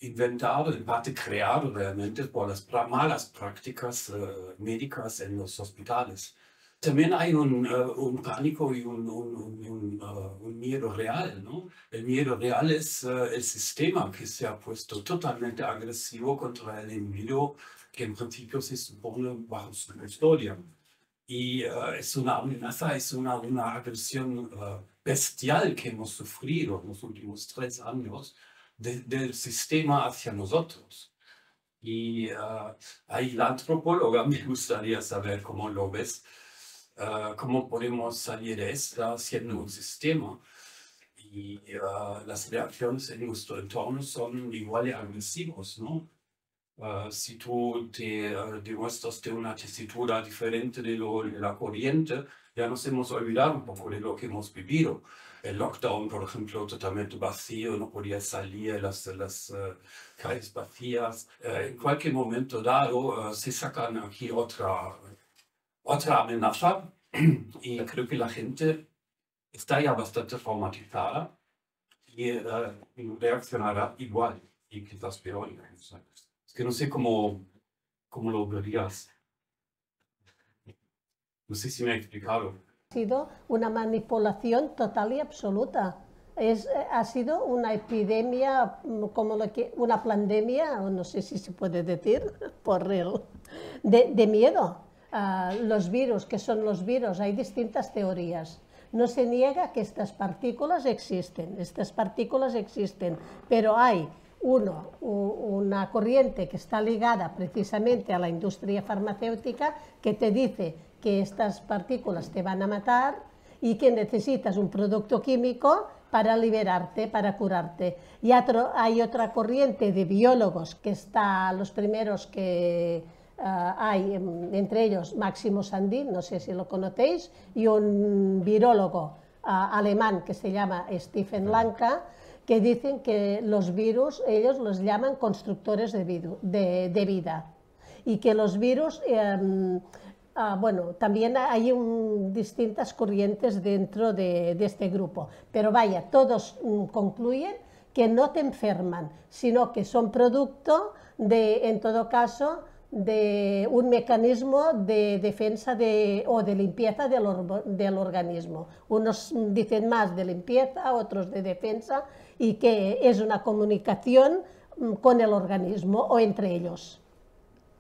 inventado, en parte creado realmente por las malas prácticas eh, médicas en los hospitales. También hay un, eh, pánico y un, eh, miedo real, El miedo real es el sistema que se ha puesto totalmente agresivo contra el individuo que en principio se supone bajo su custodia. Y es una amenaza, es una agresión bestial que hemos sufrido en los últimos tres años del sistema hacia nosotros. Y ah, ahí la antropóloga me gustaría saber cómo lo ves, ah, cómo podemos salir de esta haciendo un sistema. Y ah, las reacciones en nuestro entorno son igual de agresivos, ¿no? si tú te demuestras de una tesitura diferente de, lo, de la corriente, ya nos hemos olvidado un poco de lo que hemos vivido el lockdown, por ejemplo, totalmente vacío, no podía salir, las, las eh, calles vacías. Eh, en cualquier momento dado eh, se sacan aquí otra, otra amenaza y creo que la gente está ya bastante formatizada y reaccionará igual y quizás peor. Es que no sé cómo, cómo lo verías. No sé si me he explicado sido una manipulación total y absoluta. Es, ha sido una epidemia, mm, como una pandemia, no sé si se puede decir, por real de, miedo. a los virus, que son los virus, hay distintas teorías. No se niega que estas partículas existen, estas partículas existen, pero hay uno, una corriente que está ligada precisamente a la industria farmacéutica que te dice que estas partículas te van a matar y que necesitas un producto químico para liberarte, para curarte. Y hay otra corriente de biólogos que están los primeros que eh, hay, entre ellos Máximo Sandín, no sé si lo conocéis, y un virólogo eh, alemán que se llama Stephen Lanka, que dicen que los virus, ellos los llaman constructores de, vida, y que los virus... Em, Ah, bueno, también hay distintas corrientes dentro de, este grupo, pero vaya, todos mm, concluyen que no te enferman, sino que son producto de, en todo caso, de un mecanismo de defensa de, o de limpieza del, del, organismo. Unos dicen más de limpieza, otros de defensa, y que es una comunicación mm, con el organismo o entre ellos.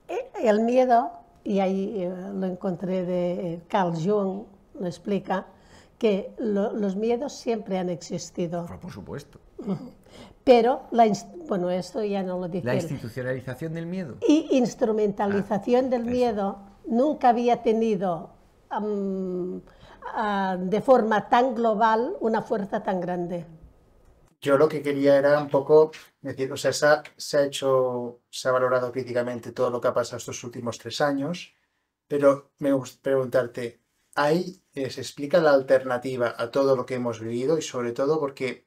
E, el miedo y ahí eh, lo encontré de eh, Carl Jung, lo explica, que los miedos siempre han existido. por supuesto. Pero, la, bueno, esto ya no lo La institucionalización del miedo. Y instrumentalización ah, del miedo nunca había tenido ah, de forma tan global una fuerza tan grande yo lo que quería era un poco decir, o sea, se ha, hecho, se ha valorado críticamente todo lo que ha pasado estos últimos tres años, pero me gusta preguntarte, ¿hay, eh, ¿se explica la alternativa a todo lo que hemos vivido? Y sobre todo porque,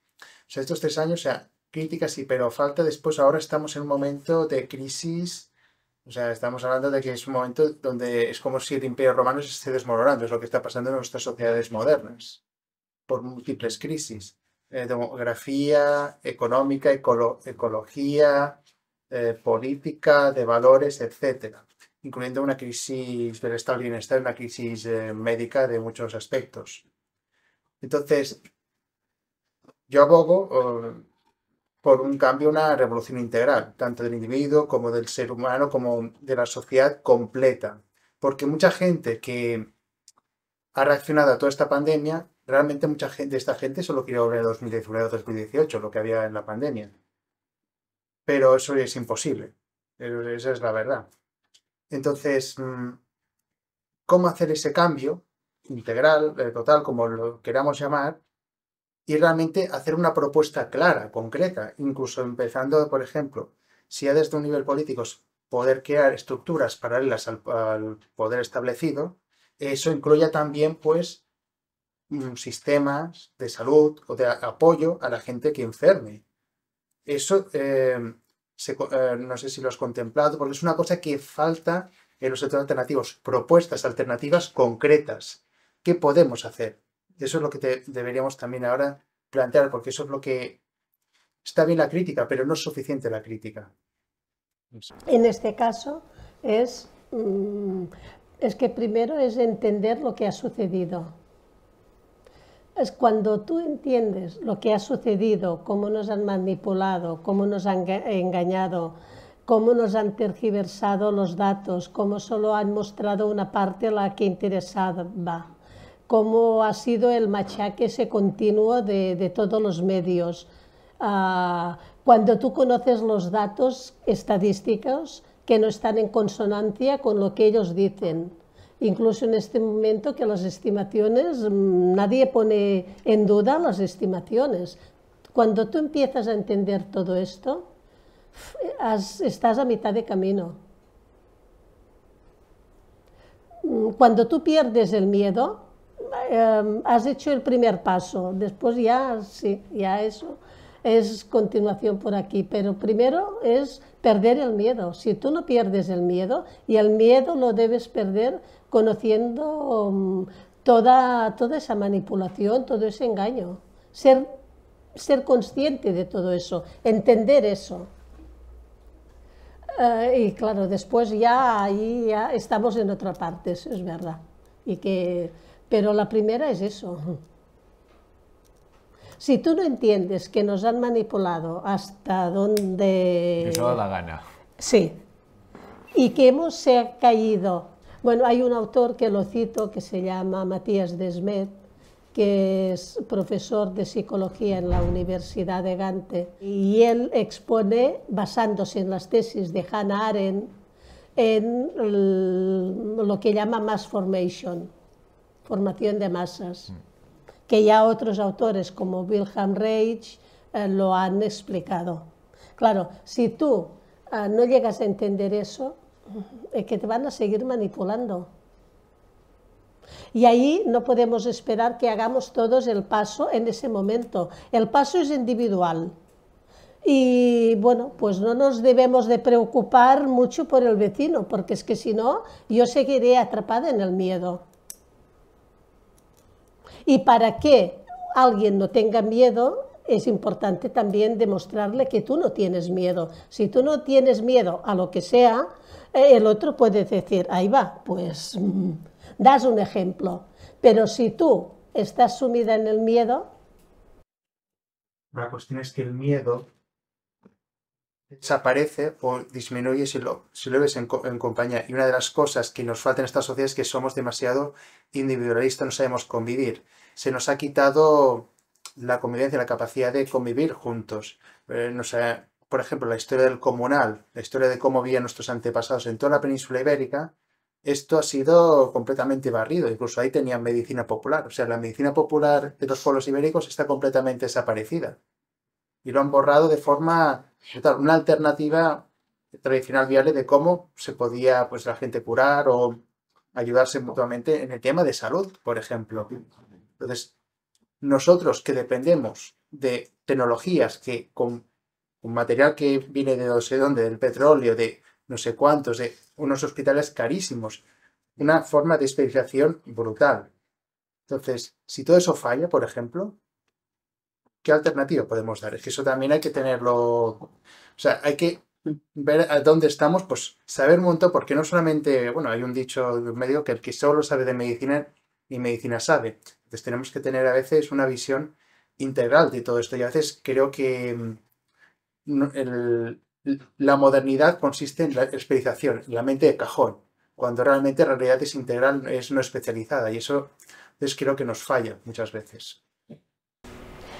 estos tres años, o sea, críticas sí, pero falta después, ahora estamos en un momento de crisis, o sea, estamos hablando de que es un momento donde es como si el imperio romano se esté desmoronando, es lo que está pasando en nuestras sociedades modernas, por múltiples crisis. Eh, demografía, económica, ecología, eh, política, de valores, etc. Incluyendo una crisis del estado de bienestar, una crisis eh, médica de muchos aspectos. Entonces, yo abogo por un cambio, una revolución integral, tanto del individuo como del ser humano, como de la sociedad completa. Porque mucha gente que ha reaccionado a toda esta pandemia realmente mucha gente de esta gente solo quiere volver a 2019 o 2018, lo que había en la pandemia. Pero eso es imposible. Esa es la verdad. Entonces, mm, ¿cómo hacer ese cambio integral, eh, total, como lo queramos llamar? Y realmente hacer una propuesta clara, concreta, incluso empezando, por ejemplo, si ya desde un nivel político poder crear estructuras paralelas al, al poder establecido, eso incluya también, pues, sistemas de salud o de apoyo a la gente que enferme. Eso eh, eh, no sé si lo has contemplado, porque es una cosa que falta en los sectores alternativos, propuestas alternativas concretas. ¿Qué podemos hacer? Eso es lo que deberíamos también ahora plantear, porque eso es lo que está bien la crítica, pero no es suficiente la crítica. En este caso es, mm, es que primero es entender lo que ha sucedido es cuando tú entiendes lo que ha sucedido, cómo nos han manipulado, cómo nos han engañado, cómo nos han tergiversado los datos, cómo solo han mostrado una parte a la que interesaba, cómo ha sido el machaque ese continuo de, de todos los medios. Ah, cuando tú conoces los datos estadísticos que no están en consonancia con lo que ellos dicen Incluso en este momento que las estimaciones, mm, nadie pone en duda las estimaciones. Cuando tú empiezas a entender todo esto, estás a mitad de camino. Mm, cuando tú pierdes el miedo, em, has hecho el primer paso. Después ya, sí, ya eso es continuación por aquí, pero primero es perder el miedo. Si tú no pierdes el miedo, y el miedo lo debes perder conociendo mm, toda, toda esa manipulación, todo ese engaño. Ser, ser consciente de todo eso, entender eso. Eh, y claro, después ya ahí ya estamos en otra parte, eso es verdad. Y pero la primera es eso. Si tú no entiendes que nos han manipulado hasta donde... Eso da la gana. Sí. Y que hemos caído bueno, hay un autor que lo cito que se llama Matías Desmet, que es profesor de psicología en la Universidad de Gante, y él expone, basándose en las tesis de Hannah Arendt, en lo que llama mass formation, formación de masas, mm. que ya otros autores como Wilhelm Reich eh, lo han explicado. Claro, si tú ah, no llegas a entender eso, que te van a seguir manipulando. Y ahí no podemos esperar que hagamos todos el paso en ese momento. El paso es individual. Y bueno, pues no nos debemos de preocupar mucho por el vecino, porque es que si no, yo seguiré atrapada en el miedo. Y para que alguien no tenga miedo, es importante también demostrarle que tú no tienes miedo. Si tú no tienes miedo a lo que sea, el otro puede decir, ahí va, pues mm, das un ejemplo. Pero si tú estás sumida en el miedo... La cuestión es que el miedo desaparece o disminuye si lo, si lo ves en, compañía. Y una de las cosas que nos falta en esta sociedad es que somos demasiado individualistas, no sabemos convivir. Se nos ha quitado la convivencia, la capacidad de convivir juntos. Eh, no por ejemplo, la historia del comunal, la historia de cómo vivían nuestros antepasados en toda la península ibérica, esto ha sido completamente barrido. Incluso ahí tenían medicina popular. O sea, la medicina popular de los pueblos ibéricos está completamente desaparecida. Y lo han borrado de forma una alternativa tradicional viable de cómo se podía pues, la gente curar o ayudarse mutuamente en el tema de salud, por ejemplo. Entonces, nosotros que dependemos de tecnologías que con un material que viene de no sé dónde, del petróleo, de no sé cuántos, de unos hospitales carísimos, una forma de especialización brutal. Entonces, si todo eso falla, por ejemplo, ¿qué alternativa podemos dar? Es que eso también hay que tenerlo, o sea, hay que ver a dónde estamos, pues saber un montón, porque no solamente, bueno, hay un dicho medio que el que solo sabe de medicina y medicina sabe. Entonces tenemos que tener a veces una visión integral de todo esto y a veces creo que la modernidad consiste en la especialización, la mente de cajón, cuando realmente la realidad es integral, es no especializada, y eso es creo que nos falla muchas veces.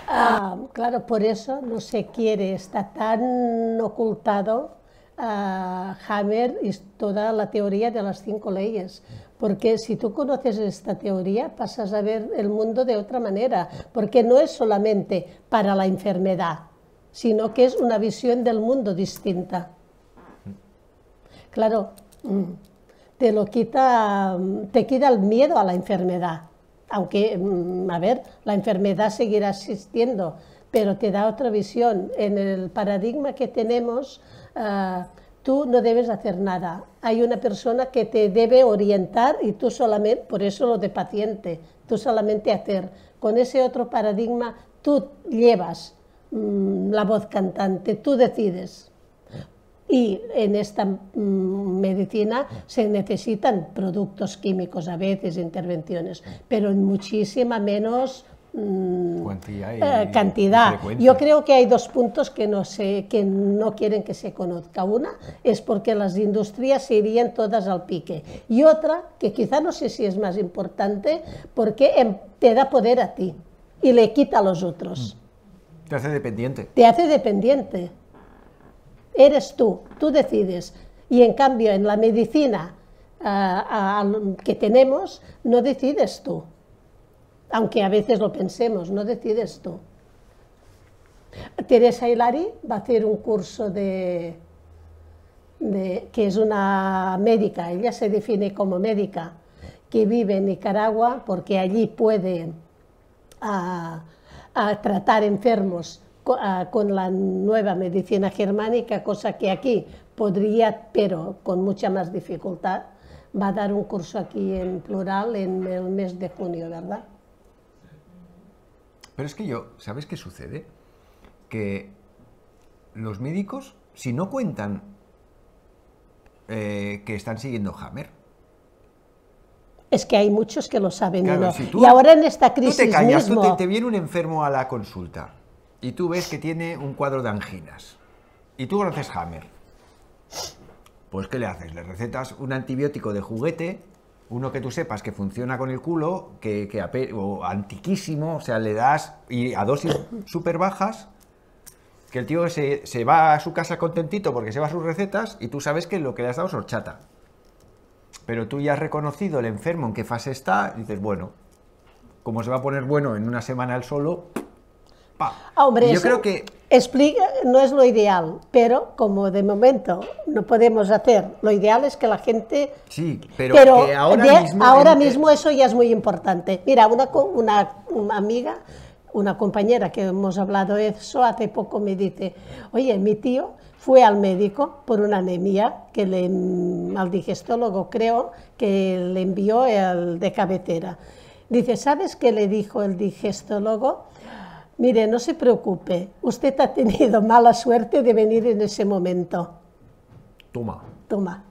Ah, claro, por eso no se quiere, está tan ocultado ah, Hammer y toda la teoría de las cinco leyes. Porque si tú conoces esta teoría, pasas a ver el mundo de otra manera, porque no es solamente para la enfermedad, sino que es una visión del mundo distinta. Claro, mm, te lo quita, mm, te quita el miedo a la enfermedad, aunque, mm, a ver, la enfermedad seguirá existiendo, pero te da otra visión. En el paradigma que tenemos, ah, tú no debes hacer nada. Hay una persona que te debe orientar y tú solamente, por eso lo de paciente, tú solamente hacer. Con ese otro paradigma, tú llevas Mm, la voz cantante, tú decides. Y en esta mm, medicina se necesitan productos químicos, a veces intervenciones, pero en muchísima menos mm, eh, cantidad. Yo creo que hay dos puntos que no, que no quieren que se conozca. Una es porque las industrias se irían todas al pique. Y otra, que quizá no sé si es más importante, porque em, te da poder a ti y le quita a los otros. Te hace dependiente. Te hace dependiente. Eres tú, tú decides. Y en cambio, en la medicina eh, que tenemos, no decides tú. Aunque a veces lo pensemos, no decides tú. Teresa Hilari va a hacer un curso de, que es una médica, ella se define como médica, que vive en Nicaragua porque allí puede ah, a tratar enfermos ah, con la nueva medicina germánica, cosa que aquí podría, pero con mucha más dificultad. Va a dar un curso aquí en plural en el mes de junio, ¿verdad? Pero es que yo, ¿sabes qué sucede? Que los médicos, si no cuentan eh, que están siguiendo Hammer, es que hay muchos que lo saben y ahora en esta crisis tú te callas, te, viene un enfermo a la consulta y tú ves que tiene un cuadro de anginas y tú conoces Hammer. Pues ¿qué le haces? Le recetas un antibiótico de juguete, uno que tú sepas que funciona con el culo, que, que antiquísimo, o sea, le das y a dosis súper bajas, que el tío se, se va a su casa contentito porque se va a sus recetas y tú sabes que lo que le has dado es horchata pero tú ya has reconocido el enfermo en qué fase está, dices, bueno, ¿cómo se va a poner bueno en una semana al solo, ah, Hombre, yo creo que explica, no es lo ideal, pero como de momento no podemos hacer, lo ideal es que la gente... Sí, pero, ahora, mismo, eso ya es muy importante. Mira, una, una, una amiga una compañera que hemos hablado eso hace poco me dice, oye, mi tío fue al médico por una anemia que le, al digestólogo creo que le envió el de cabecera. Dice, ¿sabes qué le dijo el digestólogo? Mire, no se preocupe, usted ha tenido mala suerte de venir en ese momento. Toma. Toma.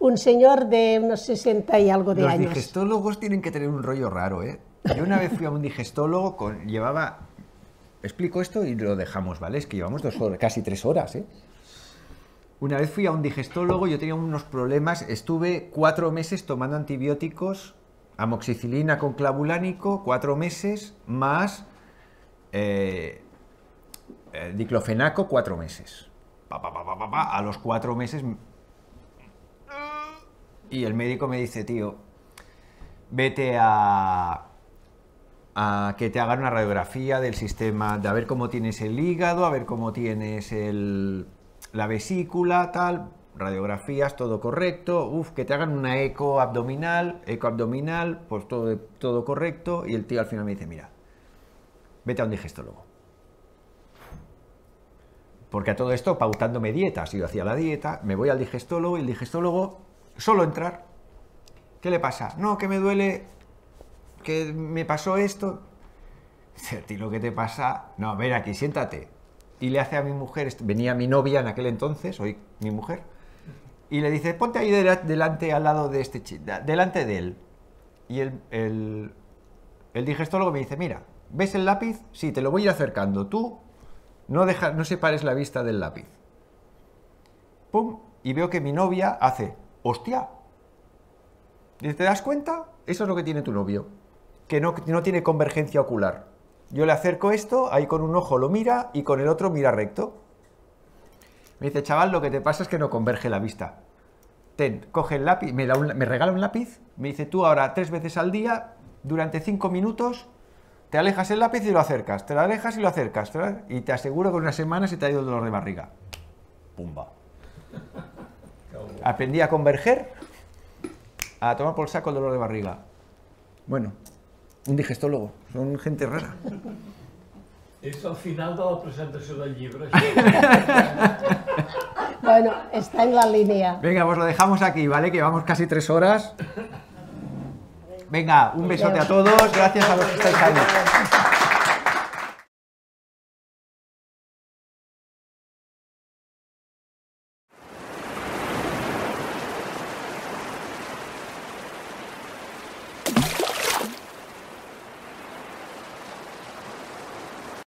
Un señor de unos 60 y algo de años. Los digestólogos tienen que tener un rollo raro, ¿eh? Yo una vez fui a un digestólogo, con, llevaba explico esto y lo dejamos, ¿vale? Es que llevamos dos horas, casi tres horas, ¿eh? Una vez fui a un digestólogo, yo tenía unos problemas, estuve cuatro meses tomando antibióticos, amoxicilina con clavulánico, cuatro meses, más eh, eh, diclofenaco, cuatro meses. Pa, pa, pa, a los cuatro meses... Y el médico me dice, tío, vete a que te hagan una radiografía del sistema, de a ver cómo tienes el hígado, a ver cómo tienes el, la vesícula, tal, radiografías, todo correcto, uf, que te hagan una eco abdominal, eco abdominal, pues todo, todo correcto, y el tío al final me dice, mira, vete a un digestólogo. Porque a todo esto, pautándome dietas, yo hacía la dieta, me voy al digestólogo y el digestólogo, solo entrar, ¿qué le pasa? No, que me duele que me pasó esto. Dice, a ti lo que te pasa... No, ven aquí, siéntate. Y le hace a mi mujer, este, venía mi novia en aquel entonces, hoy mi mujer, y le dice, ponte ahí delante, al lado de este chico, delante de él. Y el, el, digestólogo me dice, mira, ¿ves el lápiz? Sí, te lo voy a ir acercando. Tú no, deja, no separes la vista del lápiz. Pum, y veo que mi novia hace, hostia. Y ¿te das cuenta? Eso es lo que tiene tu novio que no, tiene convergencia ocular. Yo le acerco esto, ahí con un ojo lo mira y con el otro mira recto. Me dice, chaval, lo que te pasa es que no converge la vista. Ten, coge el lápiz, me, un, regala un lápiz, me dice, tú ahora tres veces al día, durante cinco minutos, te alejas el lápiz y lo acercas, te lo alejas y lo acercas, y te aseguro que en una semana se te ha ido el dolor de barriga. Pumba. Aprendí a converger, a tomar por saco el dolor de barriga. Bueno, un digestólogo, Son gente rara. Eso al final de la presentación del libro. bueno, está en la línea. Venga, pues lo dejamos aquí, ¿vale? Que llevamos casi tres horas. Venga, un besote a todos. Gracias a los que estáis ahí.